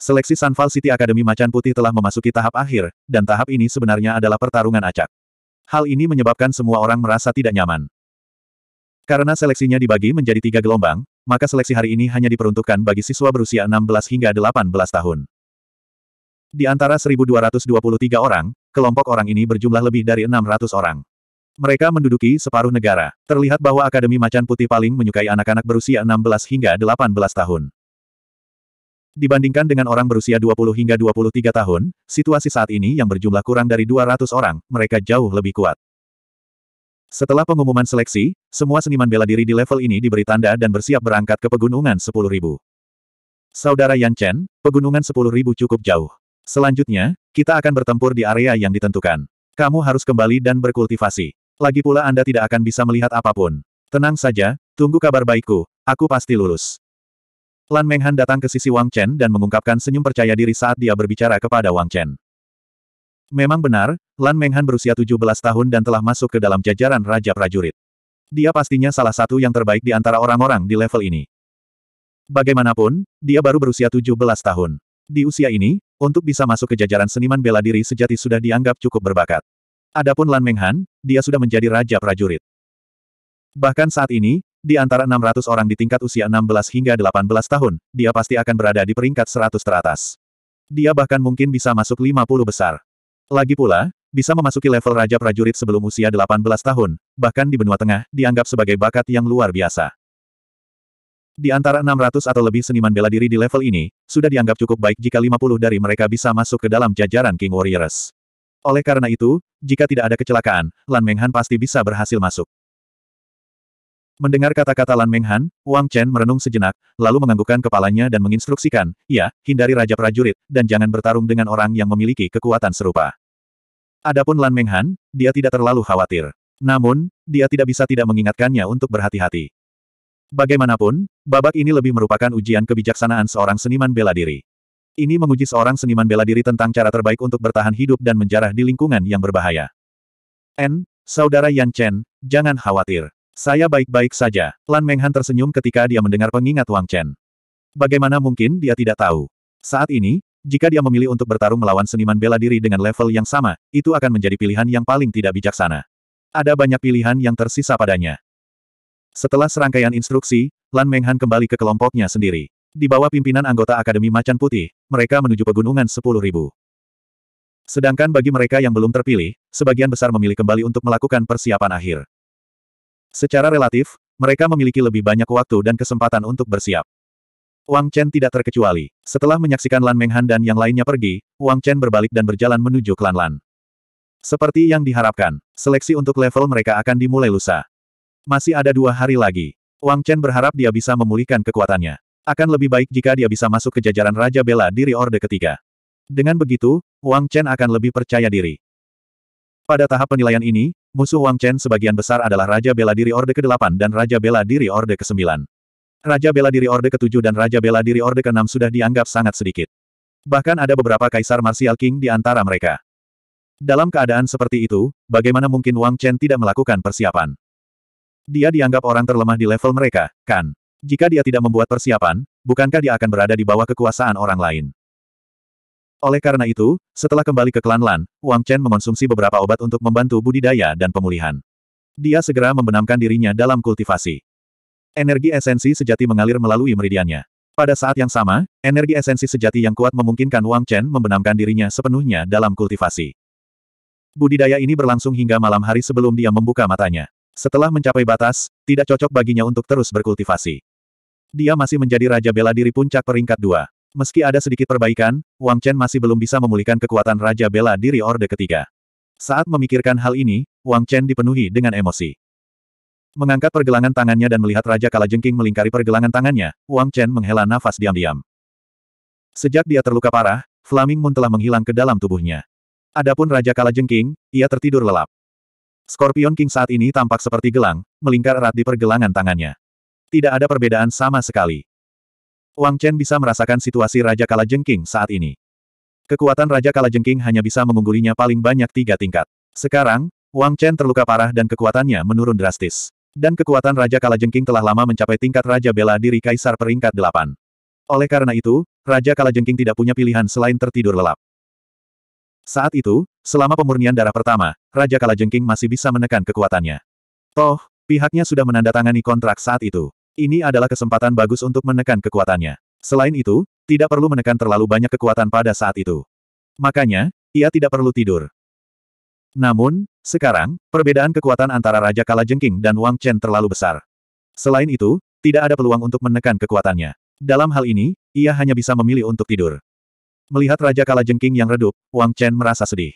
Seleksi Sanval City Academy Macan Putih telah memasuki tahap akhir, dan tahap ini sebenarnya adalah pertarungan acak. Hal ini menyebabkan semua orang merasa tidak nyaman. Karena seleksinya dibagi menjadi tiga gelombang, maka seleksi hari ini hanya diperuntukkan bagi siswa berusia 16 hingga 18 tahun. Di antara 1223 orang, kelompok orang ini berjumlah lebih dari 600 orang. Mereka menduduki separuh negara. Terlihat bahwa Akademi Macan Putih paling menyukai anak-anak berusia 16 hingga 18 tahun. Dibandingkan dengan orang berusia 20 hingga 23 tahun, situasi saat ini yang berjumlah kurang dari 200 orang, mereka jauh lebih kuat. Setelah pengumuman seleksi, semua seniman bela diri di level ini diberi tanda dan bersiap berangkat ke pegunungan 10.000. Saudara Yan Chen, pegunungan 10.000 cukup jauh. Selanjutnya, kita akan bertempur di area yang ditentukan. Kamu harus kembali dan berkultivasi. Lagi pula Anda tidak akan bisa melihat apapun. Tenang saja, tunggu kabar baikku, aku pasti lulus. Lan Menghan datang ke sisi Wang Chen dan mengungkapkan senyum percaya diri saat dia berbicara kepada Wang Chen. Memang benar, Lan Menghan berusia 17 tahun dan telah masuk ke dalam jajaran Raja Prajurit. Dia pastinya salah satu yang terbaik di antara orang-orang di level ini. Bagaimanapun, dia baru berusia 17 tahun. Di usia ini, untuk bisa masuk ke jajaran seniman bela diri sejati sudah dianggap cukup berbakat. Adapun Lan Menghan, dia sudah menjadi raja prajurit. Bahkan saat ini, di antara 600 orang di tingkat usia 16 hingga 18 tahun, dia pasti akan berada di peringkat 100 teratas. Dia bahkan mungkin bisa masuk 50 besar. Lagi pula, bisa memasuki level raja prajurit sebelum usia 18 tahun, bahkan di benua tengah, dianggap sebagai bakat yang luar biasa. Di antara 600 atau lebih seniman bela diri di level ini, sudah dianggap cukup baik jika 50 dari mereka bisa masuk ke dalam jajaran King Warriors. Oleh karena itu, jika tidak ada kecelakaan, Lan Menghan pasti bisa berhasil masuk. Mendengar kata-kata Lan Menghan, Wang Chen merenung sejenak, lalu menganggukkan kepalanya dan menginstruksikan, ya, hindari Raja Prajurit, dan jangan bertarung dengan orang yang memiliki kekuatan serupa. Adapun Lan Menghan, dia tidak terlalu khawatir. Namun, dia tidak bisa tidak mengingatkannya untuk berhati-hati. Bagaimanapun, babak ini lebih merupakan ujian kebijaksanaan seorang seniman bela diri. Ini menguji seorang seniman bela diri tentang cara terbaik untuk bertahan hidup dan menjarah di lingkungan yang berbahaya. N, Saudara Yan Chen, jangan khawatir. Saya baik-baik saja. Lan Menghan tersenyum ketika dia mendengar pengingat Wang Chen. Bagaimana mungkin dia tidak tahu? Saat ini, jika dia memilih untuk bertarung melawan seniman bela diri dengan level yang sama, itu akan menjadi pilihan yang paling tidak bijaksana. Ada banyak pilihan yang tersisa padanya. Setelah serangkaian instruksi, Lan Menghan kembali ke kelompoknya sendiri. Di bawah pimpinan anggota Akademi Macan Putih, mereka menuju pegunungan 10.000. Sedangkan bagi mereka yang belum terpilih, sebagian besar memilih kembali untuk melakukan persiapan akhir. Secara relatif, mereka memiliki lebih banyak waktu dan kesempatan untuk bersiap. Wang Chen tidak terkecuali. Setelah menyaksikan Lan Menghan dan yang lainnya pergi, Wang Chen berbalik dan berjalan menuju klan Lan. Seperti yang diharapkan, seleksi untuk level mereka akan dimulai lusa. Masih ada dua hari lagi. Wang Chen berharap dia bisa memulihkan kekuatannya. Akan lebih baik jika dia bisa masuk ke jajaran Raja Bela Diri Orde ketiga. Dengan begitu, Wang Chen akan lebih percaya diri. Pada tahap penilaian ini, musuh Wang Chen sebagian besar adalah Raja Bela Diri Orde ke-8 dan Raja Bela Diri Orde ke-9. Raja Bela Diri Orde ke-7 dan Raja Bela Diri Orde ke-6 sudah dianggap sangat sedikit. Bahkan ada beberapa Kaisar Martial King di antara mereka. Dalam keadaan seperti itu, bagaimana mungkin Wang Chen tidak melakukan persiapan? Dia dianggap orang terlemah di level mereka, kan? Jika dia tidak membuat persiapan, bukankah dia akan berada di bawah kekuasaan orang lain? Oleh karena itu, setelah kembali ke klan Lan, Wang Chen mengonsumsi beberapa obat untuk membantu budidaya dan pemulihan. Dia segera membenamkan dirinya dalam kultivasi. Energi esensi sejati mengalir melalui meridiannya. Pada saat yang sama, energi esensi sejati yang kuat memungkinkan Wang Chen membenamkan dirinya sepenuhnya dalam kultivasi. Budidaya ini berlangsung hingga malam hari sebelum dia membuka matanya. Setelah mencapai batas, tidak cocok baginya untuk terus berkultivasi. Dia masih menjadi Raja Bela Diri puncak peringkat dua. Meski ada sedikit perbaikan, Wang Chen masih belum bisa memulihkan kekuatan Raja Bela Diri Orde ketiga. Saat memikirkan hal ini, Wang Chen dipenuhi dengan emosi. Mengangkat pergelangan tangannya dan melihat Raja Kalajengking melingkari pergelangan tangannya, Wang Chen menghela nafas diam-diam. Sejak dia terluka parah, Flaming Moon telah menghilang ke dalam tubuhnya. Adapun Raja Kalajengking, ia tertidur lelap. Scorpion King saat ini tampak seperti gelang, melingkar erat di pergelangan tangannya. Tidak ada perbedaan sama sekali. Wang Chen bisa merasakan situasi Raja Kalajengking saat ini. Kekuatan Raja Kalajengking hanya bisa mengunggulinya paling banyak tiga tingkat. Sekarang, Wang Chen terluka parah dan kekuatannya menurun drastis. Dan kekuatan Raja Kalajengking telah lama mencapai tingkat Raja Bela Diri Kaisar peringkat 8. Oleh karena itu, Raja Kalajengking tidak punya pilihan selain tertidur lelap. Saat itu, selama pemurnian darah pertama, Raja Kalajengking masih bisa menekan kekuatannya. Toh, pihaknya sudah menandatangani kontrak saat itu. Ini adalah kesempatan bagus untuk menekan kekuatannya. Selain itu, tidak perlu menekan terlalu banyak kekuatan pada saat itu. Makanya, ia tidak perlu tidur. Namun, sekarang, perbedaan kekuatan antara Raja Kalajengking dan Wang Chen terlalu besar. Selain itu, tidak ada peluang untuk menekan kekuatannya. Dalam hal ini, ia hanya bisa memilih untuk tidur. Melihat Raja Kalajengking yang redup, Wang Chen merasa sedih.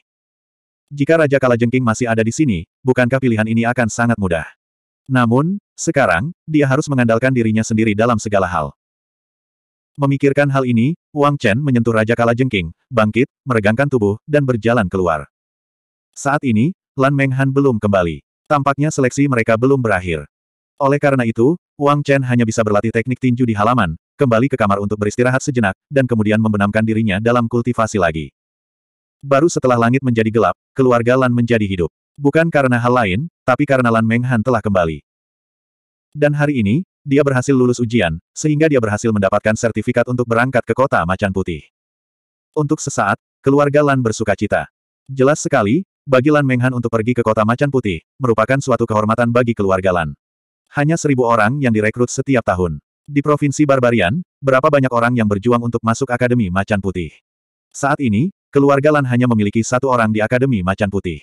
Jika Raja Kalajengking masih ada di sini, bukankah pilihan ini akan sangat mudah? Namun, sekarang, dia harus mengandalkan dirinya sendiri dalam segala hal. Memikirkan hal ini, Wang Chen menyentuh Raja Kalajengking, bangkit, meregangkan tubuh, dan berjalan keluar. Saat ini, Lan Menghan belum kembali. Tampaknya seleksi mereka belum berakhir. Oleh karena itu, Wang Chen hanya bisa berlatih teknik tinju di halaman, kembali ke kamar untuk beristirahat sejenak, dan kemudian membenamkan dirinya dalam kultivasi lagi. Baru setelah langit menjadi gelap, keluarga Lan menjadi hidup. Bukan karena hal lain, tapi karena Lan Menghan telah kembali. Dan hari ini, dia berhasil lulus ujian, sehingga dia berhasil mendapatkan sertifikat untuk berangkat ke kota Macan Putih. Untuk sesaat, keluarga Lan bersuka cita. Jelas sekali, bagi Lan Menghan untuk pergi ke kota Macan Putih, merupakan suatu kehormatan bagi keluarga Lan. Hanya seribu orang yang direkrut setiap tahun. Di Provinsi Barbarian, berapa banyak orang yang berjuang untuk masuk Akademi Macan Putih? Saat ini, keluarga Lan hanya memiliki satu orang di Akademi Macan Putih.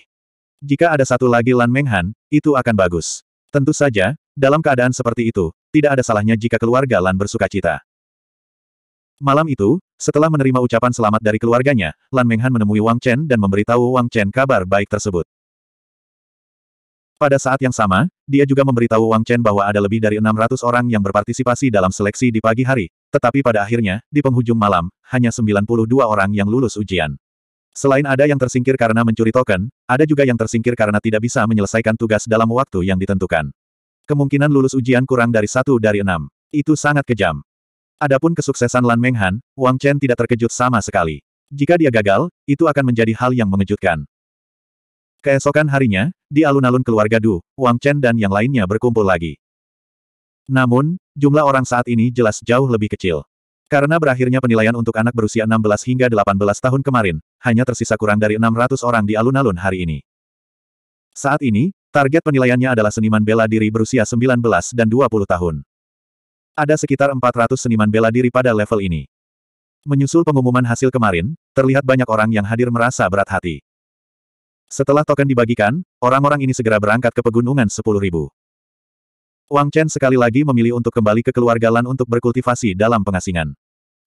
Jika ada satu lagi Lan Menghan, itu akan bagus. Tentu saja, dalam keadaan seperti itu, tidak ada salahnya jika keluarga Lan bersuka cita. Malam itu, setelah menerima ucapan selamat dari keluarganya, Lan Menghan menemui Wang Chen dan memberitahu Wang Chen kabar baik tersebut. Pada saat yang sama, dia juga memberitahu Wang Chen bahwa ada lebih dari 600 orang yang berpartisipasi dalam seleksi di pagi hari, tetapi pada akhirnya, di penghujung malam, hanya 92 orang yang lulus ujian. Selain ada yang tersingkir karena mencuri token, ada juga yang tersingkir karena tidak bisa menyelesaikan tugas dalam waktu yang ditentukan. Kemungkinan lulus ujian kurang dari satu dari enam. Itu sangat kejam. Adapun kesuksesan Lan Menghan, Wang Chen tidak terkejut sama sekali. Jika dia gagal, itu akan menjadi hal yang mengejutkan. Keesokan harinya, di alun-alun keluarga Du, Wang Chen dan yang lainnya berkumpul lagi. Namun, jumlah orang saat ini jelas jauh lebih kecil. Karena berakhirnya penilaian untuk anak berusia 16 hingga 18 tahun kemarin, hanya tersisa kurang dari 600 orang di alun-alun hari ini. Saat ini, target penilaiannya adalah seniman bela diri berusia 19 dan 20 tahun. Ada sekitar 400 seniman bela diri pada level ini. Menyusul pengumuman hasil kemarin, terlihat banyak orang yang hadir merasa berat hati. Setelah token dibagikan, orang-orang ini segera berangkat ke pegunungan 10.000. Wang Chen sekali lagi memilih untuk kembali ke keluarga Lan untuk berkultivasi dalam pengasingan.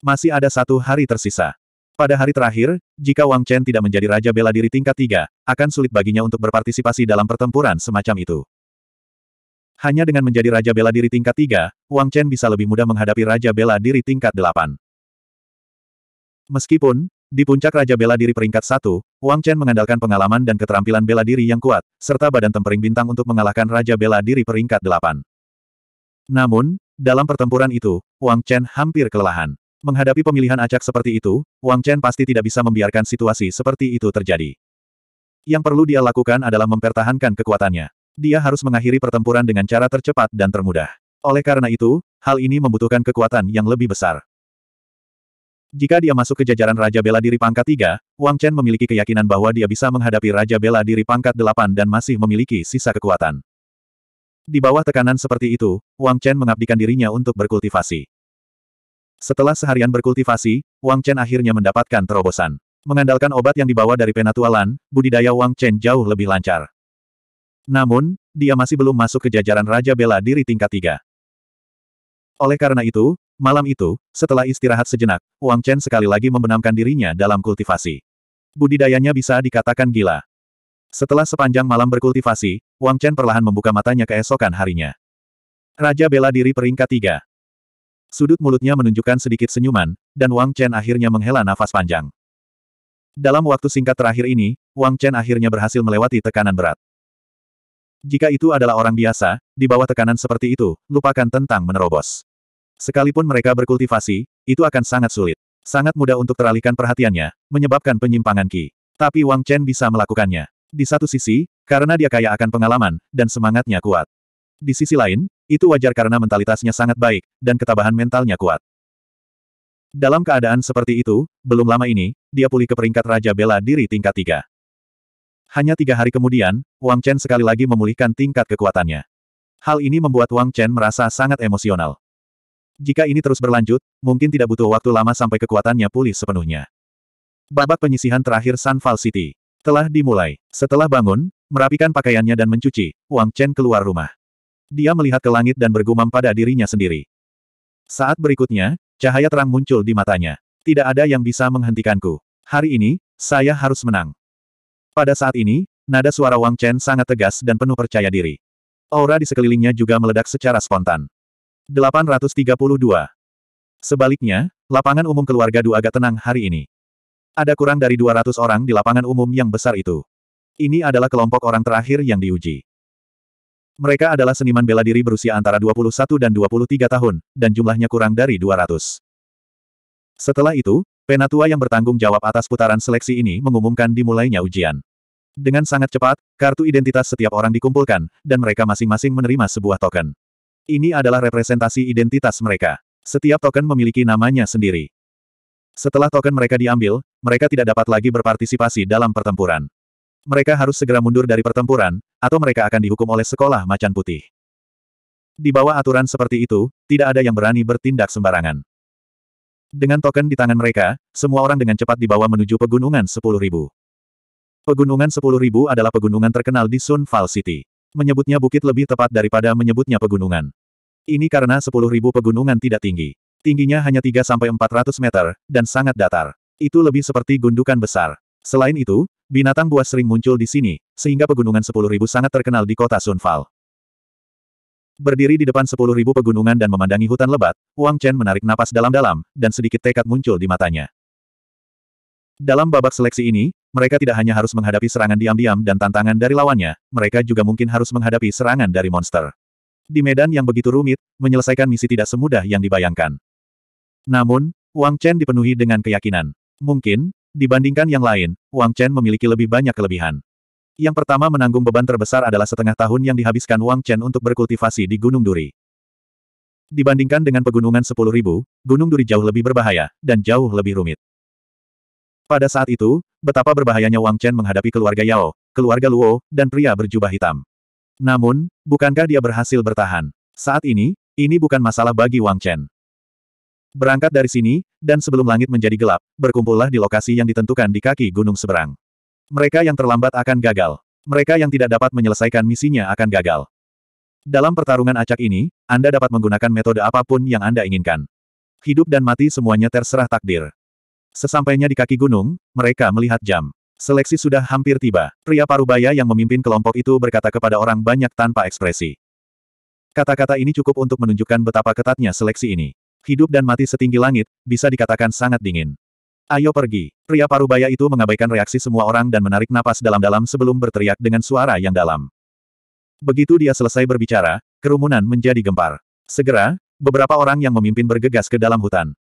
Masih ada satu hari tersisa. Pada hari terakhir, jika Wang Chen tidak menjadi Raja Bela Diri tingkat tiga, akan sulit baginya untuk berpartisipasi dalam pertempuran semacam itu. Hanya dengan menjadi Raja Bela Diri tingkat tiga, Wang Chen bisa lebih mudah menghadapi Raja Bela Diri tingkat delapan. Meskipun, di puncak Raja Bela Diri peringkat satu, Wang Chen mengandalkan pengalaman dan keterampilan bela diri yang kuat, serta badan tempering bintang untuk mengalahkan Raja Bela Diri peringkat delapan. Namun, dalam pertempuran itu, Wang Chen hampir kelelahan. Menghadapi pemilihan acak seperti itu, Wang Chen pasti tidak bisa membiarkan situasi seperti itu terjadi. Yang perlu dia lakukan adalah mempertahankan kekuatannya. Dia harus mengakhiri pertempuran dengan cara tercepat dan termudah. Oleh karena itu, hal ini membutuhkan kekuatan yang lebih besar. Jika dia masuk ke jajaran Raja Bela Diri pangkat 3, Wang Chen memiliki keyakinan bahwa dia bisa menghadapi Raja Bela Diri pangkat 8 dan masih memiliki sisa kekuatan. Di bawah tekanan seperti itu, Wang Chen mengabdikan dirinya untuk berkultivasi. Setelah seharian berkultivasi, Wang Chen akhirnya mendapatkan terobosan. Mengandalkan obat yang dibawa dari Penatualan, budidaya Wang Chen jauh lebih lancar. Namun, dia masih belum masuk ke jajaran Raja Bela Diri tingkat 3. Oleh karena itu, Malam itu, setelah istirahat sejenak, Wang Chen sekali lagi membenamkan dirinya dalam kultivasi. Budidayanya bisa dikatakan gila. Setelah sepanjang malam berkultivasi, Wang Chen perlahan membuka matanya keesokan harinya. Raja bela diri peringkat tiga. Sudut mulutnya menunjukkan sedikit senyuman, dan Wang Chen akhirnya menghela nafas panjang. Dalam waktu singkat terakhir ini, Wang Chen akhirnya berhasil melewati tekanan berat. Jika itu adalah orang biasa, di bawah tekanan seperti itu, lupakan tentang menerobos. Sekalipun mereka berkultivasi, itu akan sangat sulit. Sangat mudah untuk teralihkan perhatiannya, menyebabkan penyimpangan Qi. Tapi Wang Chen bisa melakukannya. Di satu sisi, karena dia kaya akan pengalaman, dan semangatnya kuat. Di sisi lain, itu wajar karena mentalitasnya sangat baik, dan ketabahan mentalnya kuat. Dalam keadaan seperti itu, belum lama ini, dia pulih ke peringkat Raja Bela Diri tingkat 3. Hanya tiga hari kemudian, Wang Chen sekali lagi memulihkan tingkat kekuatannya. Hal ini membuat Wang Chen merasa sangat emosional. Jika ini terus berlanjut, mungkin tidak butuh waktu lama sampai kekuatannya pulih sepenuhnya. Babak penyisihan terakhir Sunfall City telah dimulai. Setelah bangun, merapikan pakaiannya dan mencuci, Wang Chen keluar rumah. Dia melihat ke langit dan bergumam pada dirinya sendiri. Saat berikutnya, cahaya terang muncul di matanya. Tidak ada yang bisa menghentikanku. Hari ini, saya harus menang. Pada saat ini, nada suara Wang Chen sangat tegas dan penuh percaya diri. Aura di sekelilingnya juga meledak secara spontan. 832. Sebaliknya, lapangan umum keluarga Du agak tenang hari ini. Ada kurang dari 200 orang di lapangan umum yang besar itu. Ini adalah kelompok orang terakhir yang diuji. Mereka adalah seniman bela diri berusia antara 21 dan 23 tahun, dan jumlahnya kurang dari 200. Setelah itu, penatua yang bertanggung jawab atas putaran seleksi ini mengumumkan dimulainya ujian. Dengan sangat cepat, kartu identitas setiap orang dikumpulkan, dan mereka masing-masing menerima sebuah token. Ini adalah representasi identitas mereka. Setiap token memiliki namanya sendiri. Setelah token mereka diambil, mereka tidak dapat lagi berpartisipasi dalam pertempuran. Mereka harus segera mundur dari pertempuran, atau mereka akan dihukum oleh sekolah macan putih. Di bawah aturan seperti itu, tidak ada yang berani bertindak sembarangan. Dengan token di tangan mereka, semua orang dengan cepat dibawa menuju pegunungan 10.000. Pegunungan 10.000 adalah pegunungan terkenal di Sun Fall City. Menyebutnya bukit lebih tepat daripada menyebutnya pegunungan. Ini karena 10.000 pegunungan tidak tinggi. Tingginya hanya 3-400 meter, dan sangat datar. Itu lebih seperti gundukan besar. Selain itu, binatang buas sering muncul di sini, sehingga pegunungan 10.000 sangat terkenal di kota Sunfal. Berdiri di depan 10.000 pegunungan dan memandangi hutan lebat, Wang Chen menarik napas dalam-dalam, dan sedikit tekad muncul di matanya. Dalam babak seleksi ini, mereka tidak hanya harus menghadapi serangan diam-diam dan tantangan dari lawannya, mereka juga mungkin harus menghadapi serangan dari monster. Di medan yang begitu rumit, menyelesaikan misi tidak semudah yang dibayangkan. Namun, Wang Chen dipenuhi dengan keyakinan. Mungkin, dibandingkan yang lain, Wang Chen memiliki lebih banyak kelebihan. Yang pertama menanggung beban terbesar adalah setengah tahun yang dihabiskan Wang Chen untuk berkultivasi di Gunung Duri. Dibandingkan dengan pegunungan 10.000, Gunung Duri jauh lebih berbahaya, dan jauh lebih rumit. Pada saat itu, betapa berbahayanya Wang Chen menghadapi keluarga Yao, keluarga Luo, dan pria berjubah hitam. Namun, bukankah dia berhasil bertahan? Saat ini, ini bukan masalah bagi Wang Chen. Berangkat dari sini, dan sebelum langit menjadi gelap, berkumpullah di lokasi yang ditentukan di kaki gunung seberang. Mereka yang terlambat akan gagal. Mereka yang tidak dapat menyelesaikan misinya akan gagal. Dalam pertarungan acak ini, Anda dapat menggunakan metode apapun yang Anda inginkan. Hidup dan mati semuanya terserah takdir. Sesampainya di kaki gunung, mereka melihat jam. Seleksi sudah hampir tiba. Pria parubaya yang memimpin kelompok itu berkata kepada orang banyak tanpa ekspresi. Kata-kata ini cukup untuk menunjukkan betapa ketatnya seleksi ini. Hidup dan mati setinggi langit, bisa dikatakan sangat dingin. Ayo pergi. Pria parubaya itu mengabaikan reaksi semua orang dan menarik napas dalam-dalam sebelum berteriak dengan suara yang dalam. Begitu dia selesai berbicara, kerumunan menjadi gempar. Segera, beberapa orang yang memimpin bergegas ke dalam hutan.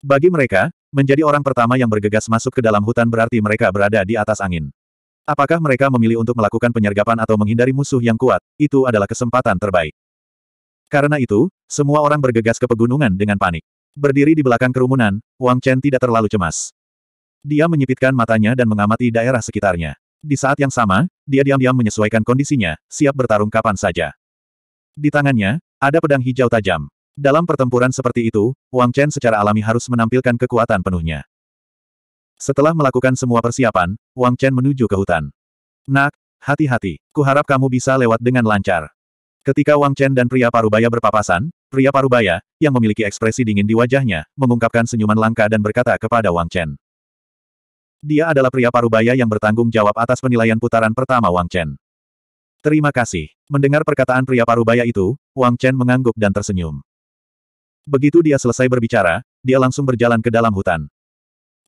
Bagi mereka, Menjadi orang pertama yang bergegas masuk ke dalam hutan berarti mereka berada di atas angin. Apakah mereka memilih untuk melakukan penyergapan atau menghindari musuh yang kuat, itu adalah kesempatan terbaik. Karena itu, semua orang bergegas ke pegunungan dengan panik. Berdiri di belakang kerumunan, Wang Chen tidak terlalu cemas. Dia menyipitkan matanya dan mengamati daerah sekitarnya. Di saat yang sama, dia diam-diam menyesuaikan kondisinya, siap bertarung kapan saja. Di tangannya, ada pedang hijau tajam. Dalam pertempuran seperti itu, Wang Chen secara alami harus menampilkan kekuatan penuhnya. Setelah melakukan semua persiapan, Wang Chen menuju ke hutan. Nak, hati-hati, kuharap kamu bisa lewat dengan lancar. Ketika Wang Chen dan pria parubaya berpapasan, pria parubaya, yang memiliki ekspresi dingin di wajahnya, mengungkapkan senyuman langka dan berkata kepada Wang Chen. Dia adalah pria parubaya yang bertanggung jawab atas penilaian putaran pertama Wang Chen. Terima kasih. Mendengar perkataan pria parubaya itu, Wang Chen mengangguk dan tersenyum. Begitu dia selesai berbicara, dia langsung berjalan ke dalam hutan.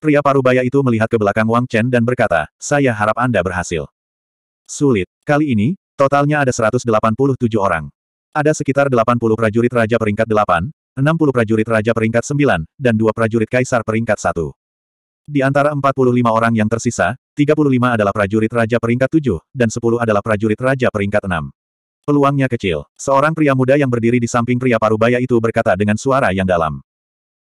Pria parubaya itu melihat ke belakang Wang Chen dan berkata, saya harap Anda berhasil. Sulit. Kali ini, totalnya ada 187 orang. Ada sekitar 80 prajurit Raja peringkat 8, 60 prajurit Raja peringkat 9, dan dua prajurit Kaisar peringkat 1. Di antara 45 orang yang tersisa, 35 adalah prajurit Raja peringkat 7, dan 10 adalah prajurit Raja peringkat 6. Peluangnya kecil. Seorang pria muda yang berdiri di samping pria parubaya itu berkata dengan suara yang dalam.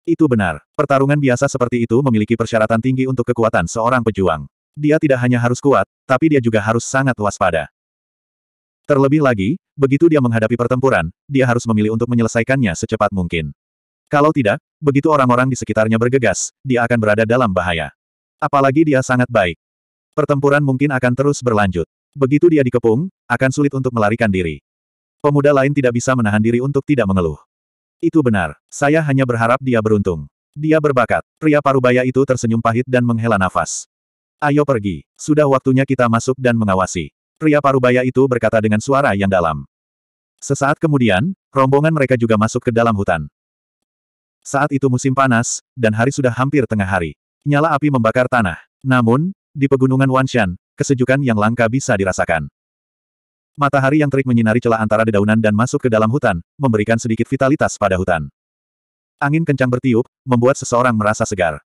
Itu benar. Pertarungan biasa seperti itu memiliki persyaratan tinggi untuk kekuatan seorang pejuang. Dia tidak hanya harus kuat, tapi dia juga harus sangat waspada. Terlebih lagi, begitu dia menghadapi pertempuran, dia harus memilih untuk menyelesaikannya secepat mungkin. Kalau tidak, begitu orang-orang di sekitarnya bergegas, dia akan berada dalam bahaya. Apalagi dia sangat baik. Pertempuran mungkin akan terus berlanjut. Begitu dia dikepung, akan sulit untuk melarikan diri. Pemuda lain tidak bisa menahan diri untuk tidak mengeluh. Itu benar, saya hanya berharap dia beruntung. Dia berbakat. Pria parubaya itu tersenyum pahit dan menghela nafas. Ayo pergi, sudah waktunya kita masuk dan mengawasi. Pria parubaya itu berkata dengan suara yang dalam. Sesaat kemudian, rombongan mereka juga masuk ke dalam hutan. Saat itu musim panas, dan hari sudah hampir tengah hari. Nyala api membakar tanah. Namun, di pegunungan Wanshan, kesejukan yang langka bisa dirasakan. Matahari yang terik menyinari celah antara dedaunan dan masuk ke dalam hutan, memberikan sedikit vitalitas pada hutan. Angin kencang bertiup, membuat seseorang merasa segar.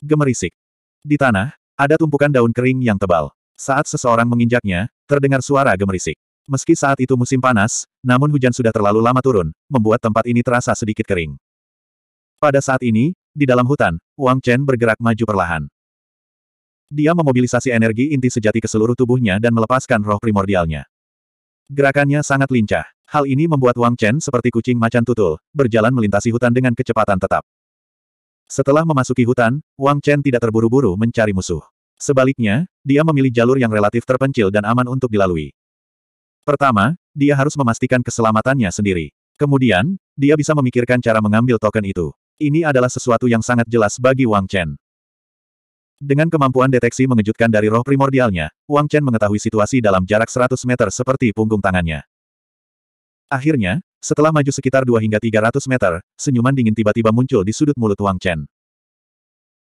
Gemerisik. Di tanah, ada tumpukan daun kering yang tebal. Saat seseorang menginjaknya, terdengar suara gemerisik. Meski saat itu musim panas, namun hujan sudah terlalu lama turun, membuat tempat ini terasa sedikit kering. Pada saat ini, di dalam hutan, Wang Chen bergerak maju perlahan. Dia memobilisasi energi inti sejati ke seluruh tubuhnya dan melepaskan roh primordialnya. Gerakannya sangat lincah. Hal ini membuat Wang Chen seperti kucing macan tutul, berjalan melintasi hutan dengan kecepatan tetap. Setelah memasuki hutan, Wang Chen tidak terburu-buru mencari musuh. Sebaliknya, dia memilih jalur yang relatif terpencil dan aman untuk dilalui. Pertama, dia harus memastikan keselamatannya sendiri. Kemudian, dia bisa memikirkan cara mengambil token itu. Ini adalah sesuatu yang sangat jelas bagi Wang Chen. Dengan kemampuan deteksi mengejutkan dari roh primordialnya, Wang Chen mengetahui situasi dalam jarak 100 meter seperti punggung tangannya. Akhirnya, setelah maju sekitar 2 hingga 300 meter, senyuman dingin tiba-tiba muncul di sudut mulut Wang Chen.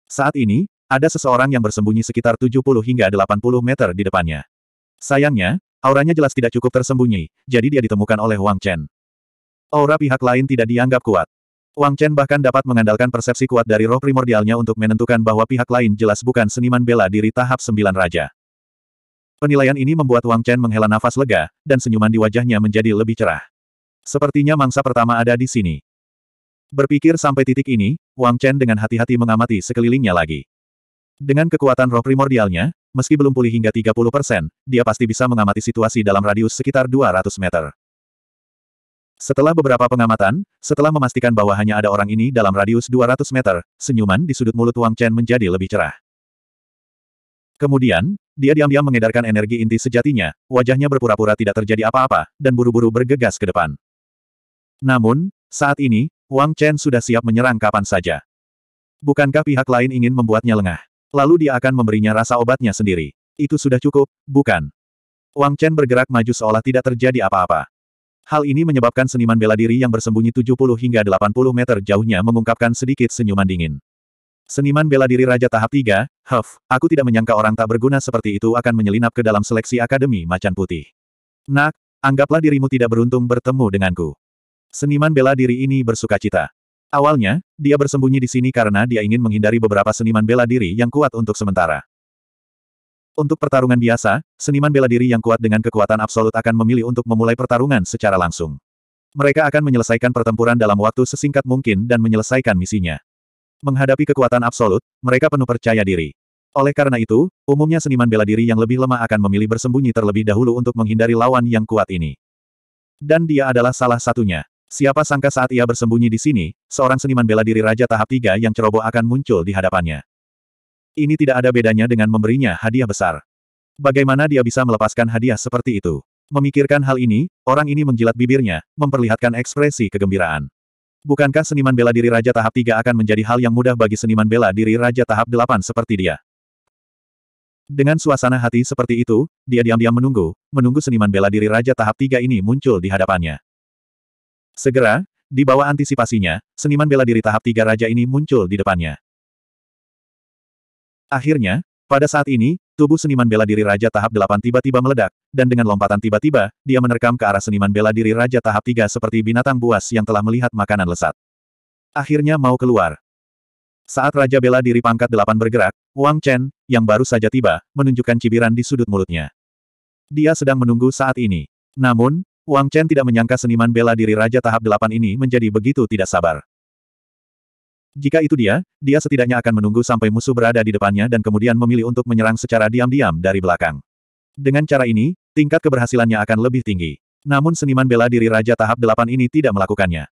Saat ini, ada seseorang yang bersembunyi sekitar 70 hingga 80 meter di depannya. Sayangnya, auranya jelas tidak cukup tersembunyi, jadi dia ditemukan oleh Wang Chen. Aura pihak lain tidak dianggap kuat. Wang Chen bahkan dapat mengandalkan persepsi kuat dari roh primordialnya untuk menentukan bahwa pihak lain jelas bukan seniman bela diri tahap sembilan raja. Penilaian ini membuat Wang Chen menghela nafas lega, dan senyuman di wajahnya menjadi lebih cerah. Sepertinya mangsa pertama ada di sini. Berpikir sampai titik ini, Wang Chen dengan hati-hati mengamati sekelilingnya lagi. Dengan kekuatan roh primordialnya, meski belum pulih hingga 30%, dia pasti bisa mengamati situasi dalam radius sekitar 200 meter. Setelah beberapa pengamatan, setelah memastikan bahwa hanya ada orang ini dalam radius 200 meter, senyuman di sudut mulut Wang Chen menjadi lebih cerah. Kemudian, dia diam-diam mengedarkan energi inti sejatinya, wajahnya berpura-pura tidak terjadi apa-apa, dan buru-buru bergegas ke depan. Namun, saat ini, Wang Chen sudah siap menyerang kapan saja. Bukankah pihak lain ingin membuatnya lengah? Lalu dia akan memberinya rasa obatnya sendiri. Itu sudah cukup, bukan? Wang Chen bergerak maju seolah tidak terjadi apa-apa. Hal ini menyebabkan seniman bela diri yang bersembunyi 70 hingga 80 meter jauhnya mengungkapkan sedikit senyuman dingin. Seniman bela diri Raja Tahap 3, Huff, aku tidak menyangka orang tak berguna seperti itu akan menyelinap ke dalam seleksi Akademi Macan Putih. Nak, anggaplah dirimu tidak beruntung bertemu denganku. Seniman bela diri ini bersuka cita. Awalnya, dia bersembunyi di sini karena dia ingin menghindari beberapa seniman bela diri yang kuat untuk sementara. Untuk pertarungan biasa, seniman bela diri yang kuat dengan kekuatan absolut akan memilih untuk memulai pertarungan secara langsung. Mereka akan menyelesaikan pertempuran dalam waktu sesingkat mungkin dan menyelesaikan misinya. Menghadapi kekuatan absolut, mereka penuh percaya diri. Oleh karena itu, umumnya seniman bela diri yang lebih lemah akan memilih bersembunyi terlebih dahulu untuk menghindari lawan yang kuat ini. Dan dia adalah salah satunya. Siapa sangka saat ia bersembunyi di sini, seorang seniman bela diri Raja Tahap 3 yang ceroboh akan muncul di hadapannya. Ini tidak ada bedanya dengan memberinya hadiah besar. Bagaimana dia bisa melepaskan hadiah seperti itu? Memikirkan hal ini, orang ini menjilat bibirnya, memperlihatkan ekspresi kegembiraan. Bukankah seniman bela diri Raja Tahap 3 akan menjadi hal yang mudah bagi seniman bela diri Raja Tahap 8 seperti dia? Dengan suasana hati seperti itu, dia diam-diam menunggu, menunggu seniman bela diri Raja Tahap 3 ini muncul di hadapannya. Segera, di bawah antisipasinya, seniman bela diri Tahap 3 Raja ini muncul di depannya. Akhirnya, pada saat ini, tubuh seniman bela diri Raja tahap 8 tiba-tiba meledak, dan dengan lompatan tiba-tiba, dia menerkam ke arah seniman bela diri Raja tahap 3 seperti binatang buas yang telah melihat makanan lesat. Akhirnya mau keluar. Saat Raja bela diri pangkat 8 bergerak, Wang Chen, yang baru saja tiba, menunjukkan cibiran di sudut mulutnya. Dia sedang menunggu saat ini. Namun, Wang Chen tidak menyangka seniman bela diri Raja tahap 8 ini menjadi begitu tidak sabar. Jika itu dia, dia setidaknya akan menunggu sampai musuh berada di depannya dan kemudian memilih untuk menyerang secara diam-diam dari belakang. Dengan cara ini, tingkat keberhasilannya akan lebih tinggi. Namun seniman bela diri Raja Tahap 8 ini tidak melakukannya.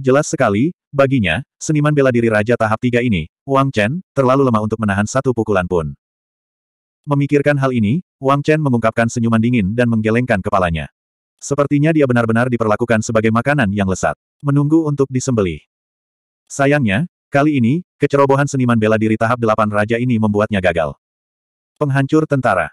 Jelas sekali, baginya, seniman bela diri Raja Tahap 3 ini, Wang Chen, terlalu lemah untuk menahan satu pukulan pun. Memikirkan hal ini, Wang Chen mengungkapkan senyuman dingin dan menggelengkan kepalanya. Sepertinya dia benar-benar diperlakukan sebagai makanan yang lesat. Menunggu untuk disembelih. Sayangnya, kali ini, kecerobohan seniman bela diri tahap delapan raja ini membuatnya gagal. Penghancur tentara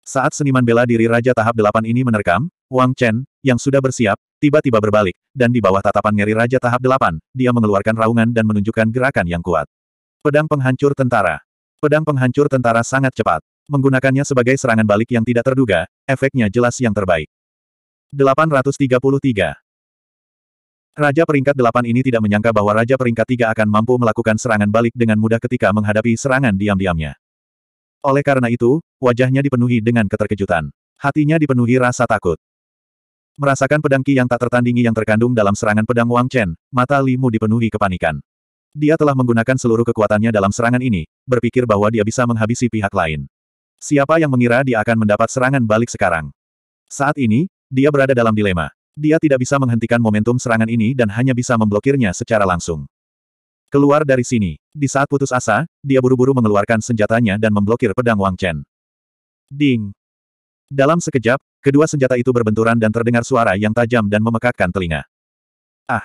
Saat seniman bela diri raja tahap delapan ini menerkam, Wang Chen, yang sudah bersiap, tiba-tiba berbalik, dan di bawah tatapan ngeri raja tahap delapan, dia mengeluarkan raungan dan menunjukkan gerakan yang kuat. Pedang penghancur tentara Pedang penghancur tentara sangat cepat. Menggunakannya sebagai serangan balik yang tidak terduga, efeknya jelas yang terbaik. 833 Raja peringkat delapan ini tidak menyangka bahwa Raja peringkat tiga akan mampu melakukan serangan balik dengan mudah ketika menghadapi serangan diam-diamnya. Oleh karena itu, wajahnya dipenuhi dengan keterkejutan. Hatinya dipenuhi rasa takut. Merasakan pedang Qi yang tak tertandingi yang terkandung dalam serangan pedang Wang Chen, mata Limu dipenuhi kepanikan. Dia telah menggunakan seluruh kekuatannya dalam serangan ini, berpikir bahwa dia bisa menghabisi pihak lain. Siapa yang mengira dia akan mendapat serangan balik sekarang? Saat ini, dia berada dalam dilema. Dia tidak bisa menghentikan momentum serangan ini dan hanya bisa memblokirnya secara langsung. Keluar dari sini. Di saat putus asa, dia buru-buru mengeluarkan senjatanya dan memblokir pedang Wang Chen. Ding. Dalam sekejap, kedua senjata itu berbenturan dan terdengar suara yang tajam dan memekakkan telinga. Ah.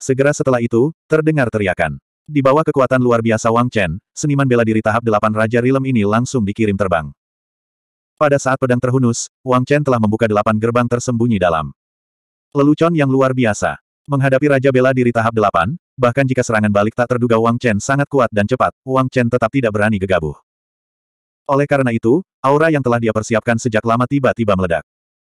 Segera setelah itu, terdengar teriakan. Di bawah kekuatan luar biasa Wang Chen, seniman bela diri tahap delapan Raja Rilem ini langsung dikirim terbang. Pada saat pedang terhunus, Wang Chen telah membuka delapan gerbang tersembunyi dalam. Lelucon yang luar biasa. Menghadapi Raja Bela Diri tahap 8, bahkan jika serangan balik tak terduga Wang Chen sangat kuat dan cepat, Wang Chen tetap tidak berani gegabuh. Oleh karena itu, aura yang telah dia persiapkan sejak lama tiba-tiba meledak.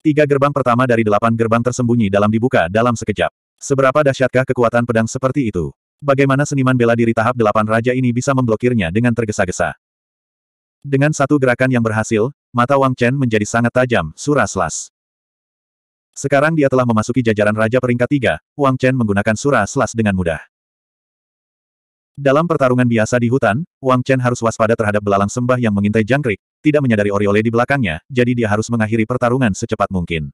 Tiga gerbang pertama dari delapan gerbang tersembunyi dalam dibuka dalam sekejap. Seberapa dahsyatkah kekuatan pedang seperti itu? Bagaimana seniman bela diri tahap delapan raja ini bisa memblokirnya dengan tergesa-gesa? Dengan satu gerakan yang berhasil, mata Wang Chen menjadi sangat tajam, suraslas. Sekarang dia telah memasuki jajaran Raja peringkat tiga, Wang Chen menggunakan Sura Selas dengan mudah. Dalam pertarungan biasa di hutan, Wang Chen harus waspada terhadap belalang sembah yang mengintai jangkrik, tidak menyadari Oriole di belakangnya, jadi dia harus mengakhiri pertarungan secepat mungkin.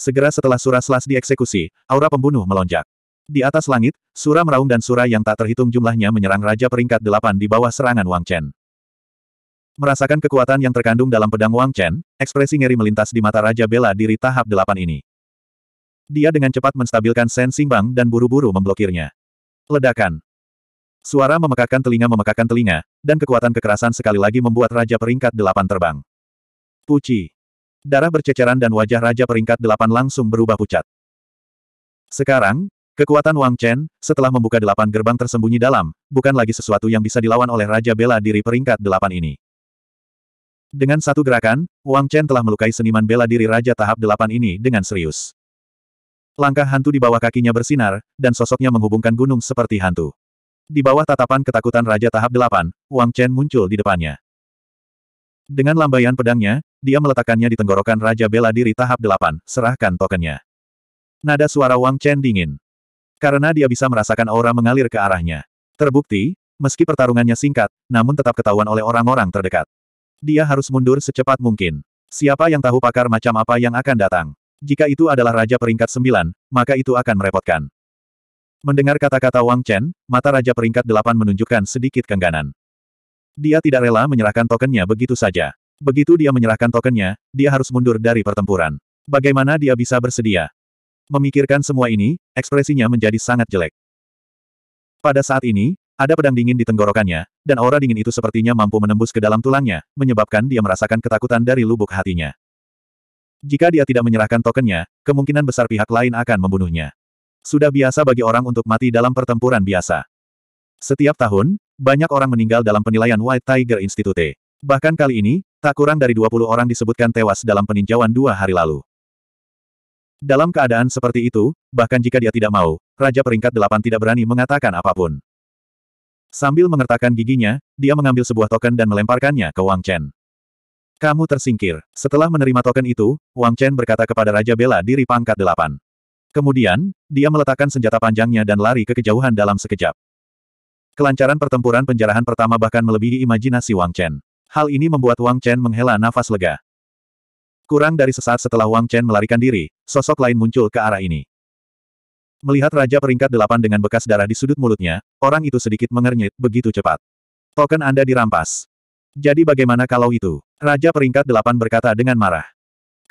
Segera setelah Sura Selas dieksekusi, aura pembunuh melonjak. Di atas langit, Sura Meraung dan Sura yang tak terhitung jumlahnya menyerang Raja peringkat delapan di bawah serangan Wang Chen. Merasakan kekuatan yang terkandung dalam pedang Wang Chen, ekspresi ngeri melintas di mata Raja Bela Diri tahap delapan ini. Dia dengan cepat menstabilkan Sen Xingbang dan buru-buru memblokirnya. Ledakan. Suara memekakan telinga memekakan telinga, dan kekuatan kekerasan sekali lagi membuat Raja peringkat delapan terbang. Puci. Darah berceceran dan wajah Raja peringkat delapan langsung berubah pucat. Sekarang, kekuatan Wang Chen, setelah membuka delapan gerbang tersembunyi dalam, bukan lagi sesuatu yang bisa dilawan oleh Raja Bela Diri peringkat delapan ini. Dengan satu gerakan, Wang Chen telah melukai seniman bela diri Raja Tahap Delapan ini dengan serius. Langkah hantu di bawah kakinya bersinar, dan sosoknya menghubungkan gunung seperti hantu. Di bawah tatapan ketakutan Raja Tahap Delapan, Wang Chen muncul di depannya. Dengan lambaian pedangnya, dia meletakkannya di tenggorokan Raja Bela Diri Tahap Delapan, serahkan tokennya. Nada suara Wang Chen dingin. Karena dia bisa merasakan aura mengalir ke arahnya. Terbukti, meski pertarungannya singkat, namun tetap ketahuan oleh orang-orang terdekat. Dia harus mundur secepat mungkin. Siapa yang tahu pakar macam apa yang akan datang? Jika itu adalah Raja Peringkat sembilan, maka itu akan merepotkan. Mendengar kata-kata Wang Chen, mata Raja Peringkat delapan menunjukkan sedikit kengganan. Dia tidak rela menyerahkan tokennya begitu saja. Begitu dia menyerahkan tokennya, dia harus mundur dari pertempuran. Bagaimana dia bisa bersedia? Memikirkan semua ini, ekspresinya menjadi sangat jelek. Pada saat ini, ada pedang dingin di tenggorokannya, dan aura dingin itu sepertinya mampu menembus ke dalam tulangnya, menyebabkan dia merasakan ketakutan dari lubuk hatinya. Jika dia tidak menyerahkan tokennya, kemungkinan besar pihak lain akan membunuhnya. Sudah biasa bagi orang untuk mati dalam pertempuran biasa. Setiap tahun, banyak orang meninggal dalam penilaian White Tiger Institute. Bahkan kali ini, tak kurang dari 20 orang disebutkan tewas dalam peninjauan dua hari lalu. Dalam keadaan seperti itu, bahkan jika dia tidak mau, Raja Peringkat Delapan tidak berani mengatakan apapun. Sambil mengertakkan giginya, dia mengambil sebuah token dan melemparkannya ke Wang Chen. Kamu tersingkir. Setelah menerima token itu, Wang Chen berkata kepada Raja Bela diri pangkat delapan. Kemudian, dia meletakkan senjata panjangnya dan lari ke kejauhan dalam sekejap. Kelancaran pertempuran penjarahan pertama bahkan melebihi imajinasi Wang Chen. Hal ini membuat Wang Chen menghela nafas lega. Kurang dari sesaat setelah Wang Chen melarikan diri, sosok lain muncul ke arah ini. Melihat Raja peringkat delapan dengan bekas darah di sudut mulutnya, orang itu sedikit mengernyit begitu cepat. Token Anda dirampas. Jadi bagaimana kalau itu? Raja peringkat delapan berkata dengan marah.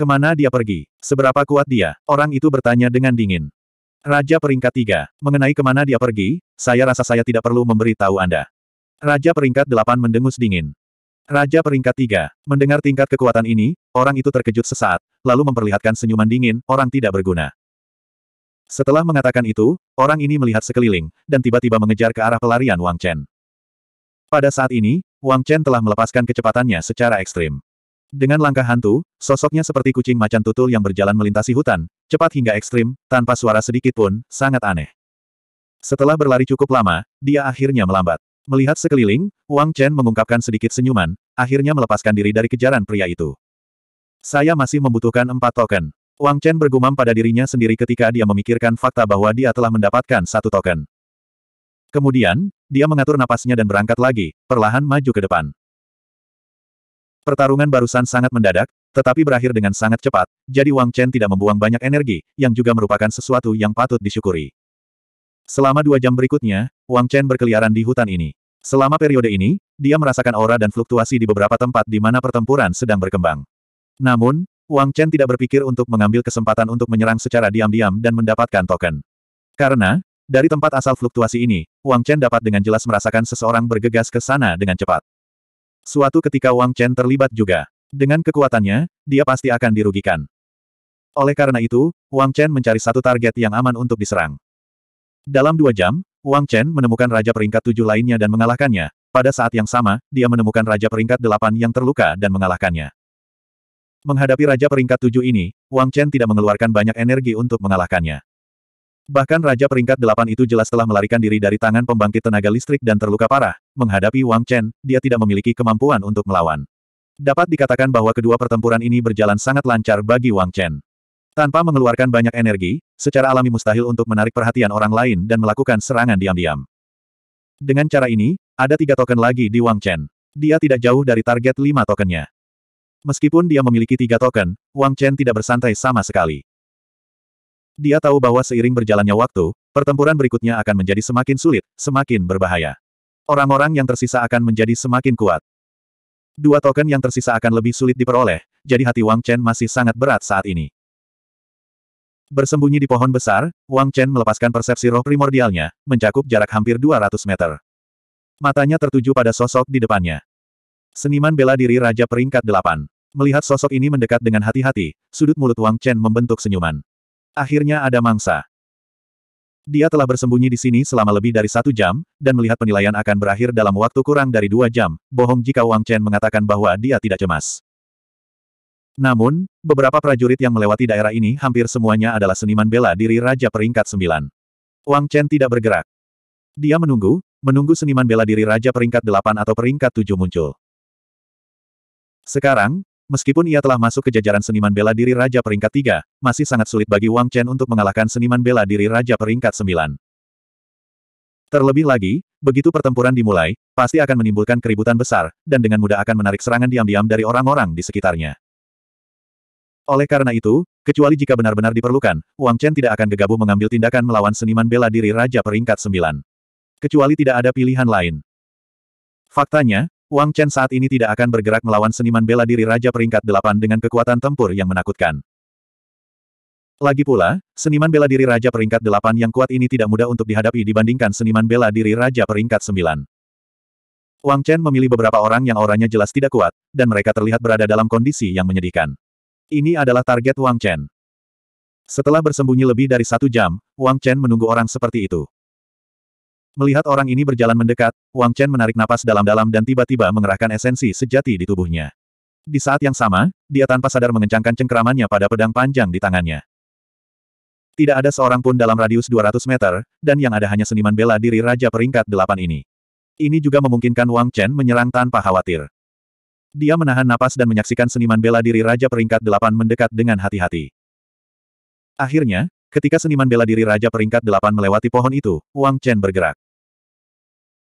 Kemana dia pergi? Seberapa kuat dia? Orang itu bertanya dengan dingin. Raja peringkat tiga, mengenai kemana dia pergi, saya rasa saya tidak perlu memberi tahu Anda. Raja peringkat delapan mendengus dingin. Raja peringkat tiga, mendengar tingkat kekuatan ini, orang itu terkejut sesaat, lalu memperlihatkan senyuman dingin, orang tidak berguna. Setelah mengatakan itu, orang ini melihat sekeliling, dan tiba-tiba mengejar ke arah pelarian Wang Chen. Pada saat ini, Wang Chen telah melepaskan kecepatannya secara ekstrim. Dengan langkah hantu, sosoknya seperti kucing macan tutul yang berjalan melintasi hutan, cepat hingga ekstrim, tanpa suara sedikit pun, sangat aneh. Setelah berlari cukup lama, dia akhirnya melambat. Melihat sekeliling, Wang Chen mengungkapkan sedikit senyuman, akhirnya melepaskan diri dari kejaran pria itu. Saya masih membutuhkan empat token. Wang Chen bergumam pada dirinya sendiri ketika dia memikirkan fakta bahwa dia telah mendapatkan satu token. Kemudian, dia mengatur napasnya dan berangkat lagi, perlahan maju ke depan. Pertarungan barusan sangat mendadak, tetapi berakhir dengan sangat cepat, jadi Wang Chen tidak membuang banyak energi, yang juga merupakan sesuatu yang patut disyukuri. Selama dua jam berikutnya, Wang Chen berkeliaran di hutan ini. Selama periode ini, dia merasakan aura dan fluktuasi di beberapa tempat di mana pertempuran sedang berkembang. Namun, Wang Chen tidak berpikir untuk mengambil kesempatan untuk menyerang secara diam-diam dan mendapatkan token. Karena, dari tempat asal fluktuasi ini, Wang Chen dapat dengan jelas merasakan seseorang bergegas ke sana dengan cepat. Suatu ketika Wang Chen terlibat juga. Dengan kekuatannya, dia pasti akan dirugikan. Oleh karena itu, Wang Chen mencari satu target yang aman untuk diserang. Dalam dua jam, Wang Chen menemukan Raja Peringkat tujuh lainnya dan mengalahkannya. Pada saat yang sama, dia menemukan Raja Peringkat delapan yang terluka dan mengalahkannya. Menghadapi Raja peringkat tujuh ini, Wang Chen tidak mengeluarkan banyak energi untuk mengalahkannya. Bahkan Raja peringkat delapan itu jelas telah melarikan diri dari tangan pembangkit tenaga listrik dan terluka parah, menghadapi Wang Chen, dia tidak memiliki kemampuan untuk melawan. Dapat dikatakan bahwa kedua pertempuran ini berjalan sangat lancar bagi Wang Chen. Tanpa mengeluarkan banyak energi, secara alami mustahil untuk menarik perhatian orang lain dan melakukan serangan diam-diam. Dengan cara ini, ada tiga token lagi di Wang Chen. Dia tidak jauh dari target lima tokennya. Meskipun dia memiliki tiga token, Wang Chen tidak bersantai sama sekali. Dia tahu bahwa seiring berjalannya waktu, pertempuran berikutnya akan menjadi semakin sulit, semakin berbahaya. Orang-orang yang tersisa akan menjadi semakin kuat. Dua token yang tersisa akan lebih sulit diperoleh, jadi hati Wang Chen masih sangat berat saat ini. Bersembunyi di pohon besar, Wang Chen melepaskan persepsi roh primordialnya, mencakup jarak hampir 200 meter. Matanya tertuju pada sosok di depannya. Seniman bela diri Raja peringkat delapan. Melihat sosok ini mendekat dengan hati-hati, sudut mulut Wang Chen membentuk senyuman. Akhirnya ada mangsa. Dia telah bersembunyi di sini selama lebih dari satu jam, dan melihat penilaian akan berakhir dalam waktu kurang dari dua jam, bohong jika Wang Chen mengatakan bahwa dia tidak cemas. Namun, beberapa prajurit yang melewati daerah ini hampir semuanya adalah seniman bela diri Raja Peringkat sembilan. Wang Chen tidak bergerak. Dia menunggu, menunggu seniman bela diri Raja Peringkat delapan atau Peringkat tujuh muncul. Sekarang, meskipun ia telah masuk ke jajaran seniman bela diri Raja Peringkat 3, masih sangat sulit bagi Wang Chen untuk mengalahkan seniman bela diri Raja Peringkat 9. Terlebih lagi, begitu pertempuran dimulai, pasti akan menimbulkan keributan besar, dan dengan mudah akan menarik serangan diam-diam dari orang-orang di sekitarnya. Oleh karena itu, kecuali jika benar-benar diperlukan, Wang Chen tidak akan gegabah mengambil tindakan melawan seniman bela diri Raja Peringkat 9. Kecuali tidak ada pilihan lain. Faktanya, Wang Chen saat ini tidak akan bergerak melawan seniman bela diri Raja Peringkat Delapan dengan kekuatan tempur yang menakutkan. Lagi pula, seniman bela diri Raja Peringkat Delapan yang kuat ini tidak mudah untuk dihadapi dibandingkan seniman bela diri Raja Peringkat Sembilan. Wang Chen memilih beberapa orang yang auranya jelas tidak kuat, dan mereka terlihat berada dalam kondisi yang menyedihkan. Ini adalah target Wang Chen. Setelah bersembunyi lebih dari satu jam, Wang Chen menunggu orang seperti itu. Melihat orang ini berjalan mendekat, Wang Chen menarik napas dalam-dalam dan tiba-tiba mengerahkan esensi sejati di tubuhnya. Di saat yang sama, dia tanpa sadar mengencangkan cengkeramannya pada pedang panjang di tangannya. Tidak ada seorang pun dalam radius 200 meter, dan yang ada hanya seniman bela diri Raja Peringkat Delapan ini. Ini juga memungkinkan Wang Chen menyerang tanpa khawatir. Dia menahan napas dan menyaksikan seniman bela diri Raja Peringkat Delapan mendekat dengan hati-hati. Akhirnya, Ketika seniman bela diri Raja peringkat delapan melewati pohon itu, Wang Chen bergerak.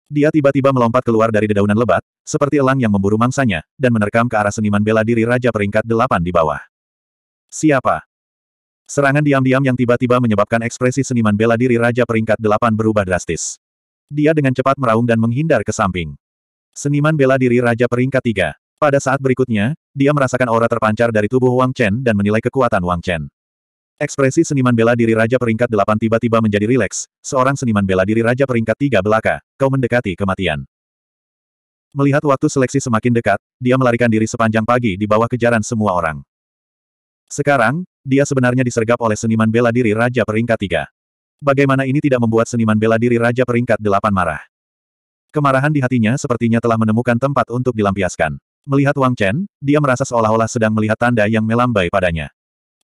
Dia tiba-tiba melompat keluar dari dedaunan lebat, seperti elang yang memburu mangsanya, dan menerkam ke arah seniman bela diri Raja peringkat delapan di bawah. Siapa? Serangan diam-diam yang tiba-tiba menyebabkan ekspresi seniman bela diri Raja peringkat delapan berubah drastis. Dia dengan cepat meraung dan menghindar ke samping. Seniman bela diri Raja peringkat tiga. Pada saat berikutnya, dia merasakan aura terpancar dari tubuh Wang Chen dan menilai kekuatan Wang Chen. Ekspresi seniman bela diri Raja Peringkat 8 tiba-tiba menjadi rileks, seorang seniman bela diri Raja Peringkat 3 belaka, kau mendekati kematian. Melihat waktu seleksi semakin dekat, dia melarikan diri sepanjang pagi di bawah kejaran semua orang. Sekarang, dia sebenarnya disergap oleh seniman bela diri Raja Peringkat 3. Bagaimana ini tidak membuat seniman bela diri Raja Peringkat 8 marah? Kemarahan di hatinya sepertinya telah menemukan tempat untuk dilampiaskan. Melihat Wang Chen, dia merasa seolah-olah sedang melihat tanda yang melambai padanya.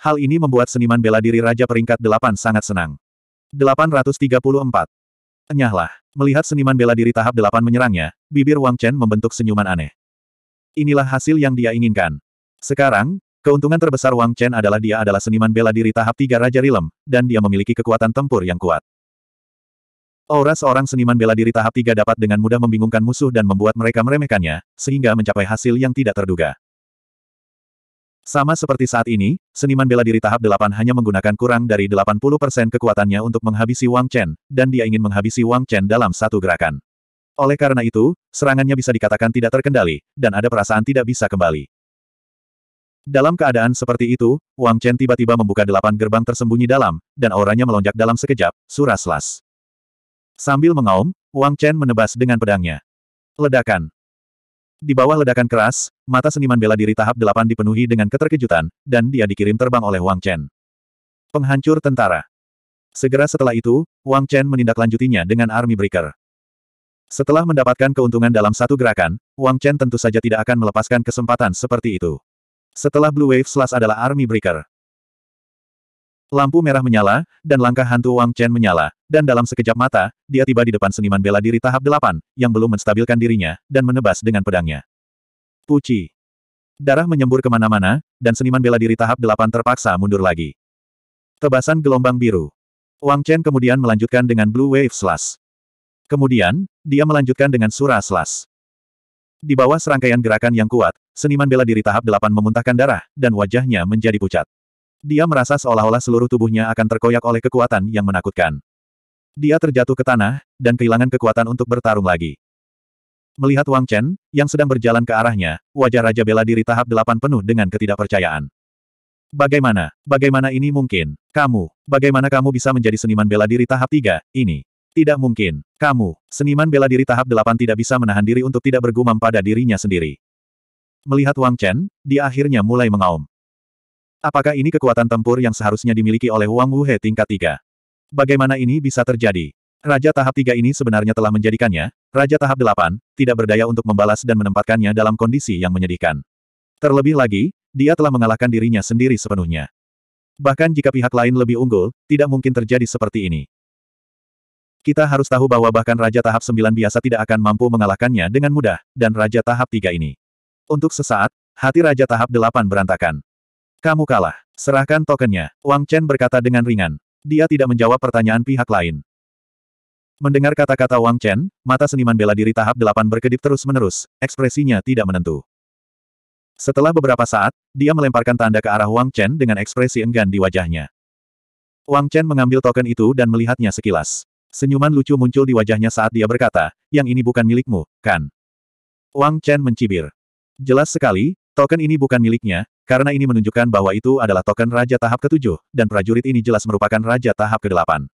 Hal ini membuat seniman bela diri Raja Peringkat Delapan sangat senang. 834. Enyahlah. Melihat seniman bela diri tahap delapan menyerangnya, bibir Wang Chen membentuk senyuman aneh. Inilah hasil yang dia inginkan. Sekarang, keuntungan terbesar Wang Chen adalah dia adalah seniman bela diri tahap tiga Raja Rilem, dan dia memiliki kekuatan tempur yang kuat. Aura seorang seniman bela diri tahap tiga dapat dengan mudah membingungkan musuh dan membuat mereka meremehkannya, sehingga mencapai hasil yang tidak terduga. Sama seperti saat ini, seniman bela diri tahap 8 hanya menggunakan kurang dari 80% kekuatannya untuk menghabisi Wang Chen, dan dia ingin menghabisi Wang Chen dalam satu gerakan. Oleh karena itu, serangannya bisa dikatakan tidak terkendali, dan ada perasaan tidak bisa kembali. Dalam keadaan seperti itu, Wang Chen tiba-tiba membuka delapan gerbang tersembunyi dalam, dan auranya melonjak dalam sekejap, suraslas. Sambil mengaum, Wang Chen menebas dengan pedangnya. Ledakan. Di bawah ledakan keras, mata seniman bela diri tahap delapan dipenuhi dengan keterkejutan, dan dia dikirim terbang oleh Wang Chen. Penghancur tentara. Segera setelah itu, Wang Chen menindaklanjutinya dengan Army Breaker. Setelah mendapatkan keuntungan dalam satu gerakan, Wang Chen tentu saja tidak akan melepaskan kesempatan seperti itu. Setelah Blue Wave Slash adalah Army Breaker. Lampu merah menyala, dan langkah hantu Wang Chen menyala, dan dalam sekejap mata, dia tiba di depan seniman bela diri tahap delapan, yang belum menstabilkan dirinya, dan menebas dengan pedangnya. Puci. Darah menyembur kemana-mana, dan seniman bela diri tahap delapan terpaksa mundur lagi. Tebasan gelombang biru. Wang Chen kemudian melanjutkan dengan Blue Wave Slash. Kemudian, dia melanjutkan dengan Sura Slash. Di bawah serangkaian gerakan yang kuat, seniman bela diri tahap delapan memuntahkan darah, dan wajahnya menjadi pucat. Dia merasa seolah-olah seluruh tubuhnya akan terkoyak oleh kekuatan yang menakutkan. Dia terjatuh ke tanah, dan kehilangan kekuatan untuk bertarung lagi. Melihat Wang Chen, yang sedang berjalan ke arahnya, wajah Raja Bela Diri tahap delapan penuh dengan ketidakpercayaan. Bagaimana? Bagaimana ini mungkin? Kamu, bagaimana kamu bisa menjadi seniman bela diri tahap tiga? ini? Tidak mungkin. Kamu, seniman bela diri tahap delapan tidak bisa menahan diri untuk tidak bergumam pada dirinya sendiri. Melihat Wang Chen, dia akhirnya mulai mengaum. Apakah ini kekuatan tempur yang seharusnya dimiliki oleh Wang Wuhe tingkat 3? Bagaimana ini bisa terjadi? Raja tahap 3 ini sebenarnya telah menjadikannya, Raja tahap 8, tidak berdaya untuk membalas dan menempatkannya dalam kondisi yang menyedihkan. Terlebih lagi, dia telah mengalahkan dirinya sendiri sepenuhnya. Bahkan jika pihak lain lebih unggul, tidak mungkin terjadi seperti ini. Kita harus tahu bahwa bahkan Raja tahap 9 biasa tidak akan mampu mengalahkannya dengan mudah, dan Raja tahap 3 ini. Untuk sesaat, hati Raja tahap 8 berantakan. Kamu kalah. Serahkan tokennya, Wang Chen berkata dengan ringan. Dia tidak menjawab pertanyaan pihak lain. Mendengar kata-kata Wang Chen, mata seniman bela diri tahap delapan berkedip terus-menerus, ekspresinya tidak menentu. Setelah beberapa saat, dia melemparkan tanda ke arah Wang Chen dengan ekspresi enggan di wajahnya. Wang Chen mengambil token itu dan melihatnya sekilas. Senyuman lucu muncul di wajahnya saat dia berkata, yang ini bukan milikmu, kan? Wang Chen mencibir. Jelas sekali, Token ini bukan miliknya, karena ini menunjukkan bahwa itu adalah token Raja Tahap ke-7, dan prajurit ini jelas merupakan Raja Tahap ke-8.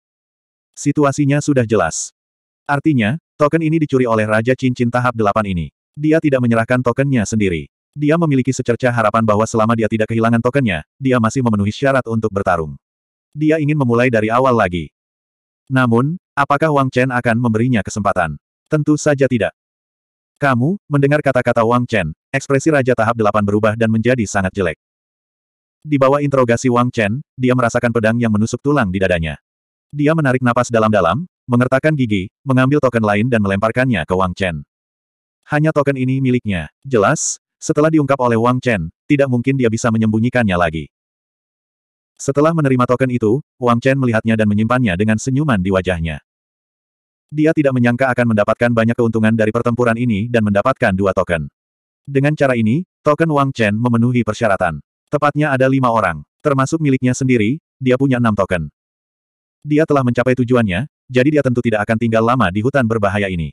Situasinya sudah jelas. Artinya, token ini dicuri oleh Raja Cincin Tahap 8 ini. Dia tidak menyerahkan tokennya sendiri. Dia memiliki secerca harapan bahwa selama dia tidak kehilangan tokennya, dia masih memenuhi syarat untuk bertarung. Dia ingin memulai dari awal lagi. Namun, apakah Wang Chen akan memberinya kesempatan? Tentu saja tidak. Kamu, mendengar kata-kata Wang Chen, ekspresi Raja tahap delapan berubah dan menjadi sangat jelek. Di bawah interogasi Wang Chen, dia merasakan pedang yang menusuk tulang di dadanya. Dia menarik napas dalam-dalam, mengertakkan gigi, mengambil token lain dan melemparkannya ke Wang Chen. Hanya token ini miliknya. Jelas, setelah diungkap oleh Wang Chen, tidak mungkin dia bisa menyembunyikannya lagi. Setelah menerima token itu, Wang Chen melihatnya dan menyimpannya dengan senyuman di wajahnya. Dia tidak menyangka akan mendapatkan banyak keuntungan dari pertempuran ini dan mendapatkan dua token. Dengan cara ini, token Wang Chen memenuhi persyaratan. Tepatnya ada lima orang, termasuk miliknya sendiri, dia punya enam token. Dia telah mencapai tujuannya, jadi dia tentu tidak akan tinggal lama di hutan berbahaya ini.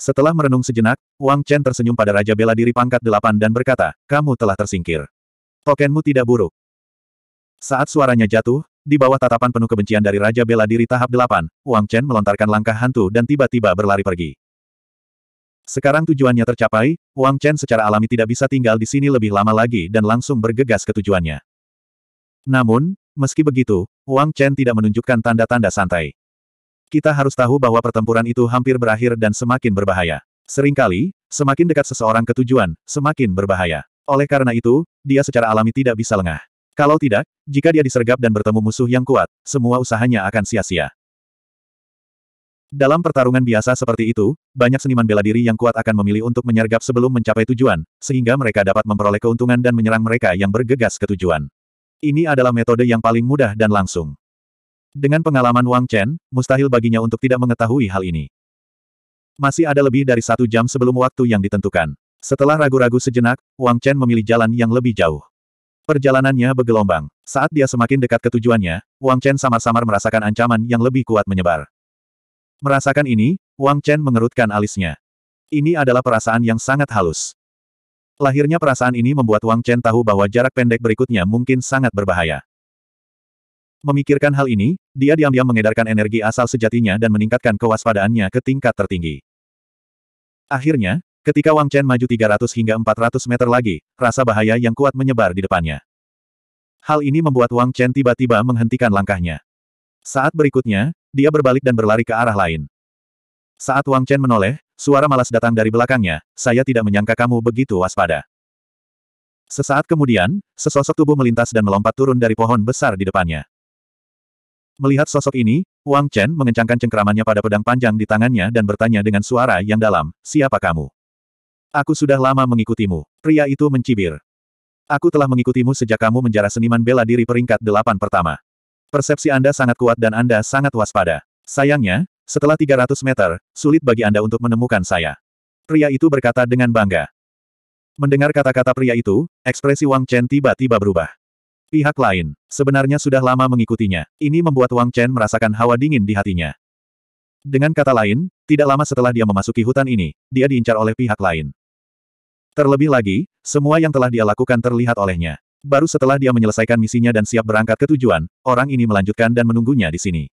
Setelah merenung sejenak, Wang Chen tersenyum pada Raja Bela Diri pangkat delapan dan berkata, kamu telah tersingkir. Tokenmu tidak buruk. Saat suaranya jatuh, di bawah tatapan penuh kebencian dari Raja Bela Diri tahap 8, Wang Chen melontarkan langkah hantu dan tiba-tiba berlari pergi. Sekarang tujuannya tercapai, Wang Chen secara alami tidak bisa tinggal di sini lebih lama lagi dan langsung bergegas ke tujuannya. Namun, meski begitu, Wang Chen tidak menunjukkan tanda-tanda santai. Kita harus tahu bahwa pertempuran itu hampir berakhir dan semakin berbahaya. Seringkali, semakin dekat seseorang ke tujuan, semakin berbahaya. Oleh karena itu, dia secara alami tidak bisa lengah. Kalau tidak, jika dia disergap dan bertemu musuh yang kuat, semua usahanya akan sia-sia. Dalam pertarungan biasa seperti itu, banyak seniman bela diri yang kuat akan memilih untuk menyergap sebelum mencapai tujuan, sehingga mereka dapat memperoleh keuntungan dan menyerang mereka yang bergegas ke tujuan. Ini adalah metode yang paling mudah dan langsung. Dengan pengalaman Wang Chen, mustahil baginya untuk tidak mengetahui hal ini. Masih ada lebih dari satu jam sebelum waktu yang ditentukan. Setelah ragu-ragu sejenak, Wang Chen memilih jalan yang lebih jauh. Perjalanannya bergelombang. Saat dia semakin dekat ke tujuannya, Wang Chen samar-samar merasakan ancaman yang lebih kuat menyebar. Merasakan ini, Wang Chen mengerutkan alisnya. Ini adalah perasaan yang sangat halus. Lahirnya perasaan ini membuat Wang Chen tahu bahwa jarak pendek berikutnya mungkin sangat berbahaya. Memikirkan hal ini, dia diam-diam mengedarkan energi asal sejatinya dan meningkatkan kewaspadaannya ke tingkat tertinggi. Akhirnya, Ketika Wang Chen maju 300 hingga 400 meter lagi, rasa bahaya yang kuat menyebar di depannya. Hal ini membuat Wang Chen tiba-tiba menghentikan langkahnya. Saat berikutnya, dia berbalik dan berlari ke arah lain. Saat Wang Chen menoleh, suara malas datang dari belakangnya, saya tidak menyangka kamu begitu waspada. Sesaat kemudian, sesosok tubuh melintas dan melompat turun dari pohon besar di depannya. Melihat sosok ini, Wang Chen mengencangkan cengkeramannya pada pedang panjang di tangannya dan bertanya dengan suara yang dalam, siapa kamu? Aku sudah lama mengikutimu. Pria itu mencibir. Aku telah mengikutimu sejak kamu menjara seniman bela diri peringkat delapan pertama. Persepsi Anda sangat kuat dan Anda sangat waspada. Sayangnya, setelah 300 meter, sulit bagi Anda untuk menemukan saya. Pria itu berkata dengan bangga. Mendengar kata-kata pria itu, ekspresi Wang Chen tiba-tiba berubah. Pihak lain, sebenarnya sudah lama mengikutinya. Ini membuat Wang Chen merasakan hawa dingin di hatinya. Dengan kata lain, tidak lama setelah dia memasuki hutan ini, dia diincar oleh pihak lain. Terlebih lagi, semua yang telah dia lakukan terlihat olehnya. Baru setelah dia menyelesaikan misinya dan siap berangkat ke tujuan, orang ini melanjutkan dan menunggunya di sini.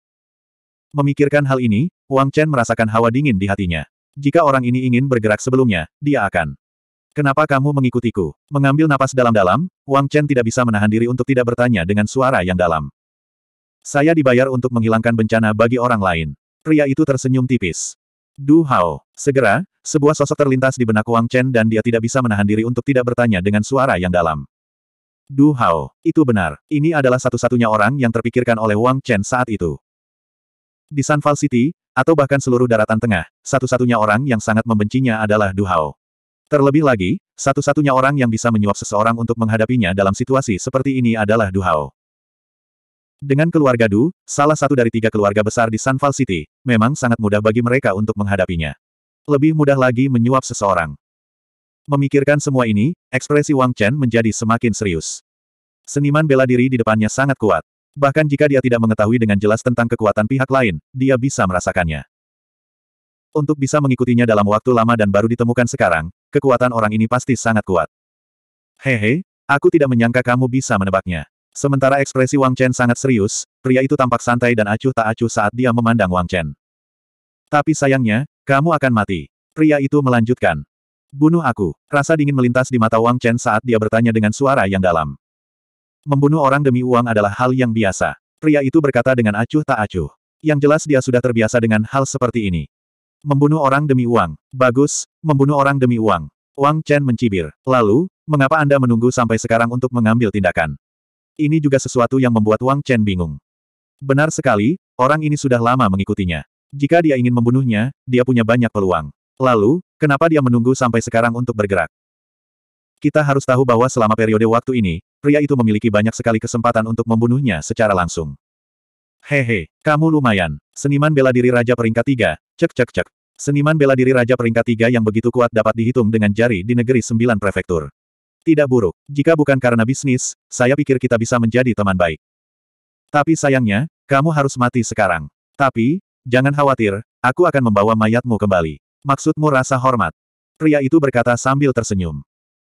Memikirkan hal ini, Wang Chen merasakan hawa dingin di hatinya. Jika orang ini ingin bergerak sebelumnya, dia akan. Kenapa kamu mengikutiku? Mengambil napas dalam-dalam, Wang Chen tidak bisa menahan diri untuk tidak bertanya dengan suara yang dalam. Saya dibayar untuk menghilangkan bencana bagi orang lain pria itu tersenyum tipis. Du Hao. Segera, sebuah sosok terlintas di benak Wang Chen dan dia tidak bisa menahan diri untuk tidak bertanya dengan suara yang dalam. Du Hao. Itu benar. Ini adalah satu-satunya orang yang terpikirkan oleh Wang Chen saat itu. Di Sanval City, atau bahkan seluruh daratan tengah, satu-satunya orang yang sangat membencinya adalah Du Hao. Terlebih lagi, satu-satunya orang yang bisa menyuap seseorang untuk menghadapinya dalam situasi seperti ini adalah Du Hao. Dengan keluarga Du, salah satu dari tiga keluarga besar di Sunfall City, memang sangat mudah bagi mereka untuk menghadapinya. Lebih mudah lagi menyuap seseorang. Memikirkan semua ini, ekspresi Wang Chen menjadi semakin serius. Seniman bela diri di depannya sangat kuat. Bahkan jika dia tidak mengetahui dengan jelas tentang kekuatan pihak lain, dia bisa merasakannya. Untuk bisa mengikutinya dalam waktu lama dan baru ditemukan sekarang, kekuatan orang ini pasti sangat kuat. Hehe, aku tidak menyangka kamu bisa menebaknya. Sementara ekspresi Wang Chen sangat serius, pria itu tampak santai dan acuh tak acuh saat dia memandang Wang Chen. Tapi sayangnya, kamu akan mati. Pria itu melanjutkan. Bunuh aku. Rasa dingin melintas di mata Wang Chen saat dia bertanya dengan suara yang dalam. Membunuh orang demi uang adalah hal yang biasa. Pria itu berkata dengan acuh tak acuh. Yang jelas dia sudah terbiasa dengan hal seperti ini. Membunuh orang demi uang. Bagus, membunuh orang demi uang. Wang Chen mencibir. Lalu, mengapa Anda menunggu sampai sekarang untuk mengambil tindakan? Ini juga sesuatu yang membuat Wang Chen bingung. Benar sekali, orang ini sudah lama mengikutinya. Jika dia ingin membunuhnya, dia punya banyak peluang. Lalu, kenapa dia menunggu sampai sekarang untuk bergerak? Kita harus tahu bahwa selama periode waktu ini, pria itu memiliki banyak sekali kesempatan untuk membunuhnya secara langsung. Hehe, kamu lumayan. Seniman bela diri Raja Peringkat 3, cek cek cek. Seniman bela diri Raja Peringkat 3 yang begitu kuat dapat dihitung dengan jari di negeri sembilan prefektur. Tidak buruk. Jika bukan karena bisnis, saya pikir kita bisa menjadi teman baik. Tapi sayangnya, kamu harus mati sekarang. Tapi, jangan khawatir, aku akan membawa mayatmu kembali. Maksudmu rasa hormat. Pria itu berkata sambil tersenyum.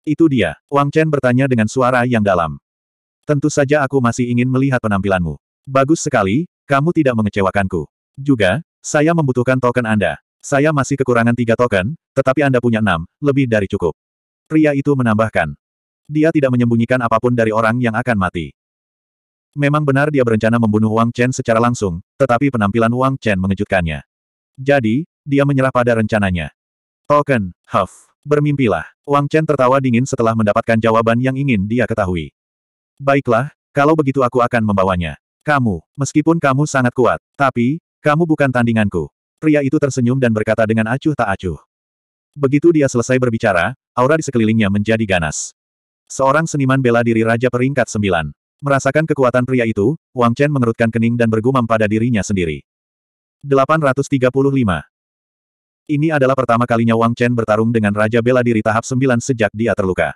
Itu dia, Wang Chen bertanya dengan suara yang dalam. Tentu saja aku masih ingin melihat penampilanmu. Bagus sekali, kamu tidak mengecewakanku. Juga, saya membutuhkan token Anda. Saya masih kekurangan tiga token, tetapi Anda punya enam, lebih dari cukup. Pria itu menambahkan. Dia tidak menyembunyikan apapun dari orang yang akan mati. Memang benar dia berencana membunuh Wang Chen secara langsung, tetapi penampilan Wang Chen mengejutkannya. Jadi, dia menyerah pada rencananya. Token, Huff, bermimpilah. Wang Chen tertawa dingin setelah mendapatkan jawaban yang ingin dia ketahui. Baiklah, kalau begitu aku akan membawanya. Kamu, meskipun kamu sangat kuat, tapi, kamu bukan tandinganku. Pria itu tersenyum dan berkata dengan acuh tak acuh. Begitu dia selesai berbicara, aura di sekelilingnya menjadi ganas. Seorang seniman bela diri Raja Peringkat Sembilan. Merasakan kekuatan pria itu, Wang Chen mengerutkan kening dan bergumam pada dirinya sendiri. 835. Ini adalah pertama kalinya Wang Chen bertarung dengan Raja Bela Diri tahap sembilan sejak dia terluka.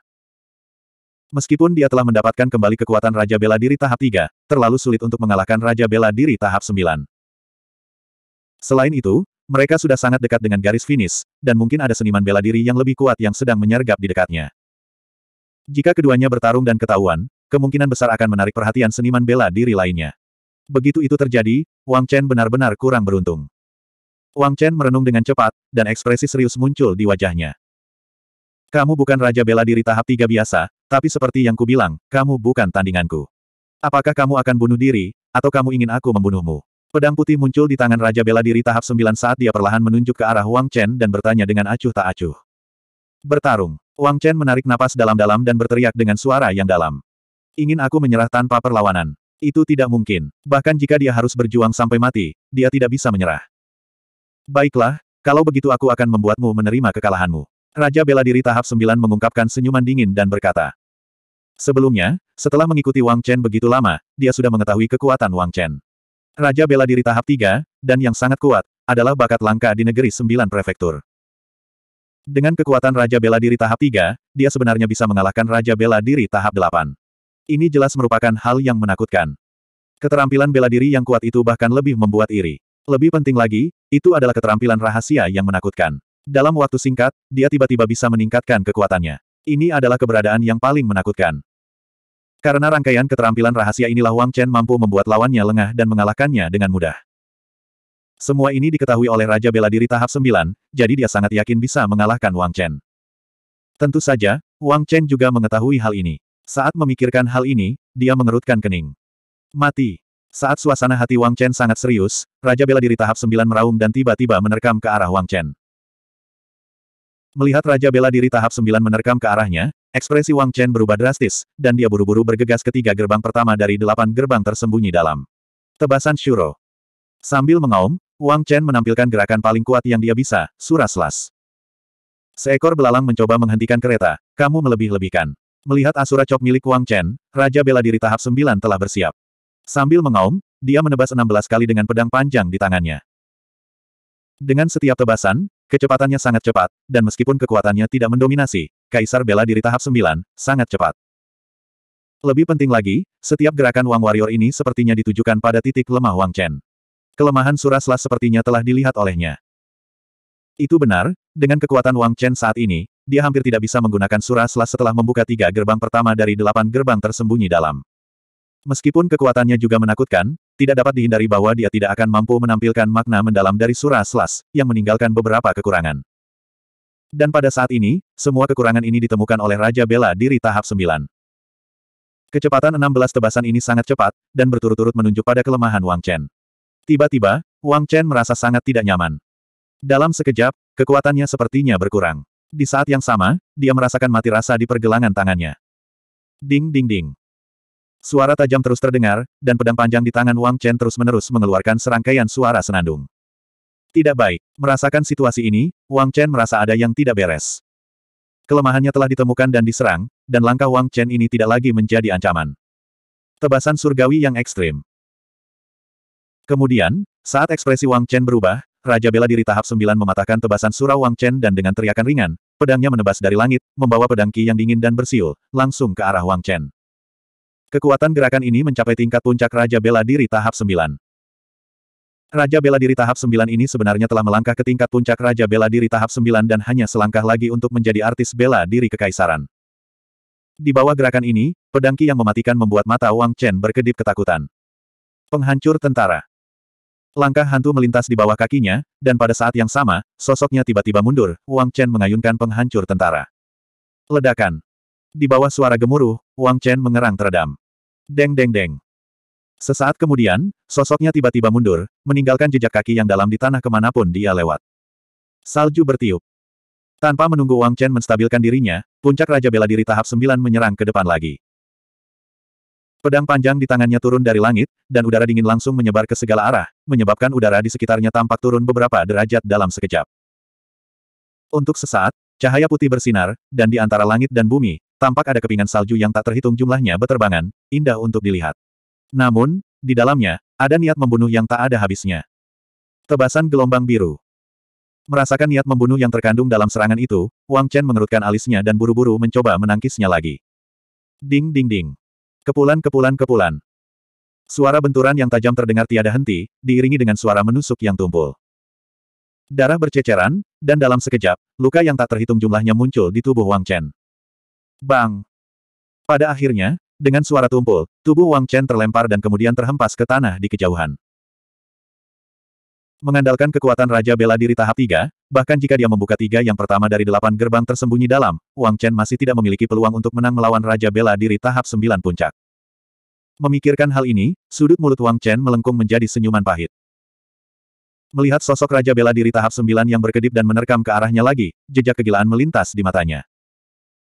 Meskipun dia telah mendapatkan kembali kekuatan Raja Bela Diri tahap tiga, terlalu sulit untuk mengalahkan Raja Bela Diri tahap sembilan. Selain itu, mereka sudah sangat dekat dengan garis finish, dan mungkin ada seniman bela diri yang lebih kuat yang sedang menyergap di dekatnya. Jika keduanya bertarung dan ketahuan, kemungkinan besar akan menarik perhatian seniman bela diri lainnya. Begitu itu terjadi, Wang Chen benar-benar kurang beruntung. Wang Chen merenung dengan cepat, dan ekspresi serius muncul di wajahnya. Kamu bukan Raja Bela Diri tahap tiga biasa, tapi seperti yang kubilang, kamu bukan tandinganku. Apakah kamu akan bunuh diri, atau kamu ingin aku membunuhmu? Pedang putih muncul di tangan Raja Bela Diri tahap 9 saat dia perlahan menunjuk ke arah Wang Chen dan bertanya dengan acuh tak acuh. Bertarung. Wang Chen menarik napas dalam-dalam dan berteriak dengan suara yang dalam. Ingin aku menyerah tanpa perlawanan. Itu tidak mungkin. Bahkan jika dia harus berjuang sampai mati, dia tidak bisa menyerah. Baiklah, kalau begitu aku akan membuatmu menerima kekalahanmu. Raja Bela Diri tahap 9 mengungkapkan senyuman dingin dan berkata. Sebelumnya, setelah mengikuti Wang Chen begitu lama, dia sudah mengetahui kekuatan Wang Chen. Raja bela diri tahap tiga dan yang sangat kuat, adalah bakat langka di negeri sembilan prefektur. Dengan kekuatan Raja Bela Diri tahap tiga, dia sebenarnya bisa mengalahkan Raja Bela Diri tahap delapan. Ini jelas merupakan hal yang menakutkan. Keterampilan bela diri yang kuat itu bahkan lebih membuat iri. Lebih penting lagi, itu adalah keterampilan rahasia yang menakutkan. Dalam waktu singkat, dia tiba-tiba bisa meningkatkan kekuatannya. Ini adalah keberadaan yang paling menakutkan. Karena rangkaian keterampilan rahasia inilah Wang Chen mampu membuat lawannya lengah dan mengalahkannya dengan mudah. Semua ini diketahui oleh Raja Bela Diri tahap 9, jadi dia sangat yakin bisa mengalahkan Wang Chen. Tentu saja, Wang Chen juga mengetahui hal ini. Saat memikirkan hal ini, dia mengerutkan kening. Mati. Saat suasana hati Wang Chen sangat serius, Raja Bela Diri tahap 9 meraung dan tiba-tiba menerkam ke arah Wang Chen. Melihat Raja Bela Diri tahap 9 menerkam ke arahnya, ekspresi Wang Chen berubah drastis, dan dia buru-buru bergegas ke tiga gerbang pertama dari delapan gerbang tersembunyi dalam tebasan Shuro. Sambil mengaum, Wang Chen menampilkan gerakan paling kuat yang dia bisa, suraslas. Seekor belalang mencoba menghentikan kereta, kamu melebih-lebihkan. Melihat Asura Cop milik Wang Chen, Raja Bela Diri tahap 9 telah bersiap. Sambil mengaum, dia menebas 16 kali dengan pedang panjang di tangannya. Dengan setiap tebasan, Kecepatannya sangat cepat, dan meskipun kekuatannya tidak mendominasi, Kaisar bela diri tahap 9, sangat cepat. Lebih penting lagi, setiap gerakan Wang Warrior ini sepertinya ditujukan pada titik lemah Wang Chen. Kelemahan Suraslah sepertinya telah dilihat olehnya. Itu benar, dengan kekuatan Wang Chen saat ini, dia hampir tidak bisa menggunakan Suraslah setelah membuka tiga gerbang pertama dari delapan gerbang tersembunyi dalam. Meskipun kekuatannya juga menakutkan, tidak dapat dihindari bahwa dia tidak akan mampu menampilkan makna mendalam dari sura Selas, yang meninggalkan beberapa kekurangan. Dan pada saat ini, semua kekurangan ini ditemukan oleh Raja Bela Diri tahap 9. Kecepatan 16 tebasan ini sangat cepat, dan berturut-turut menunjuk pada kelemahan Wang Chen. Tiba-tiba, Wang Chen merasa sangat tidak nyaman. Dalam sekejap, kekuatannya sepertinya berkurang. Di saat yang sama, dia merasakan mati rasa di pergelangan tangannya. Ding ding ding. Suara tajam terus terdengar, dan pedang panjang di tangan Wang Chen terus-menerus mengeluarkan serangkaian suara senandung. Tidak baik. Merasakan situasi ini, Wang Chen merasa ada yang tidak beres. Kelemahannya telah ditemukan dan diserang, dan langkah Wang Chen ini tidak lagi menjadi ancaman. Tebasan surgawi yang ekstrim. Kemudian, saat ekspresi Wang Chen berubah, Raja Bela Diri tahap 9 mematahkan tebasan surau Wang Chen dan dengan teriakan ringan, pedangnya menebas dari langit, membawa pedang Qi yang dingin dan bersiul, langsung ke arah Wang Chen. Kekuatan gerakan ini mencapai tingkat puncak Raja Bela Diri tahap 9. Raja Bela Diri tahap 9 ini sebenarnya telah melangkah ke tingkat puncak Raja Bela Diri tahap 9 dan hanya selangkah lagi untuk menjadi artis bela diri kekaisaran. Di bawah gerakan ini, pedangki yang mematikan membuat mata Wang Chen berkedip ketakutan. Penghancur tentara. Langkah hantu melintas di bawah kakinya, dan pada saat yang sama, sosoknya tiba-tiba mundur, Wang Chen mengayunkan penghancur tentara. Ledakan. Di bawah suara gemuruh, Wang Chen mengerang teredam. Deng deng deng. Sesaat kemudian, sosoknya tiba-tiba mundur, meninggalkan jejak kaki yang dalam di tanah kemanapun dia lewat. Salju bertiup. Tanpa menunggu Wang Chen menstabilkan dirinya, puncak Raja Bela Diri tahap 9 menyerang ke depan lagi. Pedang panjang di tangannya turun dari langit, dan udara dingin langsung menyebar ke segala arah, menyebabkan udara di sekitarnya tampak turun beberapa derajat dalam sekejap. Untuk sesaat, cahaya putih bersinar, dan di antara langit dan bumi, tampak ada kepingan salju yang tak terhitung jumlahnya beterbangan, indah untuk dilihat. Namun, di dalamnya, ada niat membunuh yang tak ada habisnya. Tebasan gelombang biru. Merasakan niat membunuh yang terkandung dalam serangan itu, Wang Chen mengerutkan alisnya dan buru-buru mencoba menangkisnya lagi. Ding ding ding. Kepulan kepulan kepulan. Suara benturan yang tajam terdengar tiada henti, diiringi dengan suara menusuk yang tumpul. Darah berceceran, dan dalam sekejap, luka yang tak terhitung jumlahnya muncul di tubuh Wang Chen. Bang! Pada akhirnya, dengan suara tumpul, tubuh Wang Chen terlempar dan kemudian terhempas ke tanah di kejauhan. Mengandalkan kekuatan Raja Bela Diri tahap Tiga, bahkan jika dia membuka tiga yang pertama dari delapan gerbang tersembunyi dalam, Wang Chen masih tidak memiliki peluang untuk menang melawan Raja Bela Diri tahap Sembilan puncak. Memikirkan hal ini, sudut mulut Wang Chen melengkung menjadi senyuman pahit. Melihat sosok Raja Bela Diri tahap Sembilan yang berkedip dan menerkam ke arahnya lagi, jejak kegilaan melintas di matanya.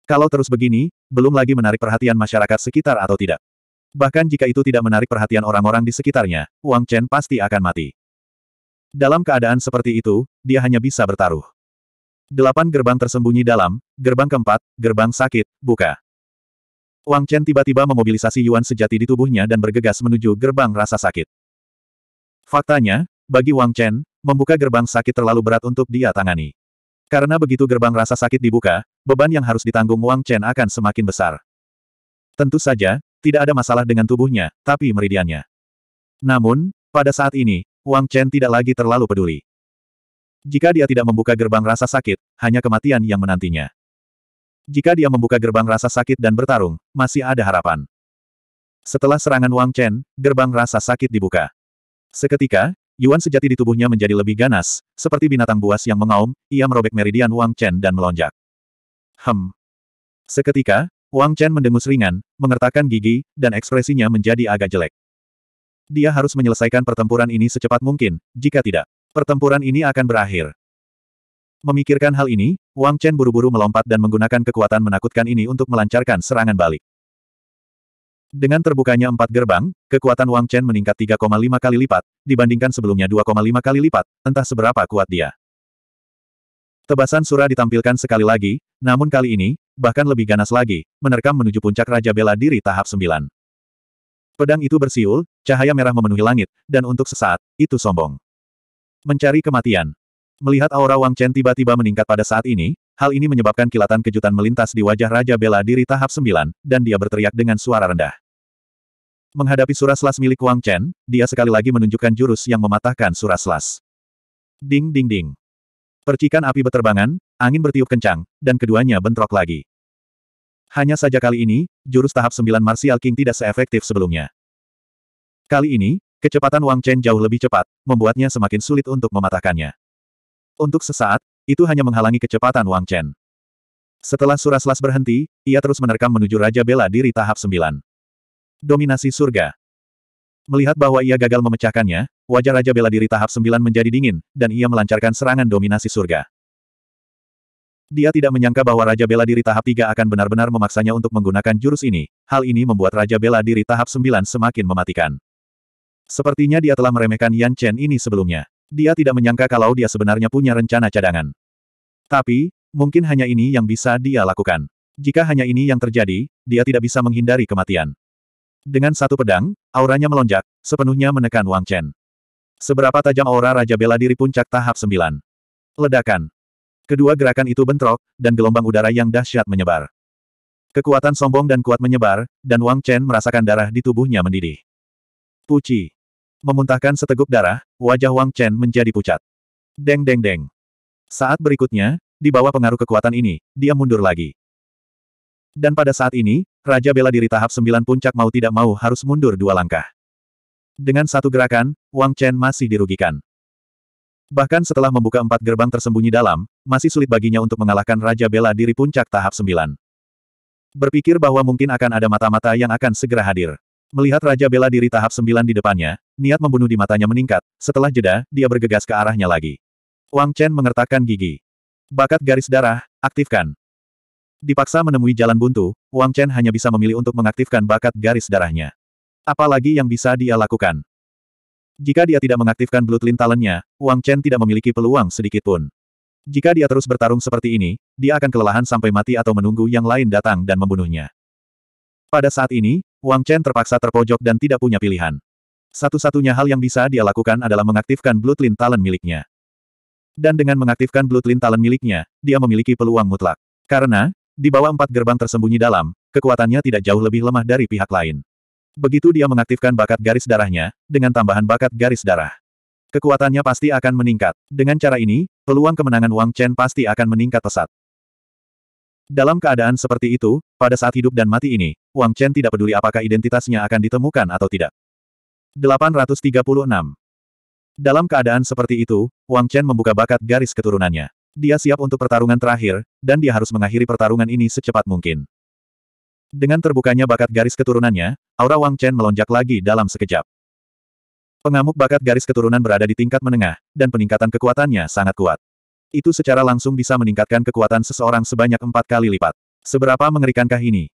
Kalau terus begini, belum lagi menarik perhatian masyarakat sekitar atau tidak. Bahkan jika itu tidak menarik perhatian orang-orang di sekitarnya, Wang Chen pasti akan mati. Dalam keadaan seperti itu, dia hanya bisa bertaruh. Delapan gerbang tersembunyi dalam, gerbang keempat, gerbang sakit, buka. Wang Chen tiba-tiba memobilisasi Yuan sejati di tubuhnya dan bergegas menuju gerbang rasa sakit. Faktanya, bagi Wang Chen, membuka gerbang sakit terlalu berat untuk dia tangani. Karena begitu gerbang rasa sakit dibuka, beban yang harus ditanggung Wang Chen akan semakin besar. Tentu saja, tidak ada masalah dengan tubuhnya, tapi meridiannya. Namun, pada saat ini, Wang Chen tidak lagi terlalu peduli. Jika dia tidak membuka gerbang rasa sakit, hanya kematian yang menantinya. Jika dia membuka gerbang rasa sakit dan bertarung, masih ada harapan. Setelah serangan Wang Chen, gerbang rasa sakit dibuka. Seketika, Yuan sejati di tubuhnya menjadi lebih ganas, seperti binatang buas yang mengaum, ia merobek meridian Wang Chen dan melonjak. Hem. Seketika, Wang Chen mendengus ringan, mengertakkan gigi, dan ekspresinya menjadi agak jelek. Dia harus menyelesaikan pertempuran ini secepat mungkin, jika tidak, pertempuran ini akan berakhir. Memikirkan hal ini, Wang Chen buru-buru melompat dan menggunakan kekuatan menakutkan ini untuk melancarkan serangan balik. Dengan terbukanya empat gerbang, kekuatan Wang Chen meningkat 3,5 kali lipat, dibandingkan sebelumnya 2,5 kali lipat, entah seberapa kuat dia. Tebasan Sura ditampilkan sekali lagi, namun kali ini, bahkan lebih ganas lagi, menerkam menuju puncak Raja Bela Diri tahap 9. Pedang itu bersiul, cahaya merah memenuhi langit, dan untuk sesaat, itu sombong. Mencari kematian. Melihat aura Wang Chen tiba-tiba meningkat pada saat ini, Hal ini menyebabkan kilatan kejutan melintas di wajah Raja Bela Diri tahap 9, dan dia berteriak dengan suara rendah. Menghadapi suras las milik Wang Chen, dia sekali lagi menunjukkan jurus yang mematahkan suras las. Ding ding ding. Percikan api beterbangan, angin bertiup kencang, dan keduanya bentrok lagi. Hanya saja kali ini, jurus tahap 9 Martial King tidak seefektif sebelumnya. Kali ini, kecepatan Wang Chen jauh lebih cepat, membuatnya semakin sulit untuk mematahkannya. Untuk sesaat, itu hanya menghalangi kecepatan Wang Chen. Setelah Suraslas berhenti, ia terus menerkam menuju Raja Bela Diri tahap 9. Dominasi Surga Melihat bahwa ia gagal memecahkannya, wajah Raja Bela Diri tahap 9 menjadi dingin, dan ia melancarkan serangan dominasi surga. Dia tidak menyangka bahwa Raja Bela Diri tahap 3 akan benar-benar memaksanya untuk menggunakan jurus ini, hal ini membuat Raja Bela Diri tahap 9 semakin mematikan. Sepertinya dia telah meremehkan Yan Chen ini sebelumnya. Dia tidak menyangka kalau dia sebenarnya punya rencana cadangan. Tapi, mungkin hanya ini yang bisa dia lakukan. Jika hanya ini yang terjadi, dia tidak bisa menghindari kematian. Dengan satu pedang, auranya melonjak, sepenuhnya menekan Wang Chen. Seberapa tajam aura Raja Bela Diri Puncak tahap 9. Ledakan. Kedua gerakan itu bentrok, dan gelombang udara yang dahsyat menyebar. Kekuatan sombong dan kuat menyebar, dan Wang Chen merasakan darah di tubuhnya mendidih. Puci. Memuntahkan seteguk darah, wajah Wang Chen menjadi pucat. Deng deng deng. Saat berikutnya, di bawah pengaruh kekuatan ini, dia mundur lagi. Dan pada saat ini, Raja Bela Diri tahap Sembilan puncak mau tidak mau harus mundur dua langkah. Dengan satu gerakan, Wang Chen masih dirugikan. Bahkan setelah membuka empat gerbang tersembunyi dalam, masih sulit baginya untuk mengalahkan Raja Bela Diri puncak tahap Sembilan. Berpikir bahwa mungkin akan ada mata-mata yang akan segera hadir. Melihat Raja Bela Diri tahap 9 di depannya, niat membunuh di matanya meningkat, setelah jeda, dia bergegas ke arahnya lagi. Wang Chen mengertakkan gigi. Bakat garis darah, aktifkan. Dipaksa menemui jalan buntu, Wang Chen hanya bisa memilih untuk mengaktifkan bakat garis darahnya. Apalagi yang bisa dia lakukan. Jika dia tidak mengaktifkan Bloodline Talentnya, Wang Chen tidak memiliki peluang sedikit pun. Jika dia terus bertarung seperti ini, dia akan kelelahan sampai mati atau menunggu yang lain datang dan membunuhnya. Pada saat ini, Wang Chen terpaksa terpojok dan tidak punya pilihan. Satu-satunya hal yang bisa dia lakukan adalah mengaktifkan Bloodline Talent miliknya. Dan dengan mengaktifkan Bloodline Talent miliknya, dia memiliki peluang mutlak. Karena, di bawah empat gerbang tersembunyi dalam, kekuatannya tidak jauh lebih lemah dari pihak lain. Begitu dia mengaktifkan bakat garis darahnya, dengan tambahan bakat garis darah. Kekuatannya pasti akan meningkat. Dengan cara ini, peluang kemenangan Wang Chen pasti akan meningkat pesat. Dalam keadaan seperti itu, pada saat hidup dan mati ini, Wang Chen tidak peduli apakah identitasnya akan ditemukan atau tidak. 836. Dalam keadaan seperti itu, Wang Chen membuka bakat garis keturunannya. Dia siap untuk pertarungan terakhir, dan dia harus mengakhiri pertarungan ini secepat mungkin. Dengan terbukanya bakat garis keturunannya, aura Wang Chen melonjak lagi dalam sekejap. Pengamuk bakat garis keturunan berada di tingkat menengah, dan peningkatan kekuatannya sangat kuat. Itu secara langsung bisa meningkatkan kekuatan seseorang sebanyak empat kali lipat. Seberapa mengerikankah ini?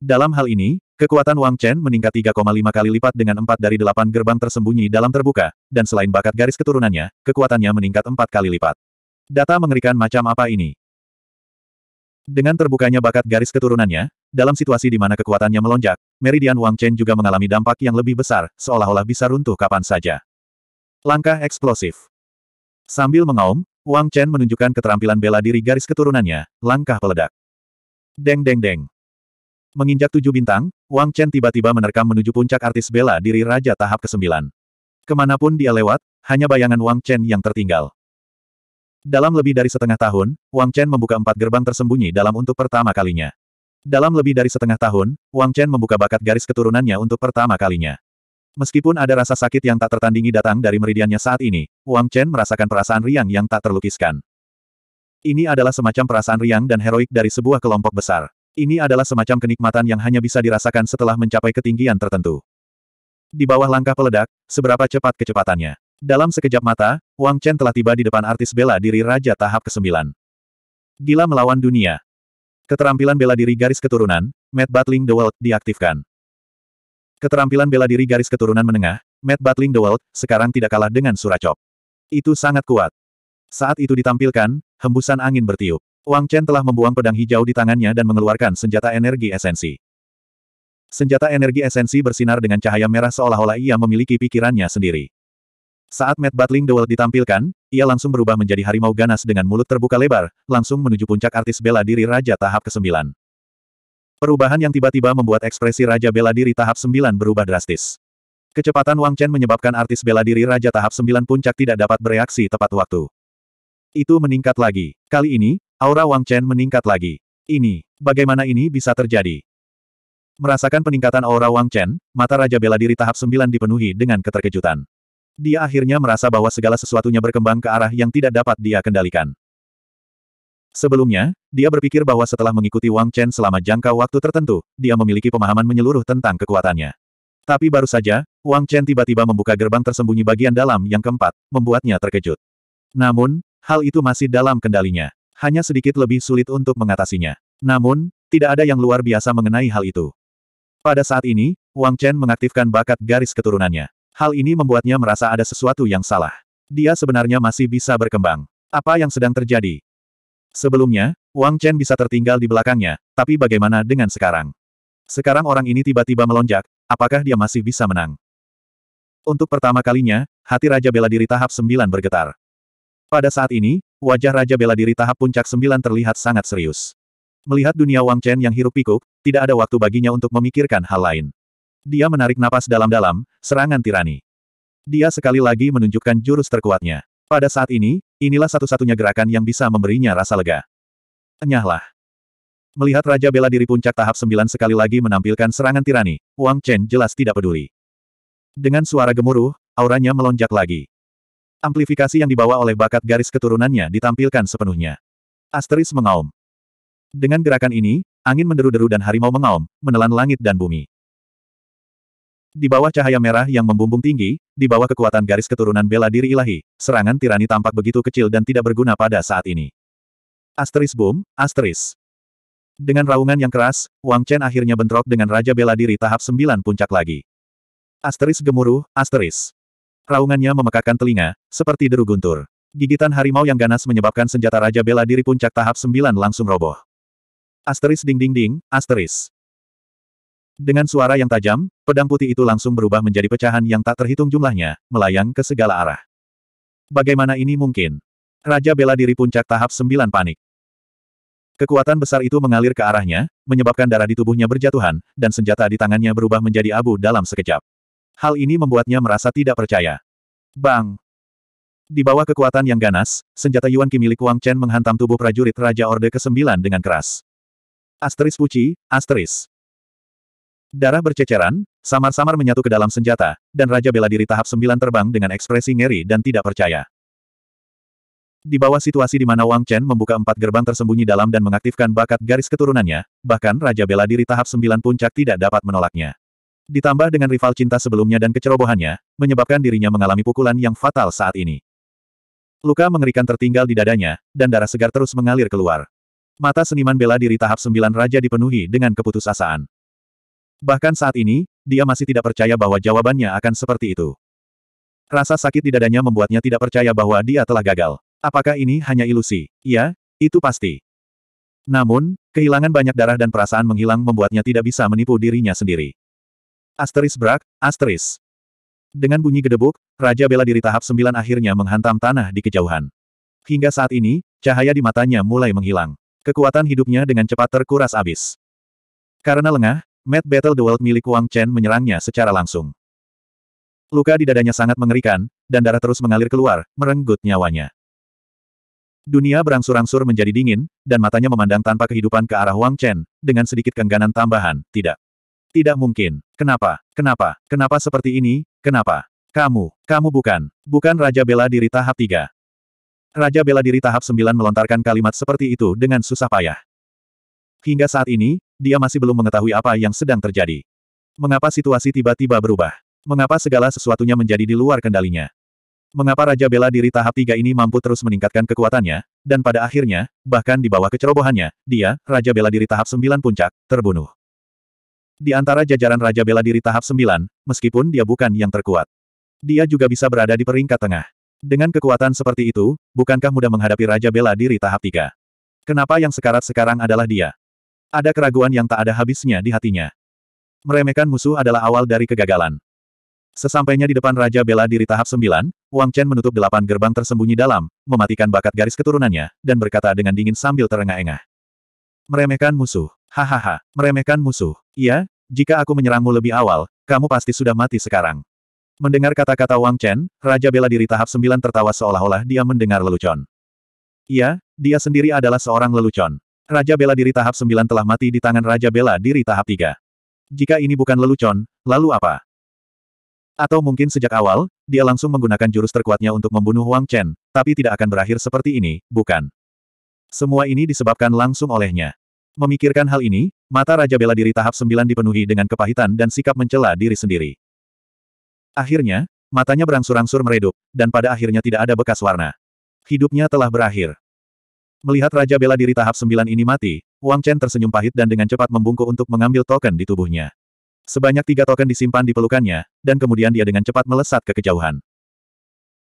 Dalam hal ini, kekuatan Wang Chen meningkat 3,5 kali lipat dengan empat dari delapan gerbang tersembunyi dalam terbuka, dan selain bakat garis keturunannya, kekuatannya meningkat empat kali lipat. Data mengerikan macam apa ini? Dengan terbukanya bakat garis keturunannya, dalam situasi di mana kekuatannya melonjak, Meridian Wang Chen juga mengalami dampak yang lebih besar, seolah-olah bisa runtuh kapan saja. Langkah eksplosif. Sambil mengaum, Wang Chen menunjukkan keterampilan bela diri garis keturunannya, langkah peledak. Deng deng deng. Menginjak tujuh bintang, Wang Chen tiba-tiba menerkam menuju puncak artis bela diri Raja tahap ke-9. Kemanapun dia lewat, hanya bayangan Wang Chen yang tertinggal. Dalam lebih dari setengah tahun, Wang Chen membuka empat gerbang tersembunyi dalam untuk pertama kalinya. Dalam lebih dari setengah tahun, Wang Chen membuka bakat garis keturunannya untuk pertama kalinya. Meskipun ada rasa sakit yang tak tertandingi datang dari meridiannya saat ini, Wang Chen merasakan perasaan riang yang tak terlukiskan. Ini adalah semacam perasaan riang dan heroik dari sebuah kelompok besar. Ini adalah semacam kenikmatan yang hanya bisa dirasakan setelah mencapai ketinggian tertentu. Di bawah langkah peledak, seberapa cepat kecepatannya. Dalam sekejap mata, Wang Chen telah tiba di depan artis bela diri Raja tahap ke-9. Gila melawan dunia. Keterampilan bela diri garis keturunan, Mad Battling the World, diaktifkan. Keterampilan bela diri garis keturunan menengah, Mad Battling the World, sekarang tidak kalah dengan Suracop. Itu sangat kuat. Saat itu ditampilkan, hembusan angin bertiup. Wang Chen telah membuang pedang hijau di tangannya dan mengeluarkan senjata energi esensi. Senjata energi esensi bersinar dengan cahaya merah seolah-olah ia memiliki pikirannya sendiri. Saat Matt Battling The World ditampilkan, ia langsung berubah menjadi harimau ganas dengan mulut terbuka lebar, langsung menuju puncak artis bela diri Raja tahap ke-9. Perubahan yang tiba-tiba membuat ekspresi Raja bela diri tahap 9 berubah drastis. Kecepatan Wang Chen menyebabkan artis bela diri Raja tahap 9 puncak tidak dapat bereaksi tepat waktu. Itu meningkat lagi. Kali ini, Aura Wang Chen meningkat lagi. Ini, bagaimana ini bisa terjadi? Merasakan peningkatan aura Wang Chen, mata Raja Bela Diri tahap 9 dipenuhi dengan keterkejutan. Dia akhirnya merasa bahwa segala sesuatunya berkembang ke arah yang tidak dapat dia kendalikan. Sebelumnya, dia berpikir bahwa setelah mengikuti Wang Chen selama jangka waktu tertentu, dia memiliki pemahaman menyeluruh tentang kekuatannya. Tapi baru saja, Wang Chen tiba-tiba membuka gerbang tersembunyi bagian dalam yang keempat, membuatnya terkejut. Namun, hal itu masih dalam kendalinya hanya sedikit lebih sulit untuk mengatasinya. Namun, tidak ada yang luar biasa mengenai hal itu. Pada saat ini, Wang Chen mengaktifkan bakat garis keturunannya. Hal ini membuatnya merasa ada sesuatu yang salah. Dia sebenarnya masih bisa berkembang. Apa yang sedang terjadi? Sebelumnya, Wang Chen bisa tertinggal di belakangnya, tapi bagaimana dengan sekarang? Sekarang orang ini tiba-tiba melonjak, apakah dia masih bisa menang? Untuk pertama kalinya, hati Raja Bela Diri tahap 9 bergetar. Pada saat ini, wajah Raja Bela Diri tahap puncak sembilan terlihat sangat serius. Melihat dunia Wang Chen yang hirup pikuk, tidak ada waktu baginya untuk memikirkan hal lain. Dia menarik napas dalam-dalam, serangan tirani. Dia sekali lagi menunjukkan jurus terkuatnya. Pada saat ini, inilah satu-satunya gerakan yang bisa memberinya rasa lega. Enyahlah. Melihat Raja Bela Diri puncak tahap Sembilan sekali lagi menampilkan serangan tirani, Wang Chen jelas tidak peduli. Dengan suara gemuruh, auranya melonjak lagi. Amplifikasi yang dibawa oleh bakat garis keturunannya ditampilkan sepenuhnya. Asteris mengaum. Dengan gerakan ini, angin menderu-deru dan harimau mengaum, menelan langit dan bumi. Di bawah cahaya merah yang membumbung tinggi, di bawah kekuatan garis keturunan bela diri ilahi, serangan tirani tampak begitu kecil dan tidak berguna pada saat ini. Asteris boom, asteris. Dengan raungan yang keras, Wang Chen akhirnya bentrok dengan Raja Bela Diri tahap 9 puncak lagi. Asteris gemuruh, asteris. Raungannya memekakkan telinga, seperti deru guntur. Gigitan harimau yang ganas menyebabkan senjata Raja Bela Diri puncak tahap 9 langsung roboh. Asteris ding ding ding, asteris. Dengan suara yang tajam, pedang putih itu langsung berubah menjadi pecahan yang tak terhitung jumlahnya, melayang ke segala arah. Bagaimana ini mungkin? Raja Bela Diri puncak tahap 9 panik. Kekuatan besar itu mengalir ke arahnya, menyebabkan darah di tubuhnya berjatuhan, dan senjata di tangannya berubah menjadi abu dalam sekejap. Hal ini membuatnya merasa tidak percaya. Bang! Di bawah kekuatan yang ganas, senjata Yuan Qi milik Wang Chen menghantam tubuh prajurit Raja Orde ke-9 dengan keras. Asteris puci, asteris. Darah berceceran, samar-samar menyatu ke dalam senjata, dan Raja Bela Diri tahap 9 terbang dengan ekspresi ngeri dan tidak percaya. Di bawah situasi di mana Wang Chen membuka empat gerbang tersembunyi dalam dan mengaktifkan bakat garis keturunannya, bahkan Raja Bela Diri tahap 9 puncak tidak dapat menolaknya ditambah dengan rival cinta sebelumnya dan kecerobohannya, menyebabkan dirinya mengalami pukulan yang fatal saat ini. Luka mengerikan tertinggal di dadanya, dan darah segar terus mengalir keluar. Mata seniman bela diri tahap sembilan Raja dipenuhi dengan keputusasaan. Bahkan saat ini, dia masih tidak percaya bahwa jawabannya akan seperti itu. Rasa sakit di dadanya membuatnya tidak percaya bahwa dia telah gagal. Apakah ini hanya ilusi? Ya, itu pasti. Namun, kehilangan banyak darah dan perasaan menghilang membuatnya tidak bisa menipu dirinya sendiri. Asteris Brak, asteris. Dengan bunyi gedebuk, Raja bela diri tahap 9 akhirnya menghantam tanah di kejauhan. Hingga saat ini, cahaya di matanya mulai menghilang. Kekuatan hidupnya dengan cepat terkuras abis Karena lengah, Mad Battle the World milik Wang Chen menyerangnya secara langsung. Luka di dadanya sangat mengerikan, dan darah terus mengalir keluar, merenggut nyawanya. Dunia berangsur-angsur menjadi dingin, dan matanya memandang tanpa kehidupan ke arah Wang Chen, dengan sedikit kengganan tambahan, tidak. Tidak mungkin. Kenapa? Kenapa? Kenapa seperti ini? Kenapa? Kamu, kamu bukan. Bukan Raja Bela Diri tahap 3. Raja Bela Diri tahap 9 melontarkan kalimat seperti itu dengan susah payah. Hingga saat ini, dia masih belum mengetahui apa yang sedang terjadi. Mengapa situasi tiba-tiba berubah? Mengapa segala sesuatunya menjadi di luar kendalinya? Mengapa Raja Bela Diri tahap 3 ini mampu terus meningkatkan kekuatannya, dan pada akhirnya, bahkan di bawah kecerobohannya, dia, Raja Bela Diri tahap 9 puncak, terbunuh. Di antara jajaran Raja Bela Diri tahap 9, meskipun dia bukan yang terkuat. Dia juga bisa berada di peringkat tengah. Dengan kekuatan seperti itu, bukankah mudah menghadapi Raja Bela Diri tahap 3? Kenapa yang sekarat sekarang adalah dia? Ada keraguan yang tak ada habisnya di hatinya. Meremehkan musuh adalah awal dari kegagalan. Sesampainya di depan Raja Bela Diri tahap 9, Wang Chen menutup delapan gerbang tersembunyi dalam, mematikan bakat garis keturunannya, dan berkata dengan dingin sambil terengah-engah. Meremehkan musuh. Hahaha, meremehkan musuh. Iya, jika aku menyerangmu lebih awal, kamu pasti sudah mati sekarang. Mendengar kata-kata Wang Chen, Raja Bela Diri tahap 9 tertawa seolah-olah dia mendengar lelucon. Iya, dia sendiri adalah seorang lelucon. Raja Bela Diri tahap 9 telah mati di tangan Raja Bela Diri tahap 3. Jika ini bukan lelucon, lalu apa? Atau mungkin sejak awal, dia langsung menggunakan jurus terkuatnya untuk membunuh Wang Chen, tapi tidak akan berakhir seperti ini, bukan? Semua ini disebabkan langsung olehnya. Memikirkan hal ini, mata Raja Bela Diri tahap 9 dipenuhi dengan kepahitan dan sikap mencela diri sendiri. Akhirnya, matanya berangsur-angsur meredup, dan pada akhirnya tidak ada bekas warna. Hidupnya telah berakhir. Melihat Raja Bela Diri tahap 9 ini mati, Wang Chen tersenyum pahit dan dengan cepat membungkuk untuk mengambil token di tubuhnya. Sebanyak tiga token disimpan di pelukannya, dan kemudian dia dengan cepat melesat ke kejauhan.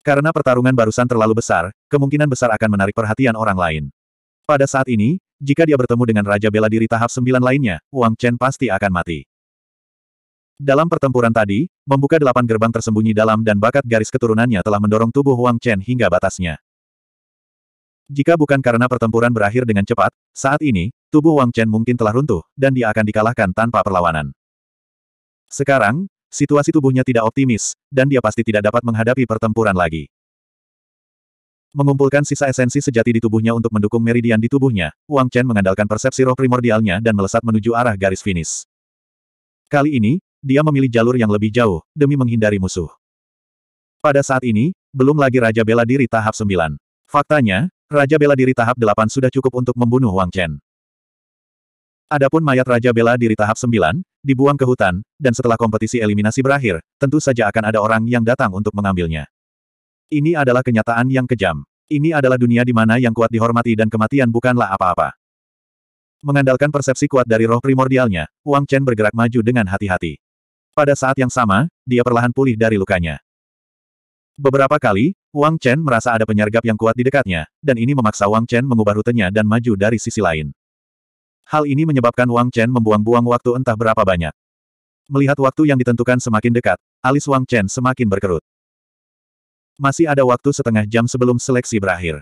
Karena pertarungan barusan terlalu besar, kemungkinan besar akan menarik perhatian orang lain. Pada saat ini, jika dia bertemu dengan Raja Bela Diri tahap sembilan lainnya, Wang Chen pasti akan mati. Dalam pertempuran tadi, membuka delapan gerbang tersembunyi dalam dan bakat garis keturunannya telah mendorong tubuh Wang Chen hingga batasnya. Jika bukan karena pertempuran berakhir dengan cepat, saat ini, tubuh Wang Chen mungkin telah runtuh, dan dia akan dikalahkan tanpa perlawanan. Sekarang, situasi tubuhnya tidak optimis, dan dia pasti tidak dapat menghadapi pertempuran lagi. Mengumpulkan sisa esensi sejati di tubuhnya untuk mendukung meridian di tubuhnya, Wang Chen mengandalkan persepsi roh primordialnya dan melesat menuju arah garis finish. Kali ini, dia memilih jalur yang lebih jauh, demi menghindari musuh. Pada saat ini, belum lagi Raja Bela Diri tahap 9. Faktanya, Raja Bela Diri tahap 8 sudah cukup untuk membunuh Wang Chen. Adapun mayat Raja Bela Diri tahap 9, dibuang ke hutan, dan setelah kompetisi eliminasi berakhir, tentu saja akan ada orang yang datang untuk mengambilnya. Ini adalah kenyataan yang kejam. Ini adalah dunia di mana yang kuat dihormati dan kematian bukanlah apa-apa. Mengandalkan persepsi kuat dari roh primordialnya, Wang Chen bergerak maju dengan hati-hati. Pada saat yang sama, dia perlahan pulih dari lukanya. Beberapa kali, Wang Chen merasa ada penyergap yang kuat di dekatnya, dan ini memaksa Wang Chen mengubah rutenya dan maju dari sisi lain. Hal ini menyebabkan Wang Chen membuang-buang waktu entah berapa banyak. Melihat waktu yang ditentukan semakin dekat, alis Wang Chen semakin berkerut. Masih ada waktu setengah jam sebelum seleksi berakhir.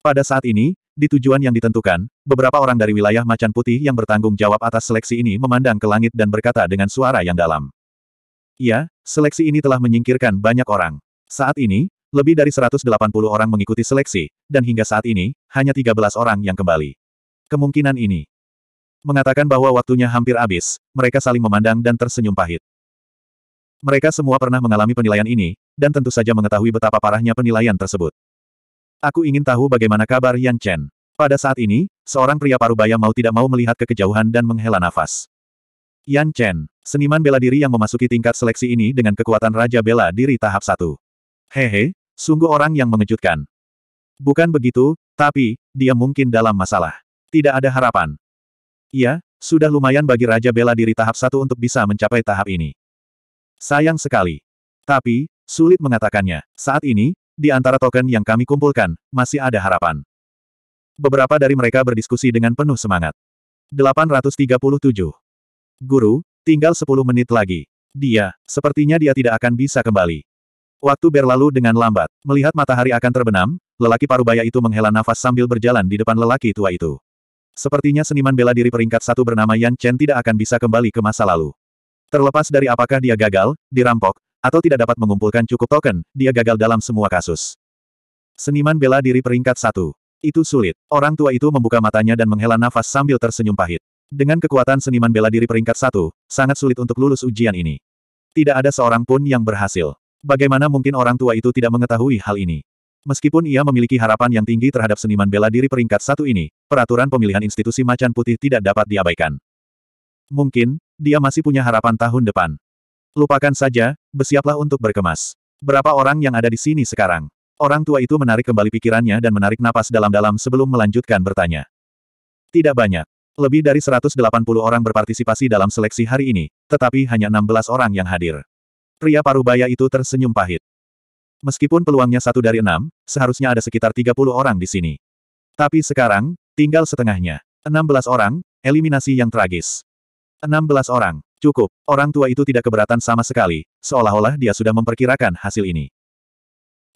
Pada saat ini, di tujuan yang ditentukan, beberapa orang dari wilayah Macan Putih yang bertanggung jawab atas seleksi ini memandang ke langit dan berkata dengan suara yang dalam. Ya, seleksi ini telah menyingkirkan banyak orang. Saat ini, lebih dari 180 orang mengikuti seleksi, dan hingga saat ini, hanya 13 orang yang kembali. Kemungkinan ini mengatakan bahwa waktunya hampir habis, mereka saling memandang dan tersenyum pahit. Mereka semua pernah mengalami penilaian ini, dan tentu saja mengetahui betapa parahnya penilaian tersebut. Aku ingin tahu bagaimana kabar Yan Chen. Pada saat ini, seorang pria parubaya mau tidak mau melihat ke kejauhan dan menghela nafas. Yan Chen, seniman bela diri yang memasuki tingkat seleksi ini dengan kekuatan Raja Bela Diri tahap 1. Hehe, sungguh orang yang mengejutkan. Bukan begitu, tapi, dia mungkin dalam masalah. Tidak ada harapan. Iya, sudah lumayan bagi Raja Bela Diri tahap 1 untuk bisa mencapai tahap ini. Sayang sekali. Tapi, sulit mengatakannya. Saat ini, di antara token yang kami kumpulkan, masih ada harapan. Beberapa dari mereka berdiskusi dengan penuh semangat. 837. Guru, tinggal 10 menit lagi. Dia, sepertinya dia tidak akan bisa kembali. Waktu berlalu dengan lambat. Melihat matahari akan terbenam, lelaki parubaya itu menghela nafas sambil berjalan di depan lelaki tua itu. Sepertinya seniman bela diri peringkat satu bernama Yan Chen tidak akan bisa kembali ke masa lalu. Terlepas dari apakah dia gagal, dirampok, atau tidak dapat mengumpulkan cukup token, dia gagal dalam semua kasus. Seniman bela diri peringkat satu. Itu sulit. Orang tua itu membuka matanya dan menghela nafas sambil tersenyum pahit. Dengan kekuatan seniman bela diri peringkat satu, sangat sulit untuk lulus ujian ini. Tidak ada seorang pun yang berhasil. Bagaimana mungkin orang tua itu tidak mengetahui hal ini? Meskipun ia memiliki harapan yang tinggi terhadap seniman bela diri peringkat satu ini, peraturan pemilihan institusi macan putih tidak dapat diabaikan. Mungkin, dia masih punya harapan tahun depan. Lupakan saja, bersiaplah untuk berkemas. Berapa orang yang ada di sini sekarang? Orang tua itu menarik kembali pikirannya dan menarik napas dalam-dalam sebelum melanjutkan bertanya. Tidak banyak. Lebih dari 180 orang berpartisipasi dalam seleksi hari ini, tetapi hanya 16 orang yang hadir. Pria parubaya itu tersenyum pahit. Meskipun peluangnya satu dari enam, seharusnya ada sekitar 30 orang di sini. Tapi sekarang, tinggal setengahnya. 16 orang, eliminasi yang tragis belas orang. Cukup. Orang tua itu tidak keberatan sama sekali, seolah-olah dia sudah memperkirakan hasil ini.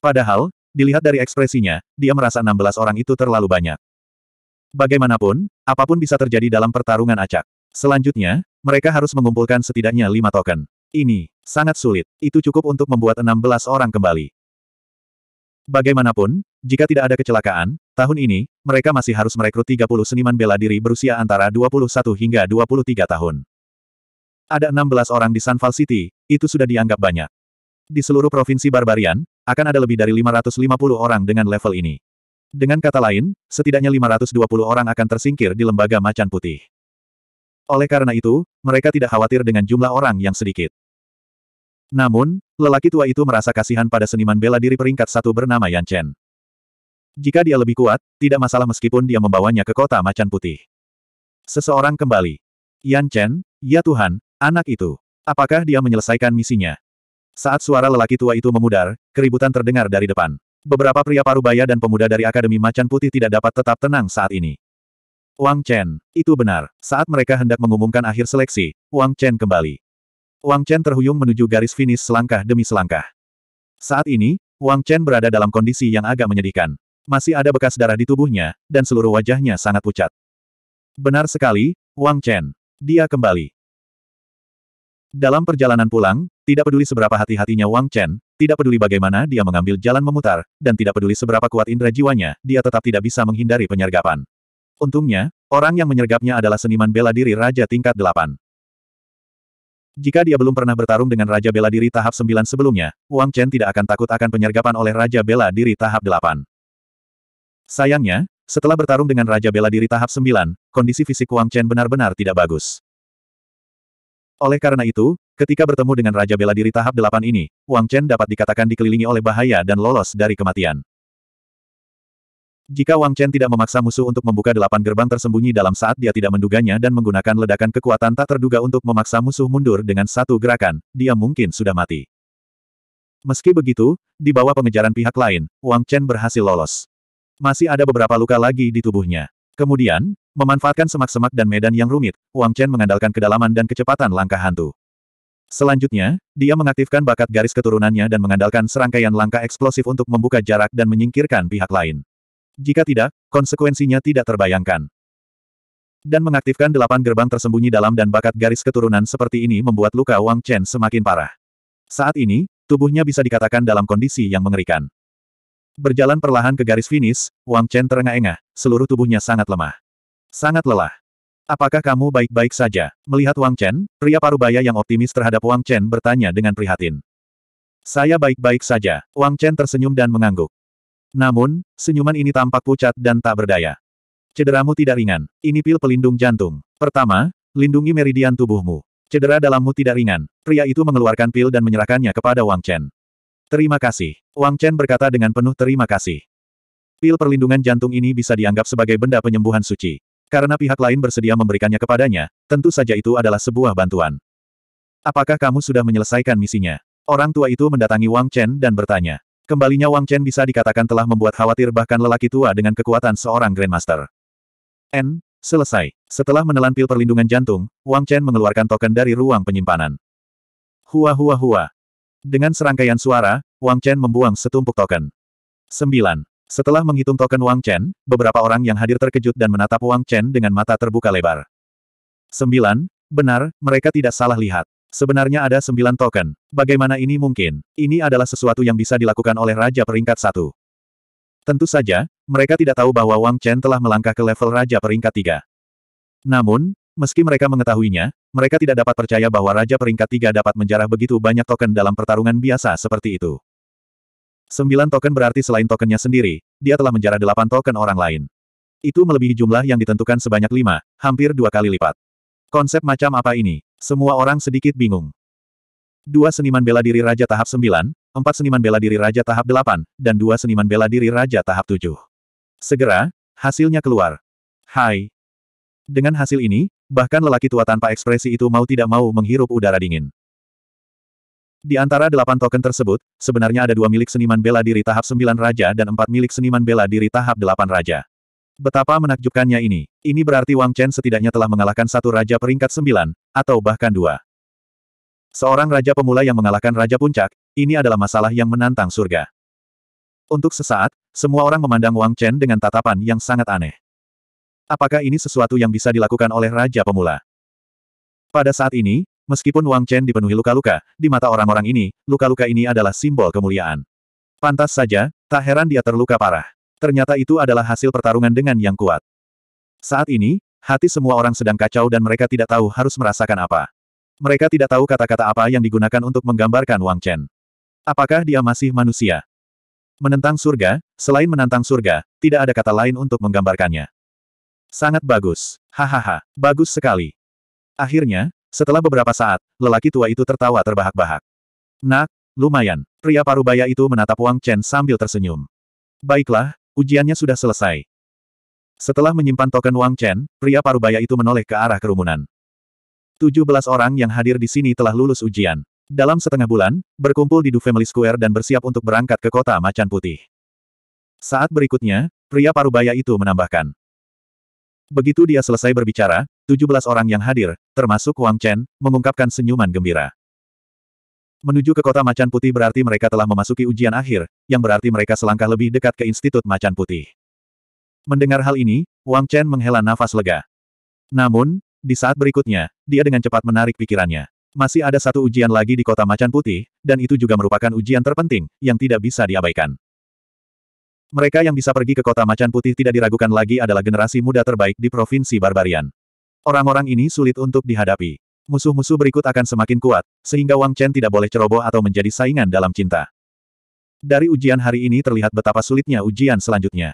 Padahal, dilihat dari ekspresinya, dia merasa 16 orang itu terlalu banyak. Bagaimanapun, apapun bisa terjadi dalam pertarungan acak. Selanjutnya, mereka harus mengumpulkan setidaknya lima token. Ini, sangat sulit. Itu cukup untuk membuat 16 orang kembali. Bagaimanapun, jika tidak ada kecelakaan, Tahun ini, mereka masih harus merekrut 30 seniman bela diri berusia antara 21 hingga 23 tahun. Ada 16 orang di Sanval City, itu sudah dianggap banyak. Di seluruh provinsi Barbarian, akan ada lebih dari 550 orang dengan level ini. Dengan kata lain, setidaknya 520 orang akan tersingkir di lembaga macan putih. Oleh karena itu, mereka tidak khawatir dengan jumlah orang yang sedikit. Namun, lelaki tua itu merasa kasihan pada seniman bela diri peringkat satu bernama Yan Chen. Jika dia lebih kuat, tidak masalah meskipun dia membawanya ke kota macan putih. Seseorang kembali. Yan Chen, ya Tuhan, anak itu. Apakah dia menyelesaikan misinya? Saat suara lelaki tua itu memudar, keributan terdengar dari depan. Beberapa pria parubaya dan pemuda dari Akademi Macan Putih tidak dapat tetap tenang saat ini. Wang Chen, itu benar. Saat mereka hendak mengumumkan akhir seleksi, Wang Chen kembali. Wang Chen terhuyung menuju garis finish selangkah demi selangkah. Saat ini, Wang Chen berada dalam kondisi yang agak menyedihkan masih ada bekas darah di tubuhnya, dan seluruh wajahnya sangat pucat. Benar sekali, Wang Chen. Dia kembali. Dalam perjalanan pulang, tidak peduli seberapa hati-hatinya Wang Chen, tidak peduli bagaimana dia mengambil jalan memutar, dan tidak peduli seberapa kuat indera jiwanya, dia tetap tidak bisa menghindari penyergapan. Untungnya, orang yang menyergapnya adalah seniman bela diri Raja tingkat 8. Jika dia belum pernah bertarung dengan Raja Bela Diri tahap 9 sebelumnya, Wang Chen tidak akan takut akan penyergapan oleh Raja Bela Diri tahap 8. Sayangnya, setelah bertarung dengan Raja Bela Diri tahap 9, kondisi fisik Wang Chen benar-benar tidak bagus. Oleh karena itu, ketika bertemu dengan Raja Bela Diri tahap 8 ini, Wang Chen dapat dikatakan dikelilingi oleh bahaya dan lolos dari kematian. Jika Wang Chen tidak memaksa musuh untuk membuka delapan gerbang tersembunyi dalam saat dia tidak menduganya dan menggunakan ledakan kekuatan tak terduga untuk memaksa musuh mundur dengan satu gerakan, dia mungkin sudah mati. Meski begitu, di bawah pengejaran pihak lain, Wang Chen berhasil lolos. Masih ada beberapa luka lagi di tubuhnya. Kemudian, memanfaatkan semak-semak dan medan yang rumit, Wang Chen mengandalkan kedalaman dan kecepatan langkah hantu. Selanjutnya, dia mengaktifkan bakat garis keturunannya dan mengandalkan serangkaian langkah eksplosif untuk membuka jarak dan menyingkirkan pihak lain. Jika tidak, konsekuensinya tidak terbayangkan dan mengaktifkan delapan gerbang tersembunyi dalam dan bakat garis keturunan seperti ini membuat luka Wang Chen semakin parah. Saat ini, tubuhnya bisa dikatakan dalam kondisi yang mengerikan. Berjalan perlahan ke garis finish, Wang Chen terengah-engah, seluruh tubuhnya sangat lemah. Sangat lelah. Apakah kamu baik-baik saja? Melihat Wang Chen, pria parubaya yang optimis terhadap Wang Chen bertanya dengan prihatin. Saya baik-baik saja. Wang Chen tersenyum dan mengangguk. Namun, senyuman ini tampak pucat dan tak berdaya. Cederamu tidak ringan. Ini pil pelindung jantung. Pertama, lindungi meridian tubuhmu. Cedera dalammu tidak ringan. Pria itu mengeluarkan pil dan menyerahkannya kepada Wang Chen. Terima kasih. Wang Chen berkata dengan penuh terima kasih. Pil perlindungan jantung ini bisa dianggap sebagai benda penyembuhan suci. Karena pihak lain bersedia memberikannya kepadanya, tentu saja itu adalah sebuah bantuan. Apakah kamu sudah menyelesaikan misinya? Orang tua itu mendatangi Wang Chen dan bertanya. Kembalinya Wang Chen bisa dikatakan telah membuat khawatir bahkan lelaki tua dengan kekuatan seorang Grandmaster. N. Selesai. Setelah menelan pil perlindungan jantung, Wang Chen mengeluarkan token dari ruang penyimpanan. Hua hua hua. Dengan serangkaian suara, Wang Chen membuang setumpuk token. 9. Setelah menghitung token Wang Chen, beberapa orang yang hadir terkejut dan menatap Wang Chen dengan mata terbuka lebar. 9. Benar, mereka tidak salah lihat. Sebenarnya ada 9 token. Bagaimana ini mungkin? Ini adalah sesuatu yang bisa dilakukan oleh Raja Peringkat 1. Tentu saja, mereka tidak tahu bahwa Wang Chen telah melangkah ke level Raja Peringkat 3. Namun, Meski mereka mengetahuinya, mereka tidak dapat percaya bahwa Raja Peringkat Tiga dapat menjarah begitu banyak token dalam pertarungan biasa seperti itu. Sembilan token berarti selain tokennya sendiri, dia telah menjarah delapan token orang lain. Itu melebihi jumlah yang ditentukan sebanyak lima, hampir dua kali lipat. Konsep macam apa ini? Semua orang sedikit bingung. Dua seniman bela diri Raja tahap Sembilan, empat seniman bela diri Raja tahap Delapan, dan dua seniman bela diri Raja tahap Tujuh. Segera, hasilnya keluar. Hai. Dengan hasil ini, Bahkan lelaki tua tanpa ekspresi itu mau tidak mau menghirup udara dingin. Di antara delapan token tersebut, sebenarnya ada dua milik seniman bela diri tahap sembilan Raja dan empat milik seniman bela diri tahap delapan Raja. Betapa menakjubkannya ini. Ini berarti Wang Chen setidaknya telah mengalahkan satu Raja peringkat sembilan, atau bahkan dua. Seorang Raja pemula yang mengalahkan Raja Puncak, ini adalah masalah yang menantang surga. Untuk sesaat, semua orang memandang Wang Chen dengan tatapan yang sangat aneh. Apakah ini sesuatu yang bisa dilakukan oleh Raja Pemula? Pada saat ini, meskipun Wang Chen dipenuhi luka-luka, di mata orang-orang ini, luka-luka ini adalah simbol kemuliaan. Pantas saja, tak heran dia terluka parah. Ternyata itu adalah hasil pertarungan dengan yang kuat. Saat ini, hati semua orang sedang kacau dan mereka tidak tahu harus merasakan apa. Mereka tidak tahu kata-kata apa yang digunakan untuk menggambarkan Wang Chen. Apakah dia masih manusia? Menentang surga, selain menantang surga, tidak ada kata lain untuk menggambarkannya. Sangat bagus. Hahaha, bagus sekali. Akhirnya, setelah beberapa saat, lelaki tua itu tertawa terbahak-bahak. Nak, lumayan. Pria parubaya itu menatap Wang Chen sambil tersenyum. Baiklah, ujiannya sudah selesai. Setelah menyimpan token Wang Chen, pria parubaya itu menoleh ke arah kerumunan. 17 orang yang hadir di sini telah lulus ujian. Dalam setengah bulan, berkumpul di Du Family Square dan bersiap untuk berangkat ke kota Macan Putih. Saat berikutnya, pria parubaya itu menambahkan. Begitu dia selesai berbicara, 17 orang yang hadir, termasuk Wang Chen, mengungkapkan senyuman gembira. Menuju ke kota macan putih berarti mereka telah memasuki ujian akhir, yang berarti mereka selangkah lebih dekat ke Institut Macan Putih. Mendengar hal ini, Wang Chen menghela nafas lega. Namun, di saat berikutnya, dia dengan cepat menarik pikirannya. Masih ada satu ujian lagi di kota macan putih, dan itu juga merupakan ujian terpenting, yang tidak bisa diabaikan. Mereka yang bisa pergi ke kota macan putih tidak diragukan lagi adalah generasi muda terbaik di provinsi Barbarian. Orang-orang ini sulit untuk dihadapi. Musuh-musuh berikut akan semakin kuat, sehingga Wang Chen tidak boleh ceroboh atau menjadi saingan dalam cinta. Dari ujian hari ini terlihat betapa sulitnya ujian selanjutnya.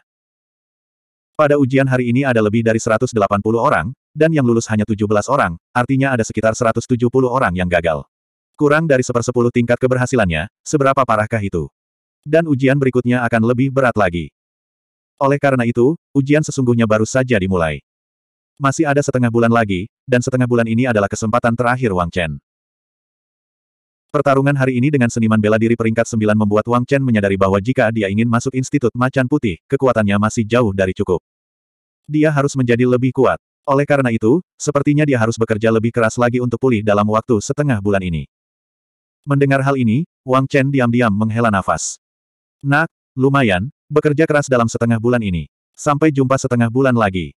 Pada ujian hari ini ada lebih dari 180 orang, dan yang lulus hanya 17 orang, artinya ada sekitar 170 orang yang gagal. Kurang dari sepersepuluh tingkat keberhasilannya, seberapa parahkah itu? dan ujian berikutnya akan lebih berat lagi. Oleh karena itu, ujian sesungguhnya baru saja dimulai. Masih ada setengah bulan lagi, dan setengah bulan ini adalah kesempatan terakhir Wang Chen. Pertarungan hari ini dengan seniman bela diri peringkat 9 membuat Wang Chen menyadari bahwa jika dia ingin masuk Institut Macan Putih, kekuatannya masih jauh dari cukup. Dia harus menjadi lebih kuat. Oleh karena itu, sepertinya dia harus bekerja lebih keras lagi untuk pulih dalam waktu setengah bulan ini. Mendengar hal ini, Wang Chen diam-diam menghela nafas. Nak, lumayan, bekerja keras dalam setengah bulan ini. Sampai jumpa setengah bulan lagi.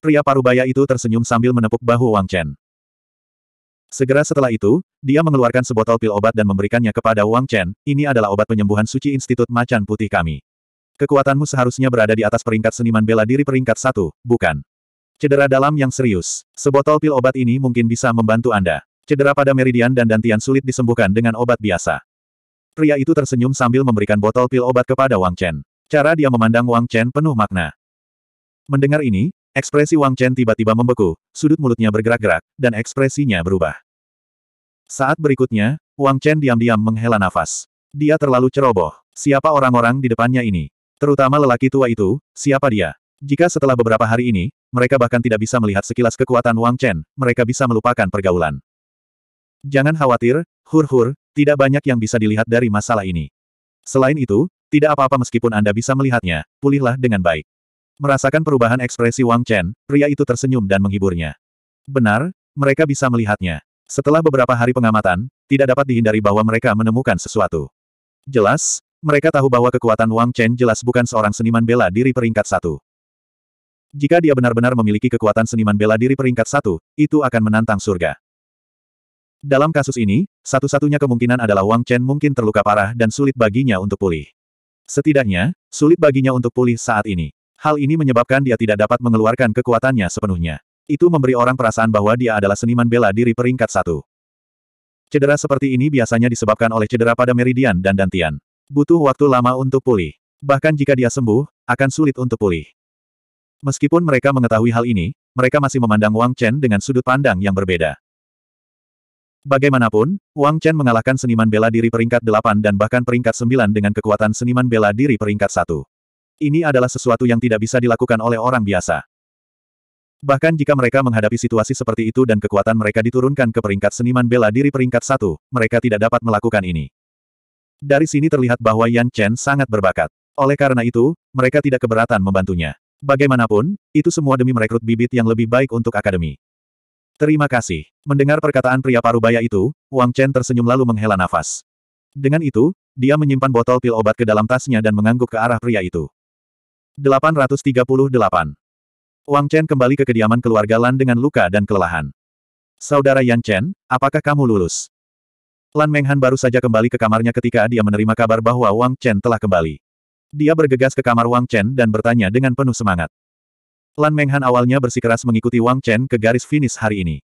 Pria parubaya itu tersenyum sambil menepuk bahu Wang Chen. Segera setelah itu, dia mengeluarkan sebotol pil obat dan memberikannya kepada Wang Chen, ini adalah obat penyembuhan suci Institut Macan Putih kami. Kekuatanmu seharusnya berada di atas peringkat seniman bela diri peringkat satu, bukan? Cedera dalam yang serius. Sebotol pil obat ini mungkin bisa membantu Anda. Cedera pada meridian dan dantian sulit disembuhkan dengan obat biasa. Pria itu tersenyum sambil memberikan botol pil obat kepada Wang Chen. Cara dia memandang Wang Chen penuh makna. Mendengar ini, ekspresi Wang Chen tiba-tiba membeku, sudut mulutnya bergerak-gerak, dan ekspresinya berubah. Saat berikutnya, Wang Chen diam-diam menghela nafas. Dia terlalu ceroboh. Siapa orang-orang di depannya ini? Terutama lelaki tua itu, siapa dia? Jika setelah beberapa hari ini, mereka bahkan tidak bisa melihat sekilas kekuatan Wang Chen, mereka bisa melupakan pergaulan. Jangan khawatir, Hur Hur, tidak banyak yang bisa dilihat dari masalah ini. Selain itu, tidak apa-apa meskipun Anda bisa melihatnya, pulihlah dengan baik. Merasakan perubahan ekspresi Wang Chen, pria itu tersenyum dan menghiburnya. Benar, mereka bisa melihatnya. Setelah beberapa hari pengamatan, tidak dapat dihindari bahwa mereka menemukan sesuatu. Jelas, mereka tahu bahwa kekuatan Wang Chen jelas bukan seorang seniman bela diri peringkat satu. Jika dia benar-benar memiliki kekuatan seniman bela diri peringkat satu, itu akan menantang surga. Dalam kasus ini, satu-satunya kemungkinan adalah Wang Chen mungkin terluka parah dan sulit baginya untuk pulih. Setidaknya, sulit baginya untuk pulih saat ini. Hal ini menyebabkan dia tidak dapat mengeluarkan kekuatannya sepenuhnya. Itu memberi orang perasaan bahwa dia adalah seniman bela diri peringkat satu. Cedera seperti ini biasanya disebabkan oleh cedera pada meridian dan dantian. Butuh waktu lama untuk pulih. Bahkan jika dia sembuh, akan sulit untuk pulih. Meskipun mereka mengetahui hal ini, mereka masih memandang Wang Chen dengan sudut pandang yang berbeda. Bagaimanapun, Wang Chen mengalahkan seniman bela diri peringkat 8 dan bahkan peringkat 9 dengan kekuatan seniman bela diri peringkat 1. Ini adalah sesuatu yang tidak bisa dilakukan oleh orang biasa. Bahkan jika mereka menghadapi situasi seperti itu dan kekuatan mereka diturunkan ke peringkat seniman bela diri peringkat 1, mereka tidak dapat melakukan ini. Dari sini terlihat bahwa Yan Chen sangat berbakat. Oleh karena itu, mereka tidak keberatan membantunya. Bagaimanapun, itu semua demi merekrut bibit yang lebih baik untuk akademi. Terima kasih. Mendengar perkataan pria parubaya itu, Wang Chen tersenyum lalu menghela nafas. Dengan itu, dia menyimpan botol pil obat ke dalam tasnya dan mengangguk ke arah pria itu. 838. Wang Chen kembali ke kediaman keluarga Lan dengan luka dan kelelahan. Saudara Yan Chen, apakah kamu lulus? Lan Menghan baru saja kembali ke kamarnya ketika dia menerima kabar bahwa Wang Chen telah kembali. Dia bergegas ke kamar Wang Chen dan bertanya dengan penuh semangat. Lan Menghan awalnya bersikeras mengikuti Wang Chen ke garis finish hari ini.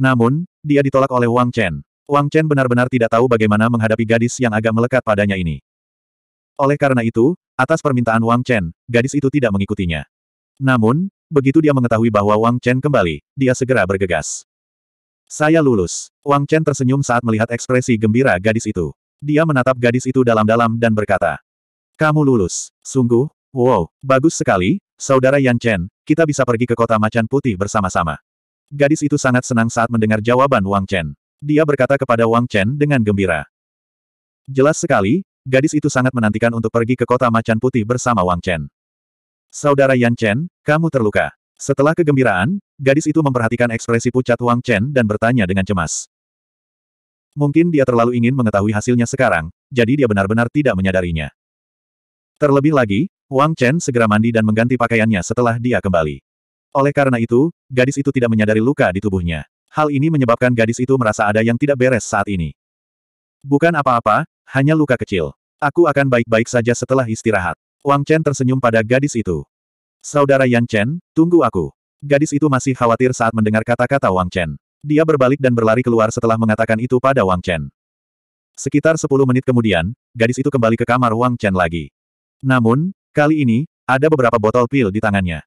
Namun, dia ditolak oleh Wang Chen. Wang Chen benar-benar tidak tahu bagaimana menghadapi gadis yang agak melekat padanya ini. Oleh karena itu, atas permintaan Wang Chen, gadis itu tidak mengikutinya. Namun, begitu dia mengetahui bahwa Wang Chen kembali, dia segera bergegas. Saya lulus. Wang Chen tersenyum saat melihat ekspresi gembira gadis itu. Dia menatap gadis itu dalam-dalam dan berkata, Kamu lulus. Sungguh, wow, bagus sekali, saudara Yan Chen, kita bisa pergi ke kota macan putih bersama-sama. Gadis itu sangat senang saat mendengar jawaban Wang Chen. Dia berkata kepada Wang Chen dengan gembira. Jelas sekali, gadis itu sangat menantikan untuk pergi ke kota macan putih bersama Wang Chen. Saudara Yan Chen, kamu terluka. Setelah kegembiraan, gadis itu memperhatikan ekspresi pucat Wang Chen dan bertanya dengan cemas. Mungkin dia terlalu ingin mengetahui hasilnya sekarang, jadi dia benar-benar tidak menyadarinya. Terlebih lagi, Wang Chen segera mandi dan mengganti pakaiannya setelah dia kembali. Oleh karena itu, gadis itu tidak menyadari luka di tubuhnya. Hal ini menyebabkan gadis itu merasa ada yang tidak beres saat ini. Bukan apa-apa, hanya luka kecil. Aku akan baik-baik saja setelah istirahat. Wang Chen tersenyum pada gadis itu. Saudara Yan Chen, tunggu aku. Gadis itu masih khawatir saat mendengar kata-kata Wang Chen. Dia berbalik dan berlari keluar setelah mengatakan itu pada Wang Chen. Sekitar 10 menit kemudian, gadis itu kembali ke kamar Wang Chen lagi. Namun, Kali ini, ada beberapa botol pil di tangannya.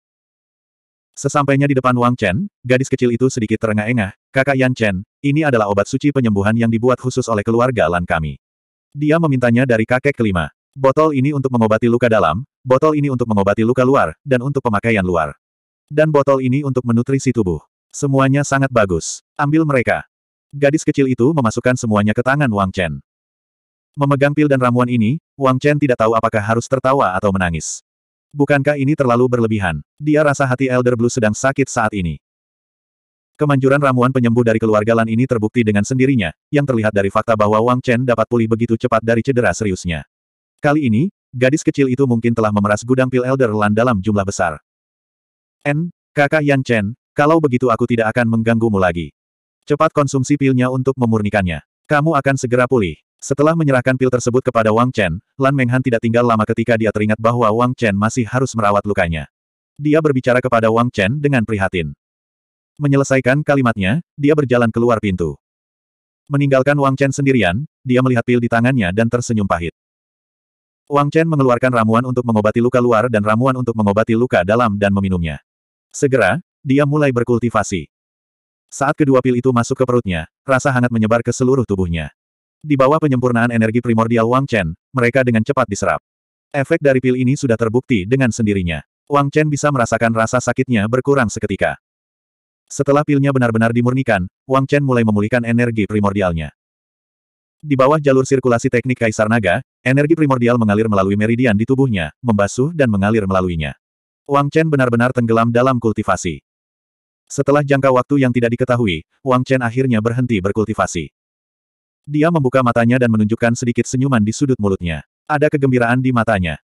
Sesampainya di depan Wang Chen, gadis kecil itu sedikit terengah-engah, kakak Yan Chen, ini adalah obat suci penyembuhan yang dibuat khusus oleh keluarga Lan kami. Dia memintanya dari kakek kelima. Botol ini untuk mengobati luka dalam, botol ini untuk mengobati luka luar, dan untuk pemakaian luar. Dan botol ini untuk menutrisi tubuh. Semuanya sangat bagus. Ambil mereka. Gadis kecil itu memasukkan semuanya ke tangan Wang Chen. Memegang pil dan ramuan ini, Wang Chen tidak tahu apakah harus tertawa atau menangis. Bukankah ini terlalu berlebihan? Dia rasa hati Elder Blue sedang sakit saat ini. Kemanjuran ramuan penyembuh dari keluarga Lan ini terbukti dengan sendirinya, yang terlihat dari fakta bahwa Wang Chen dapat pulih begitu cepat dari cedera seriusnya. Kali ini, gadis kecil itu mungkin telah memeras gudang pil Elder Lan dalam jumlah besar. N, kakak Yan Chen, kalau begitu aku tidak akan mengganggumu lagi. Cepat konsumsi pilnya untuk memurnikannya. Kamu akan segera pulih. Setelah menyerahkan pil tersebut kepada Wang Chen, Lan Menghan tidak tinggal lama ketika dia teringat bahwa Wang Chen masih harus merawat lukanya. Dia berbicara kepada Wang Chen dengan prihatin. Menyelesaikan kalimatnya, dia berjalan keluar pintu. Meninggalkan Wang Chen sendirian, dia melihat pil di tangannya dan tersenyum pahit. Wang Chen mengeluarkan ramuan untuk mengobati luka luar dan ramuan untuk mengobati luka dalam dan meminumnya. Segera, dia mulai berkultivasi. Saat kedua pil itu masuk ke perutnya, rasa hangat menyebar ke seluruh tubuhnya. Di bawah penyempurnaan energi primordial Wang Chen, mereka dengan cepat diserap. Efek dari pil ini sudah terbukti dengan sendirinya. Wang Chen bisa merasakan rasa sakitnya berkurang seketika. Setelah pilnya benar-benar dimurnikan, Wang Chen mulai memulihkan energi primordialnya. Di bawah jalur sirkulasi teknik Kaisar Naga, energi primordial mengalir melalui meridian di tubuhnya, membasuh dan mengalir melaluinya. Wang Chen benar-benar tenggelam dalam kultivasi. Setelah jangka waktu yang tidak diketahui, Wang Chen akhirnya berhenti berkultivasi. Dia membuka matanya dan menunjukkan sedikit senyuman di sudut mulutnya. Ada kegembiraan di matanya.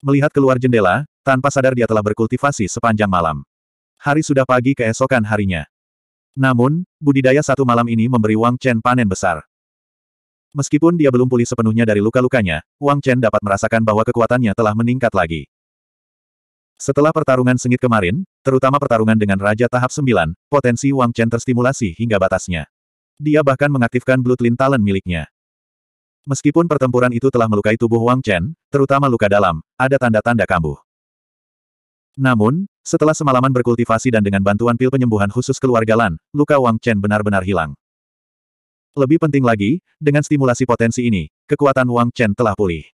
Melihat keluar jendela, tanpa sadar dia telah berkultivasi sepanjang malam. Hari sudah pagi keesokan harinya. Namun, budidaya satu malam ini memberi Wang Chen panen besar. Meskipun dia belum pulih sepenuhnya dari luka-lukanya, Wang Chen dapat merasakan bahwa kekuatannya telah meningkat lagi. Setelah pertarungan sengit kemarin, terutama pertarungan dengan Raja Tahap 9, potensi Wang Chen terstimulasi hingga batasnya. Dia bahkan mengaktifkan Blood Lin Talent miliknya. Meskipun pertempuran itu telah melukai tubuh Wang Chen, terutama luka dalam, ada tanda-tanda kambuh. Namun, setelah semalaman berkultivasi dan dengan bantuan pil penyembuhan khusus keluarga Lan, luka Wang Chen benar-benar hilang. Lebih penting lagi, dengan stimulasi potensi ini, kekuatan Wang Chen telah pulih.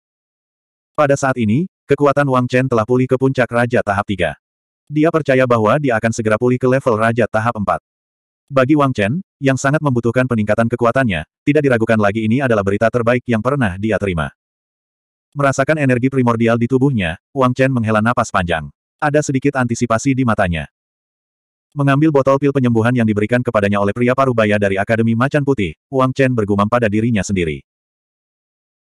Pada saat ini, kekuatan Wang Chen telah pulih ke puncak Raja Tahap 3. Dia percaya bahwa dia akan segera pulih ke level Raja Tahap 4. Bagi Wang Chen, yang sangat membutuhkan peningkatan kekuatannya, tidak diragukan lagi ini adalah berita terbaik yang pernah dia terima. Merasakan energi primordial di tubuhnya, Wang Chen menghela napas panjang. Ada sedikit antisipasi di matanya. Mengambil botol pil penyembuhan yang diberikan kepadanya oleh pria parubaya dari Akademi Macan Putih, Wang Chen bergumam pada dirinya sendiri.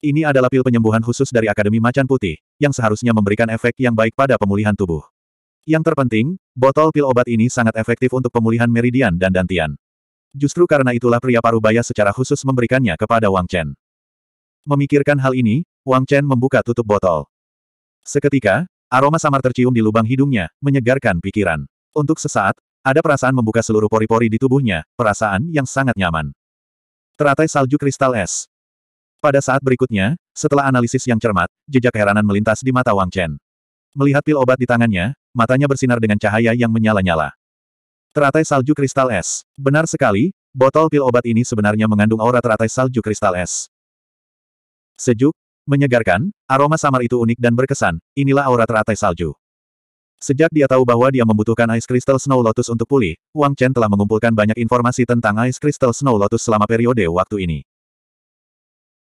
Ini adalah pil penyembuhan khusus dari Akademi Macan Putih, yang seharusnya memberikan efek yang baik pada pemulihan tubuh. Yang terpenting, botol pil obat ini sangat efektif untuk pemulihan meridian dan dantian. Justru karena itulah pria parubaya secara khusus memberikannya kepada Wang Chen. Memikirkan hal ini, Wang Chen membuka tutup botol. Seketika, aroma samar tercium di lubang hidungnya, menyegarkan pikiran. Untuk sesaat, ada perasaan membuka seluruh pori-pori di tubuhnya, perasaan yang sangat nyaman. Teratai salju kristal es. Pada saat berikutnya, setelah analisis yang cermat, jejak keheranan melintas di mata Wang Chen. Melihat pil obat di tangannya, matanya bersinar dengan cahaya yang menyala-nyala. Teratai salju kristal es. Benar sekali, botol pil obat ini sebenarnya mengandung aura teratai salju kristal es. Sejuk, menyegarkan, aroma samar itu unik dan berkesan, inilah aura teratai salju. Sejak dia tahu bahwa dia membutuhkan Ice Crystal Snow Lotus untuk pulih, Wang Chen telah mengumpulkan banyak informasi tentang Ice Crystal Snow Lotus selama periode waktu ini.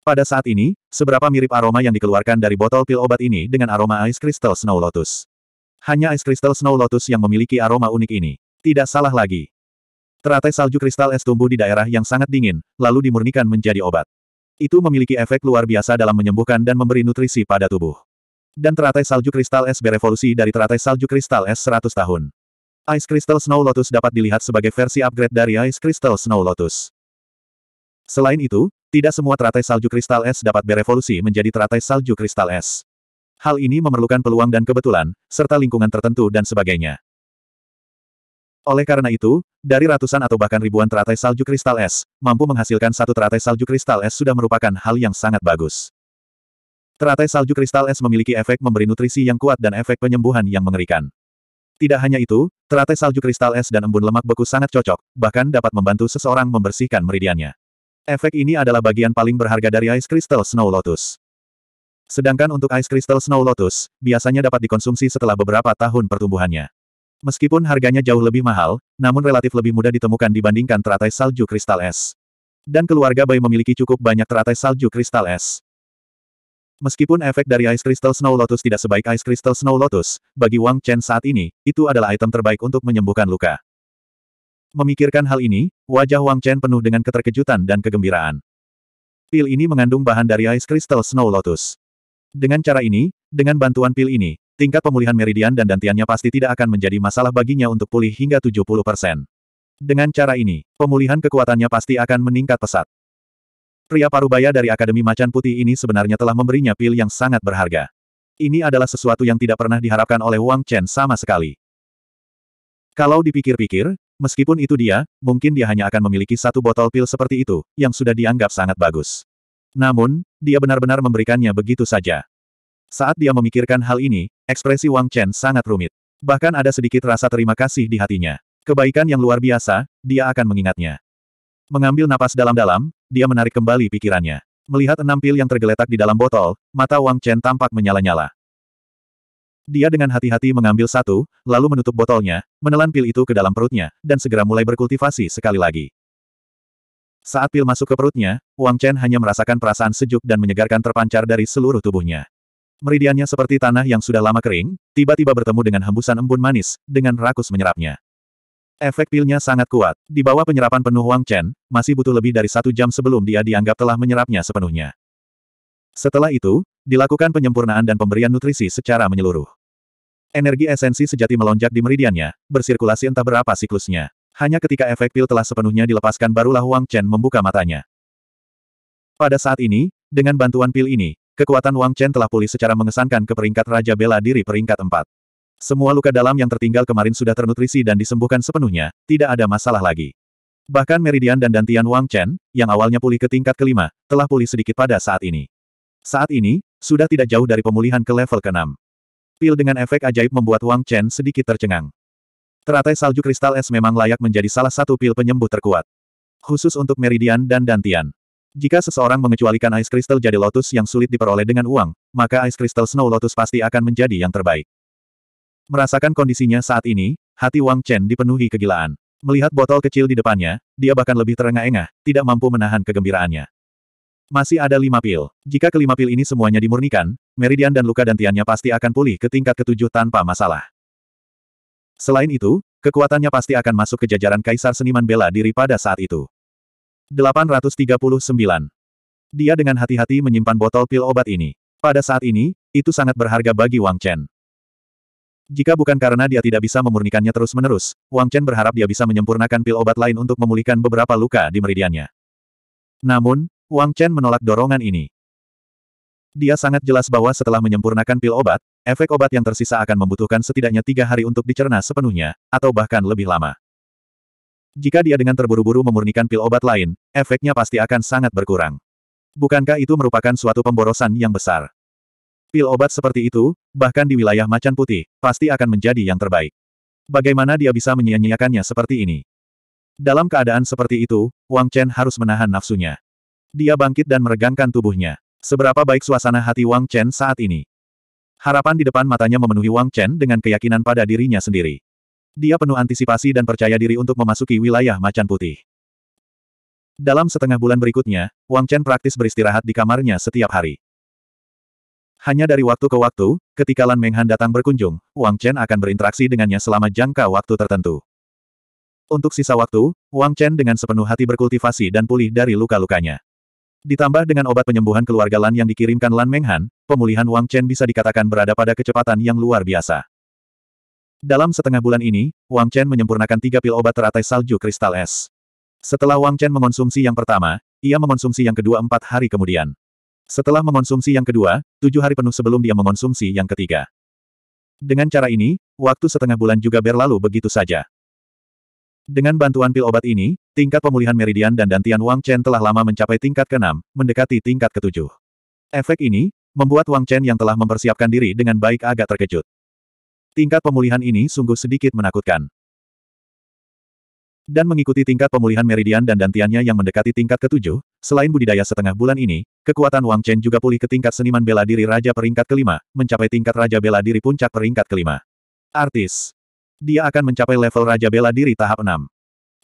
Pada saat ini, seberapa mirip aroma yang dikeluarkan dari botol pil obat ini dengan aroma Ice Crystal Snow Lotus. Hanya es kristal Snow Lotus yang memiliki aroma unik ini. Tidak salah lagi. Teratai salju kristal es tumbuh di daerah yang sangat dingin, lalu dimurnikan menjadi obat. Itu memiliki efek luar biasa dalam menyembuhkan dan memberi nutrisi pada tubuh. Dan teratai salju kristal es berevolusi dari teratai salju kristal es 100 tahun. Ice Crystal Snow Lotus dapat dilihat sebagai versi upgrade dari Ice Crystal Snow Lotus. Selain itu, tidak semua teratai salju kristal es dapat berevolusi menjadi teratai salju kristal es hal ini memerlukan peluang dan kebetulan, serta lingkungan tertentu dan sebagainya. Oleh karena itu, dari ratusan atau bahkan ribuan teratai salju kristal es, mampu menghasilkan satu teratai salju kristal es sudah merupakan hal yang sangat bagus. Teratai salju kristal es memiliki efek memberi nutrisi yang kuat dan efek penyembuhan yang mengerikan. Tidak hanya itu, teratai salju kristal es dan embun lemak beku sangat cocok, bahkan dapat membantu seseorang membersihkan meridiannya. Efek ini adalah bagian paling berharga dari Ice Crystal Snow Lotus. Sedangkan untuk Ice Crystal Snow Lotus, biasanya dapat dikonsumsi setelah beberapa tahun pertumbuhannya. Meskipun harganya jauh lebih mahal, namun relatif lebih mudah ditemukan dibandingkan teratai salju kristal es. Dan keluarga Bai memiliki cukup banyak teratai salju kristal es. Meskipun efek dari Ice Crystal Snow Lotus tidak sebaik Ice Crystal Snow Lotus, bagi Wang Chen saat ini, itu adalah item terbaik untuk menyembuhkan luka. Memikirkan hal ini, wajah Wang Chen penuh dengan keterkejutan dan kegembiraan. Pil ini mengandung bahan dari Ice Crystal Snow Lotus. Dengan cara ini, dengan bantuan pil ini, tingkat pemulihan meridian dan dantiannya pasti tidak akan menjadi masalah baginya untuk pulih hingga 70%. Dengan cara ini, pemulihan kekuatannya pasti akan meningkat pesat. Pria parubaya dari Akademi Macan Putih ini sebenarnya telah memberinya pil yang sangat berharga. Ini adalah sesuatu yang tidak pernah diharapkan oleh Wang Chen sama sekali. Kalau dipikir-pikir, meskipun itu dia, mungkin dia hanya akan memiliki satu botol pil seperti itu, yang sudah dianggap sangat bagus. Namun, dia benar-benar memberikannya begitu saja. Saat dia memikirkan hal ini, ekspresi Wang Chen sangat rumit. Bahkan ada sedikit rasa terima kasih di hatinya. Kebaikan yang luar biasa, dia akan mengingatnya. Mengambil napas dalam-dalam, dia menarik kembali pikirannya. Melihat enam pil yang tergeletak di dalam botol, mata Wang Chen tampak menyala-nyala. Dia dengan hati-hati mengambil satu, lalu menutup botolnya, menelan pil itu ke dalam perutnya, dan segera mulai berkultivasi sekali lagi. Saat pil masuk ke perutnya, Wang Chen hanya merasakan perasaan sejuk dan menyegarkan terpancar dari seluruh tubuhnya. Meridiannya seperti tanah yang sudah lama kering, tiba-tiba bertemu dengan hembusan embun manis, dengan rakus menyerapnya. Efek pilnya sangat kuat. Di bawah penyerapan penuh Wang Chen, masih butuh lebih dari satu jam sebelum dia dianggap telah menyerapnya sepenuhnya. Setelah itu, dilakukan penyempurnaan dan pemberian nutrisi secara menyeluruh. Energi esensi sejati melonjak di meridiannya, bersirkulasi entah berapa siklusnya. Hanya ketika efek pil telah sepenuhnya dilepaskan barulah Wang Chen membuka matanya. Pada saat ini, dengan bantuan pil ini, kekuatan Wang Chen telah pulih secara mengesankan ke peringkat Raja Bela Diri peringkat 4. Semua luka dalam yang tertinggal kemarin sudah ternutrisi dan disembuhkan sepenuhnya, tidak ada masalah lagi. Bahkan Meridian dan Dantian Wang Chen, yang awalnya pulih ke tingkat kelima, telah pulih sedikit pada saat ini. Saat ini, sudah tidak jauh dari pemulihan ke level keenam. Pil dengan efek ajaib membuat Wang Chen sedikit tercengang. Teratai salju kristal es memang layak menjadi salah satu pil penyembuh terkuat. Khusus untuk Meridian dan Dantian. Jika seseorang mengecualikan Ice Crystal jadi Lotus yang sulit diperoleh dengan uang, maka Ice Crystal Snow Lotus pasti akan menjadi yang terbaik. Merasakan kondisinya saat ini, hati Wang Chen dipenuhi kegilaan. Melihat botol kecil di depannya, dia bahkan lebih terengah-engah, tidak mampu menahan kegembiraannya. Masih ada lima pil. Jika kelima pil ini semuanya dimurnikan, Meridian dan luka dantiannya pasti akan pulih ke tingkat ketujuh tanpa masalah. Selain itu, kekuatannya pasti akan masuk ke jajaran kaisar seniman bela diri pada saat itu. 839. Dia dengan hati-hati menyimpan botol pil obat ini. Pada saat ini, itu sangat berharga bagi Wang Chen. Jika bukan karena dia tidak bisa memurnikannya terus-menerus, Wang Chen berharap dia bisa menyempurnakan pil obat lain untuk memulihkan beberapa luka di meridiannya. Namun, Wang Chen menolak dorongan ini. Dia sangat jelas bahwa setelah menyempurnakan pil obat, efek obat yang tersisa akan membutuhkan setidaknya tiga hari untuk dicerna sepenuhnya, atau bahkan lebih lama. Jika dia dengan terburu-buru memurnikan pil obat lain, efeknya pasti akan sangat berkurang. Bukankah itu merupakan suatu pemborosan yang besar? Pil obat seperti itu, bahkan di wilayah macan putih, pasti akan menjadi yang terbaik. Bagaimana dia bisa menyia-nyiakannya seperti ini? Dalam keadaan seperti itu, Wang Chen harus menahan nafsunya. Dia bangkit dan meregangkan tubuhnya. Seberapa baik suasana hati Wang Chen saat ini. Harapan di depan matanya memenuhi Wang Chen dengan keyakinan pada dirinya sendiri. Dia penuh antisipasi dan percaya diri untuk memasuki wilayah macan putih. Dalam setengah bulan berikutnya, Wang Chen praktis beristirahat di kamarnya setiap hari. Hanya dari waktu ke waktu, ketika Lan Menghan datang berkunjung, Wang Chen akan berinteraksi dengannya selama jangka waktu tertentu. Untuk sisa waktu, Wang Chen dengan sepenuh hati berkultivasi dan pulih dari luka-lukanya. Ditambah dengan obat penyembuhan keluarga Lan yang dikirimkan Lan Menghan, pemulihan Wang Chen bisa dikatakan berada pada kecepatan yang luar biasa. Dalam setengah bulan ini, Wang Chen menyempurnakan tiga pil obat teratai salju kristal es. Setelah Wang Chen mengonsumsi yang pertama, ia mengonsumsi yang kedua empat hari kemudian. Setelah mengonsumsi yang kedua, tujuh hari penuh sebelum dia mengonsumsi yang ketiga. Dengan cara ini, waktu setengah bulan juga berlalu begitu saja. Dengan bantuan pil obat ini, tingkat pemulihan Meridian dan Dantian Wang Chen telah lama mencapai tingkat ke-6, mendekati tingkat ke-7. Efek ini, membuat Wang Chen yang telah mempersiapkan diri dengan baik agak terkejut. Tingkat pemulihan ini sungguh sedikit menakutkan. Dan mengikuti tingkat pemulihan Meridian dan Dantiannya yang mendekati tingkat ke-7, selain budidaya setengah bulan ini, kekuatan Wang Chen juga pulih ke tingkat seniman bela diri Raja peringkat kelima, mencapai tingkat Raja bela diri puncak peringkat kelima. Artis dia akan mencapai level Raja Bela Diri tahap 6.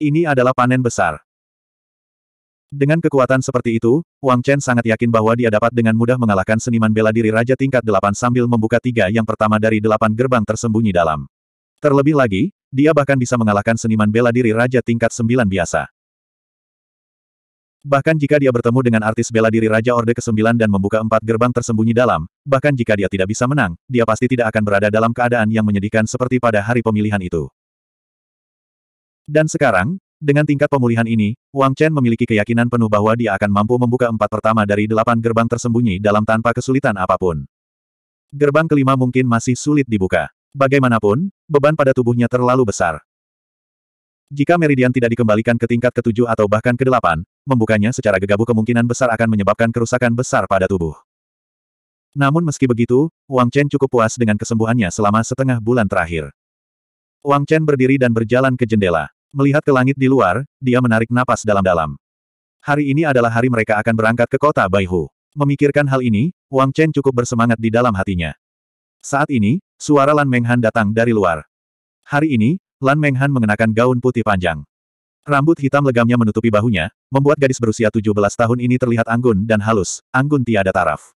Ini adalah panen besar. Dengan kekuatan seperti itu, Wang Chen sangat yakin bahwa dia dapat dengan mudah mengalahkan seniman bela diri Raja tingkat 8 sambil membuka tiga yang pertama dari delapan gerbang tersembunyi dalam. Terlebih lagi, dia bahkan bisa mengalahkan seniman bela diri Raja tingkat 9 biasa. Bahkan jika dia bertemu dengan artis bela diri Raja Orde ke-9 dan membuka empat gerbang tersembunyi dalam, bahkan jika dia tidak bisa menang, dia pasti tidak akan berada dalam keadaan yang menyedihkan seperti pada hari pemilihan itu. Dan sekarang, dengan tingkat pemulihan ini, Wang Chen memiliki keyakinan penuh bahwa dia akan mampu membuka empat pertama dari delapan gerbang tersembunyi dalam tanpa kesulitan apapun. Gerbang kelima mungkin masih sulit dibuka. Bagaimanapun, beban pada tubuhnya terlalu besar. Jika meridian tidak dikembalikan ke tingkat ketujuh atau bahkan ke kedelapan, membukanya secara gegabah kemungkinan besar akan menyebabkan kerusakan besar pada tubuh. Namun meski begitu, Wang Chen cukup puas dengan kesembuhannya selama setengah bulan terakhir. Wang Chen berdiri dan berjalan ke jendela. Melihat ke langit di luar, dia menarik napas dalam-dalam. Hari ini adalah hari mereka akan berangkat ke kota Baihu. Memikirkan hal ini, Wang Chen cukup bersemangat di dalam hatinya. Saat ini, suara Lan Menghan datang dari luar. Hari ini, Lan Menghan mengenakan gaun putih panjang. Rambut hitam legamnya menutupi bahunya, membuat gadis berusia 17 tahun ini terlihat anggun dan halus, anggun tiada taraf.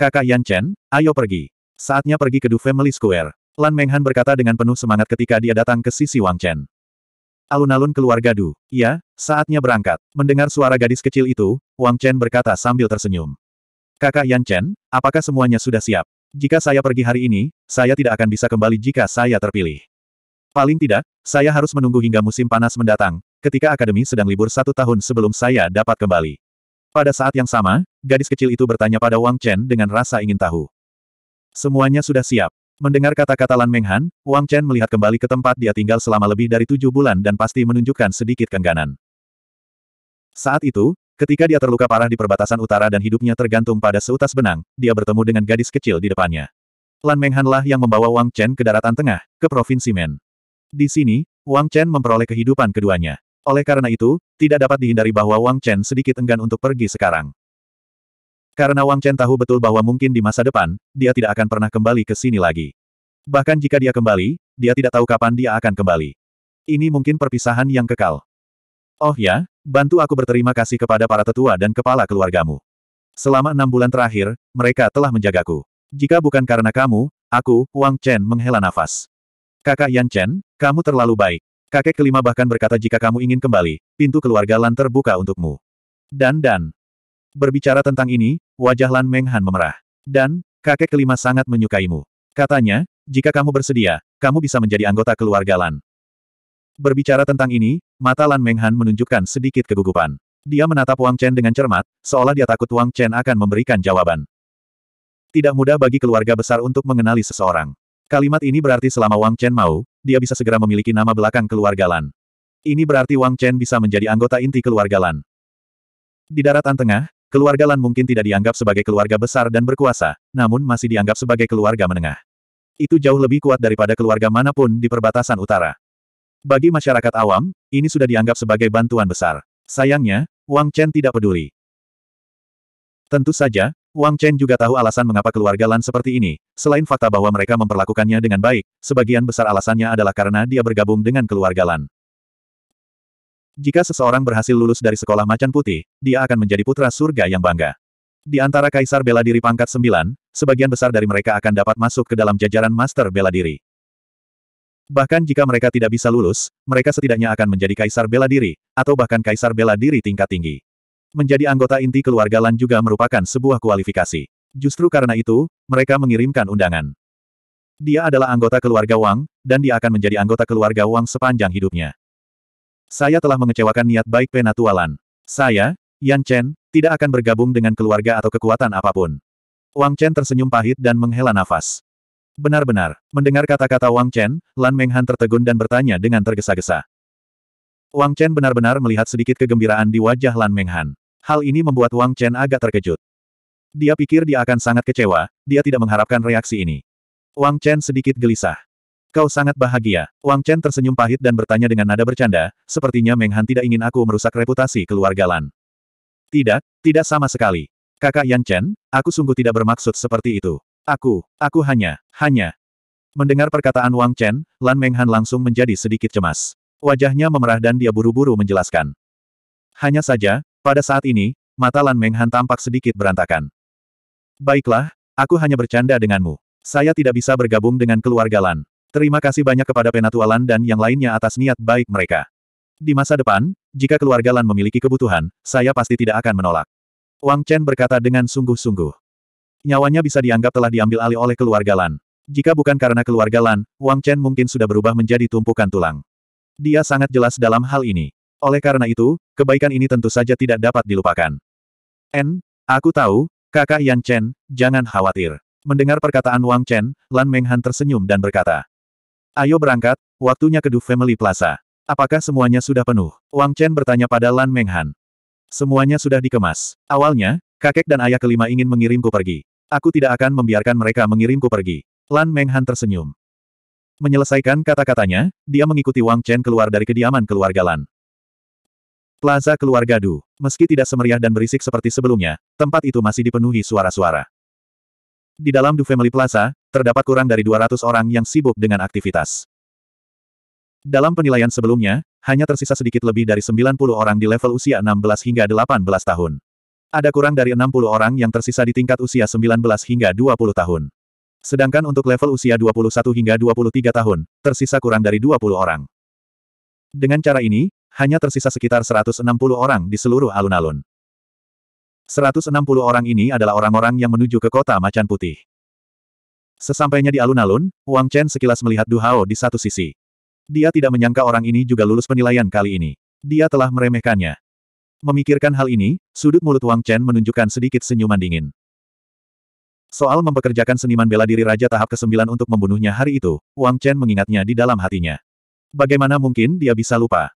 Kakak Yan Chen, ayo pergi. Saatnya pergi ke Du Family Square. Lan Menghan berkata dengan penuh semangat ketika dia datang ke sisi Wang Chen. Alun-alun keluarga Du, ya, saatnya berangkat. Mendengar suara gadis kecil itu, Wang Chen berkata sambil tersenyum. Kakak Yan Chen, apakah semuanya sudah siap? Jika saya pergi hari ini, saya tidak akan bisa kembali jika saya terpilih. Paling tidak, saya harus menunggu hingga musim panas mendatang, ketika akademi sedang libur satu tahun sebelum saya dapat kembali. Pada saat yang sama, gadis kecil itu bertanya pada Wang Chen dengan rasa ingin tahu. Semuanya sudah siap. Mendengar kata-kata Lan Menghan, Wang Chen melihat kembali ke tempat dia tinggal selama lebih dari tujuh bulan dan pasti menunjukkan sedikit kengganan. Saat itu, ketika dia terluka parah di perbatasan utara dan hidupnya tergantung pada seutas benang, dia bertemu dengan gadis kecil di depannya. Lan Menghanlah yang membawa Wang Chen ke daratan tengah, ke Provinsi Men. Di sini, Wang Chen memperoleh kehidupan keduanya. Oleh karena itu, tidak dapat dihindari bahwa Wang Chen sedikit enggan untuk pergi sekarang. Karena Wang Chen tahu betul bahwa mungkin di masa depan, dia tidak akan pernah kembali ke sini lagi. Bahkan jika dia kembali, dia tidak tahu kapan dia akan kembali. Ini mungkin perpisahan yang kekal. Oh ya, bantu aku berterima kasih kepada para tetua dan kepala keluargamu. Selama enam bulan terakhir, mereka telah menjagaku. Jika bukan karena kamu, aku, Wang Chen menghela nafas. Kakak Yan Chen, kamu terlalu baik. Kakek kelima bahkan berkata jika kamu ingin kembali, pintu keluarga Lan terbuka untukmu. Dan dan. Berbicara tentang ini, wajah Lan Menghan memerah. Dan, kakek kelima sangat menyukaimu. Katanya, jika kamu bersedia, kamu bisa menjadi anggota keluarga Lan. Berbicara tentang ini, mata Lan Menghan menunjukkan sedikit kegugupan. Dia menatap Wang Chen dengan cermat, seolah dia takut Wang Chen akan memberikan jawaban. Tidak mudah bagi keluarga besar untuk mengenali seseorang. Kalimat ini berarti selama Wang Chen mau, dia bisa segera memiliki nama belakang keluarga Lan. Ini berarti Wang Chen bisa menjadi anggota inti keluarga Lan. Di daratan tengah, keluarga Lan mungkin tidak dianggap sebagai keluarga besar dan berkuasa, namun masih dianggap sebagai keluarga menengah. Itu jauh lebih kuat daripada keluarga manapun di perbatasan utara. Bagi masyarakat awam, ini sudah dianggap sebagai bantuan besar. Sayangnya, Wang Chen tidak peduli. Tentu saja, Wang Chen juga tahu alasan mengapa keluarga Lan seperti ini, selain fakta bahwa mereka memperlakukannya dengan baik, sebagian besar alasannya adalah karena dia bergabung dengan keluarga Lan. Jika seseorang berhasil lulus dari sekolah macan putih, dia akan menjadi putra surga yang bangga. Di antara kaisar bela diri pangkat 9, sebagian besar dari mereka akan dapat masuk ke dalam jajaran master bela diri. Bahkan jika mereka tidak bisa lulus, mereka setidaknya akan menjadi kaisar bela diri, atau bahkan kaisar bela diri tingkat tinggi. Menjadi anggota inti keluarga Lan juga merupakan sebuah kualifikasi. Justru karena itu, mereka mengirimkan undangan. Dia adalah anggota keluarga Wang, dan dia akan menjadi anggota keluarga Wang sepanjang hidupnya. Saya telah mengecewakan niat baik Penatua Lan. Saya, Yan Chen, tidak akan bergabung dengan keluarga atau kekuatan apapun. Wang Chen tersenyum pahit dan menghela nafas. Benar-benar, mendengar kata-kata Wang Chen, Lan Menghan tertegun dan bertanya dengan tergesa-gesa. Wang Chen benar-benar melihat sedikit kegembiraan di wajah Lan Menghan. Hal ini membuat Wang Chen agak terkejut. Dia pikir dia akan sangat kecewa, dia tidak mengharapkan reaksi ini. Wang Chen sedikit gelisah. Kau sangat bahagia. Wang Chen tersenyum pahit dan bertanya dengan nada bercanda, sepertinya Meng Han tidak ingin aku merusak reputasi keluarga Lan. Tidak, tidak sama sekali. Kakak Yan Chen, aku sungguh tidak bermaksud seperti itu. Aku, aku hanya, hanya. Mendengar perkataan Wang Chen, Lan Meng Han langsung menjadi sedikit cemas. Wajahnya memerah dan dia buru-buru menjelaskan. Hanya saja, pada saat ini, mata Lan Menghan tampak sedikit berantakan. Baiklah, aku hanya bercanda denganmu. Saya tidak bisa bergabung dengan keluarga Lan. Terima kasih banyak kepada Penatua Lan dan yang lainnya atas niat baik mereka. Di masa depan, jika keluarga Lan memiliki kebutuhan, saya pasti tidak akan menolak. Wang Chen berkata dengan sungguh-sungguh. Nyawanya bisa dianggap telah diambil alih oleh keluarga Lan. Jika bukan karena keluarga Lan, Wang Chen mungkin sudah berubah menjadi tumpukan tulang. Dia sangat jelas dalam hal ini. Oleh karena itu, kebaikan ini tentu saja tidak dapat dilupakan. N, aku tahu, kakak Yan Chen, jangan khawatir. Mendengar perkataan Wang Chen, Lan Menghan tersenyum dan berkata, Ayo berangkat, waktunya ke Du Family Plaza. Apakah semuanya sudah penuh? Wang Chen bertanya pada Lan Menghan. Semuanya sudah dikemas. Awalnya, kakek dan ayah kelima ingin mengirimku pergi. Aku tidak akan membiarkan mereka mengirimku pergi. Lan Menghan tersenyum. Menyelesaikan kata-katanya, dia mengikuti Wang Chen keluar dari kediaman keluarga Lan. Plaza keluarga Du. Meski tidak semeriah dan berisik seperti sebelumnya, tempat itu masih dipenuhi suara-suara. Di dalam Du Family Plaza, terdapat kurang dari 200 orang yang sibuk dengan aktivitas. Dalam penilaian sebelumnya, hanya tersisa sedikit lebih dari 90 orang di level usia 16 hingga 18 tahun. Ada kurang dari 60 orang yang tersisa di tingkat usia 19 hingga 20 tahun. Sedangkan untuk level usia 21 hingga 23 tahun, tersisa kurang dari 20 orang. Dengan cara ini, hanya tersisa sekitar 160 orang di seluruh alun-alun. 160 orang ini adalah orang-orang yang menuju ke kota macan putih. Sesampainya di alun-alun, Wang Chen sekilas melihat Du Hao di satu sisi. Dia tidak menyangka orang ini juga lulus penilaian kali ini. Dia telah meremehkannya. Memikirkan hal ini, sudut mulut Wang Chen menunjukkan sedikit senyuman dingin. Soal mempekerjakan seniman bela diri Raja tahap ke-9 untuk membunuhnya hari itu, Wang Chen mengingatnya di dalam hatinya. Bagaimana mungkin dia bisa lupa?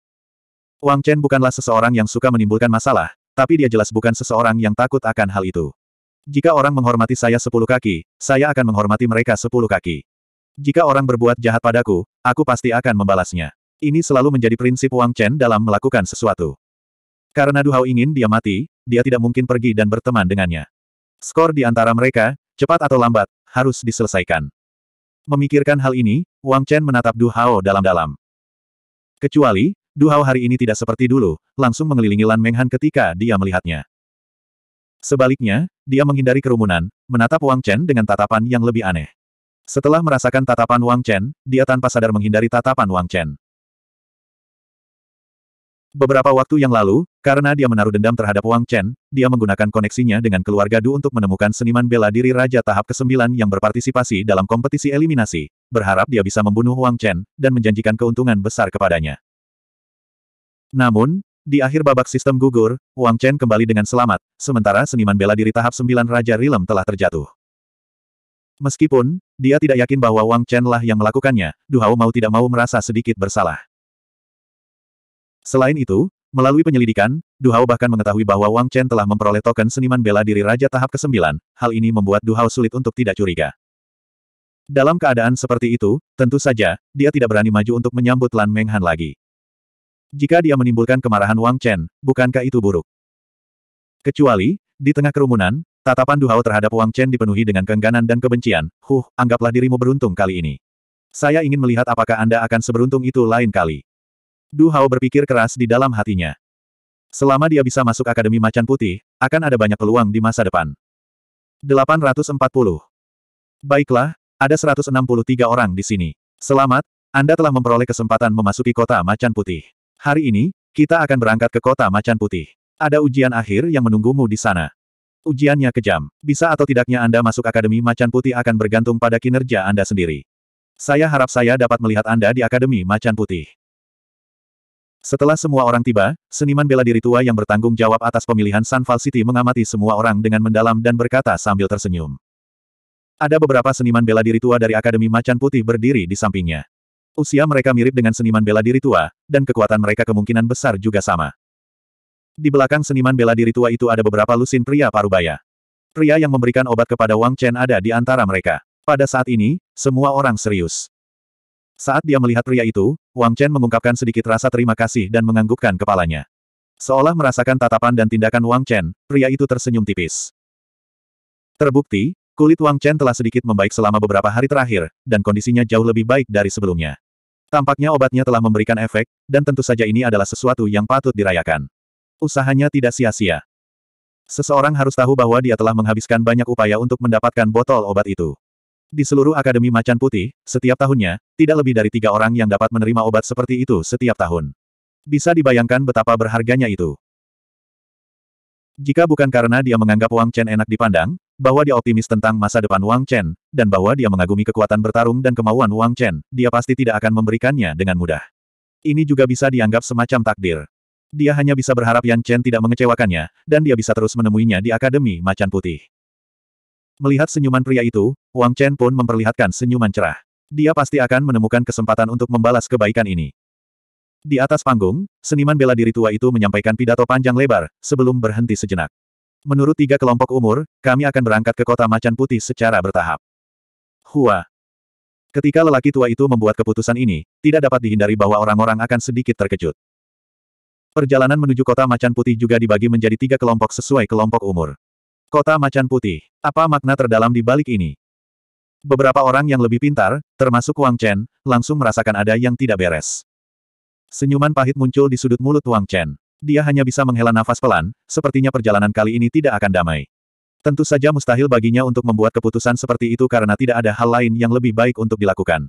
Wang Chen bukanlah seseorang yang suka menimbulkan masalah, tapi dia jelas bukan seseorang yang takut akan hal itu. Jika orang menghormati saya sepuluh kaki, saya akan menghormati mereka sepuluh kaki. Jika orang berbuat jahat padaku, aku pasti akan membalasnya. Ini selalu menjadi prinsip Wang Chen dalam melakukan sesuatu. Karena Duhao ingin dia mati, dia tidak mungkin pergi dan berteman dengannya. Skor di antara mereka, cepat atau lambat, harus diselesaikan. Memikirkan hal ini, Wang Chen menatap Du dalam-dalam. Kecuali, Duhao hari ini tidak seperti dulu, langsung mengelilingi Lan Menghan ketika dia melihatnya. Sebaliknya, dia menghindari kerumunan, menatap Wang Chen dengan tatapan yang lebih aneh. Setelah merasakan tatapan Wang Chen, dia tanpa sadar menghindari tatapan Wang Chen. Beberapa waktu yang lalu, karena dia menaruh dendam terhadap Wang Chen, dia menggunakan koneksinya dengan keluarga Du untuk menemukan seniman bela diri Raja tahap ke-9 yang berpartisipasi dalam kompetisi eliminasi, berharap dia bisa membunuh Wang Chen, dan menjanjikan keuntungan besar kepadanya. Namun, di akhir babak sistem gugur, Wang Chen kembali dengan selamat, sementara seniman bela diri tahap 9 Raja Rilem telah terjatuh. Meskipun, dia tidak yakin bahwa Wang Chen lah yang melakukannya, Du Hao mau tidak mau merasa sedikit bersalah. Selain itu, melalui penyelidikan, Du Hao bahkan mengetahui bahwa Wang Chen telah memperoleh token seniman bela diri Raja tahap ke-9, hal ini membuat Du Hao sulit untuk tidak curiga. Dalam keadaan seperti itu, tentu saja, dia tidak berani maju untuk menyambut Lan Menghan lagi. Jika dia menimbulkan kemarahan Wang Chen, bukankah itu buruk? Kecuali, di tengah kerumunan, tatapan Duhao terhadap Wang Chen dipenuhi dengan keengganan dan kebencian. Huh, anggaplah dirimu beruntung kali ini. Saya ingin melihat apakah Anda akan seberuntung itu lain kali. Duhao berpikir keras di dalam hatinya. Selama dia bisa masuk Akademi Macan Putih, akan ada banyak peluang di masa depan. 840. Baiklah, ada 163 orang di sini. Selamat, Anda telah memperoleh kesempatan memasuki kota Macan Putih. Hari ini, kita akan berangkat ke kota macan putih. Ada ujian akhir yang menunggumu di sana. Ujiannya kejam. Bisa atau tidaknya Anda masuk Akademi Macan Putih akan bergantung pada kinerja Anda sendiri. Saya harap saya dapat melihat Anda di Akademi Macan Putih. Setelah semua orang tiba, seniman bela diri tua yang bertanggung jawab atas pemilihan Sunfall City mengamati semua orang dengan mendalam dan berkata sambil tersenyum. Ada beberapa seniman bela diri tua dari Akademi Macan Putih berdiri di sampingnya. Usia mereka mirip dengan seniman bela diri tua, dan kekuatan mereka kemungkinan besar juga sama. Di belakang seniman bela diri tua itu ada beberapa lusin pria parubaya. Pria yang memberikan obat kepada Wang Chen ada di antara mereka. Pada saat ini, semua orang serius. Saat dia melihat pria itu, Wang Chen mengungkapkan sedikit rasa terima kasih dan menganggukkan kepalanya. Seolah merasakan tatapan dan tindakan Wang Chen, pria itu tersenyum tipis. Terbukti, Kulit Wang Chen telah sedikit membaik selama beberapa hari terakhir, dan kondisinya jauh lebih baik dari sebelumnya. Tampaknya obatnya telah memberikan efek, dan tentu saja ini adalah sesuatu yang patut dirayakan. Usahanya tidak sia-sia. Seseorang harus tahu bahwa dia telah menghabiskan banyak upaya untuk mendapatkan botol obat itu. Di seluruh Akademi Macan Putih, setiap tahunnya, tidak lebih dari tiga orang yang dapat menerima obat seperti itu setiap tahun. Bisa dibayangkan betapa berharganya itu. Jika bukan karena dia menganggap Wang Chen enak dipandang, bahwa dia optimis tentang masa depan Wang Chen, dan bahwa dia mengagumi kekuatan bertarung dan kemauan Wang Chen, dia pasti tidak akan memberikannya dengan mudah. Ini juga bisa dianggap semacam takdir. Dia hanya bisa berharap Yan Chen tidak mengecewakannya, dan dia bisa terus menemuinya di Akademi Macan Putih. Melihat senyuman pria itu, Wang Chen pun memperlihatkan senyuman cerah. Dia pasti akan menemukan kesempatan untuk membalas kebaikan ini. Di atas panggung, seniman bela diri tua itu menyampaikan pidato panjang lebar, sebelum berhenti sejenak. Menurut tiga kelompok umur, kami akan berangkat ke kota macan putih secara bertahap. Hua. Ketika lelaki tua itu membuat keputusan ini, tidak dapat dihindari bahwa orang-orang akan sedikit terkejut. Perjalanan menuju kota macan putih juga dibagi menjadi tiga kelompok sesuai kelompok umur. Kota macan putih, apa makna terdalam di balik ini? Beberapa orang yang lebih pintar, termasuk Wang Chen, langsung merasakan ada yang tidak beres. Senyuman pahit muncul di sudut mulut Wang Chen. Dia hanya bisa menghela nafas pelan, sepertinya perjalanan kali ini tidak akan damai. Tentu saja mustahil baginya untuk membuat keputusan seperti itu karena tidak ada hal lain yang lebih baik untuk dilakukan.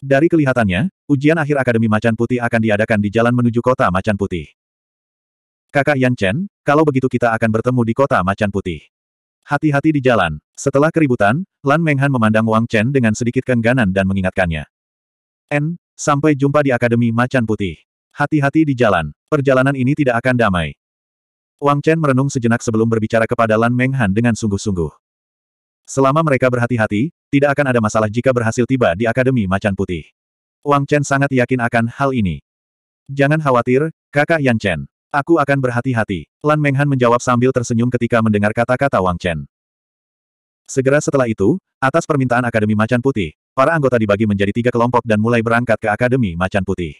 Dari kelihatannya, ujian akhir Akademi Macan Putih akan diadakan di jalan menuju kota Macan Putih. Kakak Yan Chen, kalau begitu kita akan bertemu di kota Macan Putih. Hati-hati di jalan. Setelah keributan, Lan Menghan memandang Wang Chen dengan sedikit kengganan dan mengingatkannya. N, Sampai jumpa di Akademi Macan Putih. Hati-hati di jalan, perjalanan ini tidak akan damai. Wang Chen merenung sejenak sebelum berbicara kepada Lan Meng Han dengan sungguh-sungguh. Selama mereka berhati-hati, tidak akan ada masalah jika berhasil tiba di Akademi Macan Putih. Wang Chen sangat yakin akan hal ini. Jangan khawatir, kakak Yan Chen. Aku akan berhati-hati. Lan Meng Han menjawab sambil tersenyum ketika mendengar kata-kata Wang Chen. Segera setelah itu, atas permintaan Akademi Macan Putih, Para anggota dibagi menjadi tiga kelompok dan mulai berangkat ke Akademi Macan Putih.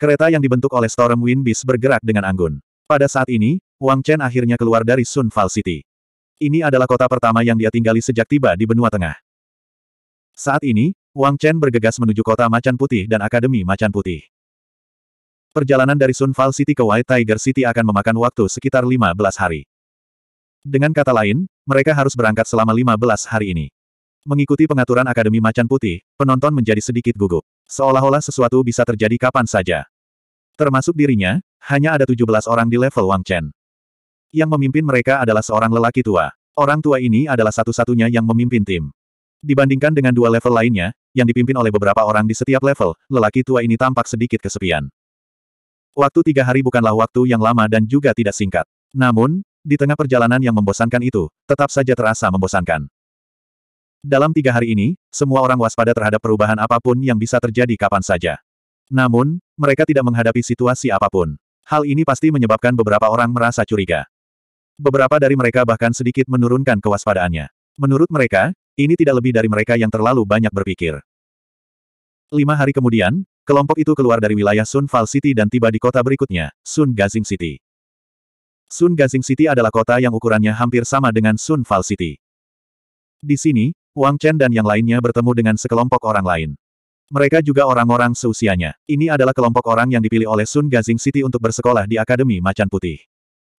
Kereta yang dibentuk oleh Storm Wind Beast bergerak dengan anggun. Pada saat ini, Wang Chen akhirnya keluar dari Sun Fall City. Ini adalah kota pertama yang dia tinggali sejak tiba di benua tengah. Saat ini, Wang Chen bergegas menuju kota Macan Putih dan Akademi Macan Putih. Perjalanan dari Sun Fall City ke White Tiger City akan memakan waktu sekitar 15 hari. Dengan kata lain, mereka harus berangkat selama 15 hari ini. Mengikuti pengaturan Akademi Macan Putih, penonton menjadi sedikit gugup. Seolah-olah sesuatu bisa terjadi kapan saja. Termasuk dirinya, hanya ada 17 orang di level Wang Chen. Yang memimpin mereka adalah seorang lelaki tua. Orang tua ini adalah satu-satunya yang memimpin tim. Dibandingkan dengan dua level lainnya, yang dipimpin oleh beberapa orang di setiap level, lelaki tua ini tampak sedikit kesepian. Waktu tiga hari bukanlah waktu yang lama dan juga tidak singkat. Namun, di tengah perjalanan yang membosankan itu, tetap saja terasa membosankan. Dalam tiga hari ini, semua orang waspada terhadap perubahan apapun yang bisa terjadi kapan saja. Namun, mereka tidak menghadapi situasi apapun. Hal ini pasti menyebabkan beberapa orang merasa curiga. Beberapa dari mereka bahkan sedikit menurunkan kewaspadaannya. Menurut mereka, ini tidak lebih dari mereka yang terlalu banyak berpikir. Lima hari kemudian, kelompok itu keluar dari wilayah Sun Fal City dan tiba di kota berikutnya, Sun Gazing City. Sun Gazing City adalah kota yang ukurannya hampir sama dengan Sun Fal City. Di sini, Wang Chen dan yang lainnya bertemu dengan sekelompok orang lain. Mereka juga orang-orang seusianya. Ini adalah kelompok orang yang dipilih oleh Sun Gazing City untuk bersekolah di Akademi Macan Putih.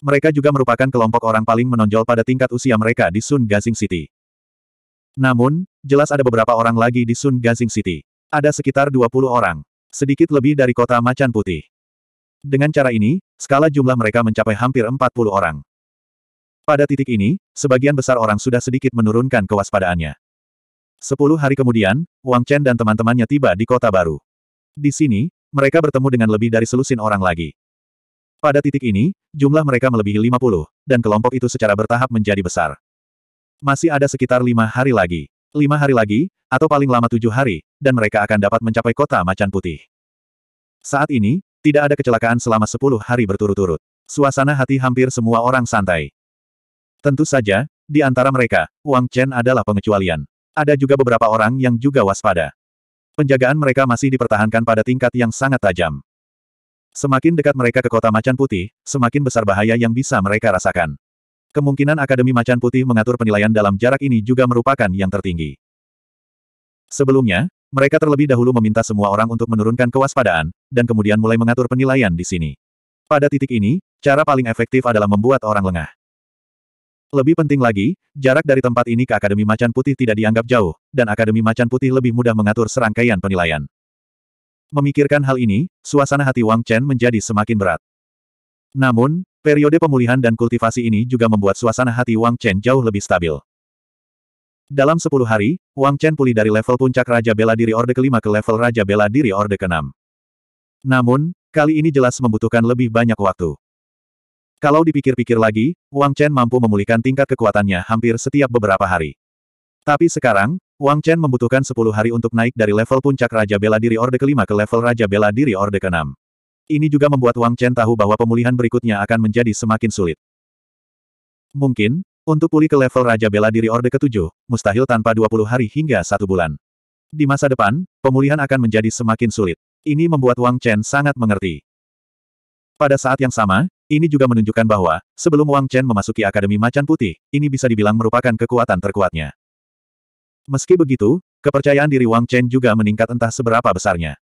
Mereka juga merupakan kelompok orang paling menonjol pada tingkat usia mereka di Sun Gazing City. Namun, jelas ada beberapa orang lagi di Sun Gazing City. Ada sekitar 20 orang. Sedikit lebih dari kota Macan Putih. Dengan cara ini, skala jumlah mereka mencapai hampir 40 orang. Pada titik ini, sebagian besar orang sudah sedikit menurunkan kewaspadaannya. Sepuluh hari kemudian, Wang Chen dan teman-temannya tiba di kota baru. Di sini, mereka bertemu dengan lebih dari selusin orang lagi. Pada titik ini, jumlah mereka melebihi lima puluh, dan kelompok itu secara bertahap menjadi besar. Masih ada sekitar lima hari lagi. Lima hari lagi, atau paling lama tujuh hari, dan mereka akan dapat mencapai kota macan putih. Saat ini, tidak ada kecelakaan selama sepuluh hari berturut-turut. Suasana hati hampir semua orang santai. Tentu saja, di antara mereka, Wang Chen adalah pengecualian. Ada juga beberapa orang yang juga waspada. Penjagaan mereka masih dipertahankan pada tingkat yang sangat tajam. Semakin dekat mereka ke kota macan putih, semakin besar bahaya yang bisa mereka rasakan. Kemungkinan Akademi Macan Putih mengatur penilaian dalam jarak ini juga merupakan yang tertinggi. Sebelumnya, mereka terlebih dahulu meminta semua orang untuk menurunkan kewaspadaan, dan kemudian mulai mengatur penilaian di sini. Pada titik ini, cara paling efektif adalah membuat orang lengah. Lebih penting lagi, jarak dari tempat ini ke Akademi Macan Putih tidak dianggap jauh, dan Akademi Macan Putih lebih mudah mengatur serangkaian penilaian. Memikirkan hal ini, suasana hati Wang Chen menjadi semakin berat. Namun, periode pemulihan dan kultivasi ini juga membuat suasana hati Wang Chen jauh lebih stabil. Dalam sepuluh hari, Wang Chen pulih dari level puncak Raja Bela Diri Orde kelima ke level Raja Bela Diri Orde keenam. Namun, kali ini jelas membutuhkan lebih banyak waktu. Kalau dipikir-pikir lagi, Wang Chen mampu memulihkan tingkat kekuatannya hampir setiap beberapa hari. Tapi sekarang, Wang Chen membutuhkan 10 hari untuk naik dari level puncak Raja Bela Diri Orde kelima ke level Raja Bela Diri Orde keenam. Ini juga membuat Wang Chen tahu bahwa pemulihan berikutnya akan menjadi semakin sulit. Mungkin, untuk pulih ke level Raja Bela Diri Orde ke-7, mustahil tanpa 20 hari hingga satu bulan. Di masa depan, pemulihan akan menjadi semakin sulit. Ini membuat Wang Chen sangat mengerti. Pada saat yang sama, ini juga menunjukkan bahwa, sebelum Wang Chen memasuki Akademi Macan Putih, ini bisa dibilang merupakan kekuatan terkuatnya. Meski begitu, kepercayaan diri Wang Chen juga meningkat entah seberapa besarnya.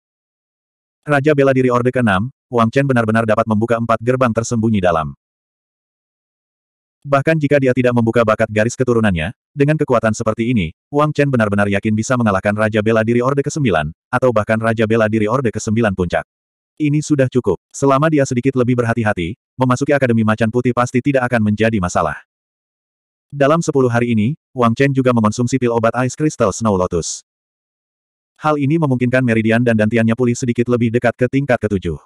Raja bela diri Orde ke-6, Wang Chen benar-benar dapat membuka empat gerbang tersembunyi dalam. Bahkan jika dia tidak membuka bakat garis keturunannya, dengan kekuatan seperti ini, Wang Chen benar-benar yakin bisa mengalahkan Raja Bela Diri Orde ke-9, atau bahkan Raja Bela Diri Orde ke-9 Puncak. Ini sudah cukup. Selama dia sedikit lebih berhati-hati, memasuki Akademi Macan Putih pasti tidak akan menjadi masalah. Dalam sepuluh hari ini, Wang Chen juga mengonsumsi pil obat Ice Crystal Snow Lotus. Hal ini memungkinkan meridian dan dantiannya pulih sedikit lebih dekat ke tingkat ketujuh.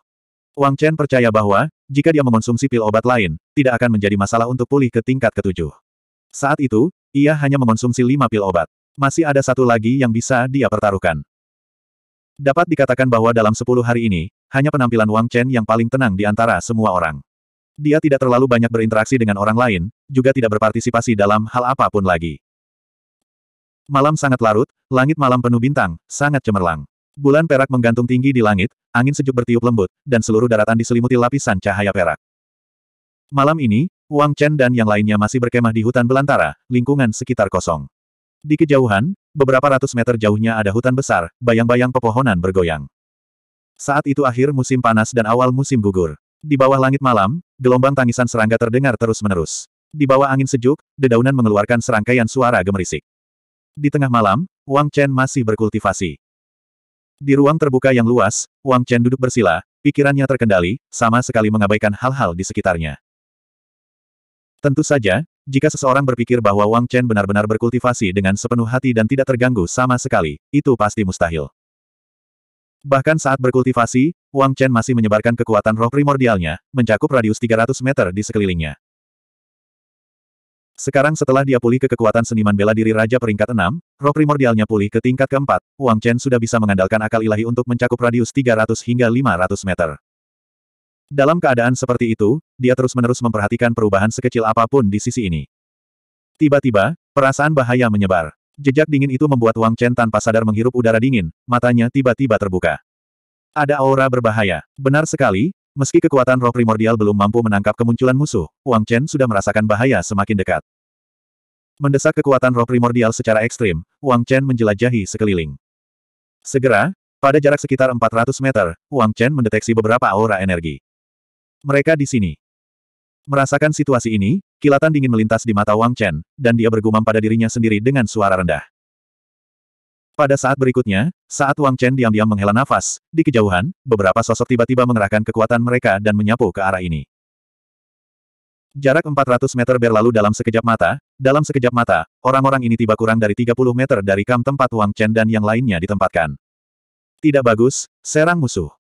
Wang Chen percaya bahwa, jika dia mengonsumsi pil obat lain, tidak akan menjadi masalah untuk pulih ke tingkat ketujuh. Saat itu, ia hanya mengonsumsi lima pil obat. Masih ada satu lagi yang bisa dia pertaruhkan. Dapat dikatakan bahwa dalam sepuluh hari ini, hanya penampilan Wang Chen yang paling tenang di antara semua orang. Dia tidak terlalu banyak berinteraksi dengan orang lain, juga tidak berpartisipasi dalam hal apapun lagi. Malam sangat larut, langit malam penuh bintang, sangat cemerlang. Bulan perak menggantung tinggi di langit, angin sejuk bertiup lembut, dan seluruh daratan diselimuti lapisan cahaya perak. Malam ini, Wang Chen dan yang lainnya masih berkemah di hutan belantara, lingkungan sekitar kosong. Di kejauhan, beberapa ratus meter jauhnya ada hutan besar, bayang-bayang pepohonan bergoyang. Saat itu akhir musim panas dan awal musim gugur. Di bawah langit malam, gelombang tangisan serangga terdengar terus-menerus. Di bawah angin sejuk, dedaunan mengeluarkan serangkaian suara gemerisik. Di tengah malam, Wang Chen masih berkultivasi. Di ruang terbuka yang luas, Wang Chen duduk bersila, pikirannya terkendali, sama sekali mengabaikan hal-hal di sekitarnya. Tentu saja, jika seseorang berpikir bahwa Wang Chen benar-benar berkultivasi dengan sepenuh hati dan tidak terganggu sama sekali, itu pasti mustahil. Bahkan saat berkultivasi, Wang Chen masih menyebarkan kekuatan roh primordialnya, mencakup radius 300 meter di sekelilingnya. Sekarang setelah dia pulih ke kekuatan seniman bela diri Raja peringkat 6, roh primordialnya pulih ke tingkat keempat, Wang Chen sudah bisa mengandalkan akal ilahi untuk mencakup radius 300 hingga 500 meter. Dalam keadaan seperti itu, dia terus-menerus memperhatikan perubahan sekecil apapun di sisi ini. Tiba-tiba, perasaan bahaya menyebar. Jejak dingin itu membuat Wang Chen tanpa sadar menghirup udara dingin, matanya tiba-tiba terbuka. Ada aura berbahaya. Benar sekali, meski kekuatan roh primordial belum mampu menangkap kemunculan musuh, Wang Chen sudah merasakan bahaya semakin dekat. Mendesak kekuatan roh primordial secara ekstrim, Wang Chen menjelajahi sekeliling. Segera, pada jarak sekitar 400 meter, Wang Chen mendeteksi beberapa aura energi. Mereka di sini. Merasakan situasi ini, Kilatan dingin melintas di mata Wang Chen, dan dia bergumam pada dirinya sendiri dengan suara rendah. Pada saat berikutnya, saat Wang Chen diam-diam menghela nafas, di kejauhan, beberapa sosok tiba-tiba mengerahkan kekuatan mereka dan menyapu ke arah ini. Jarak 400 meter berlalu dalam sekejap mata, dalam sekejap mata, orang-orang ini tiba kurang dari 30 meter dari kam tempat Wang Chen dan yang lainnya ditempatkan. Tidak bagus, serang musuh.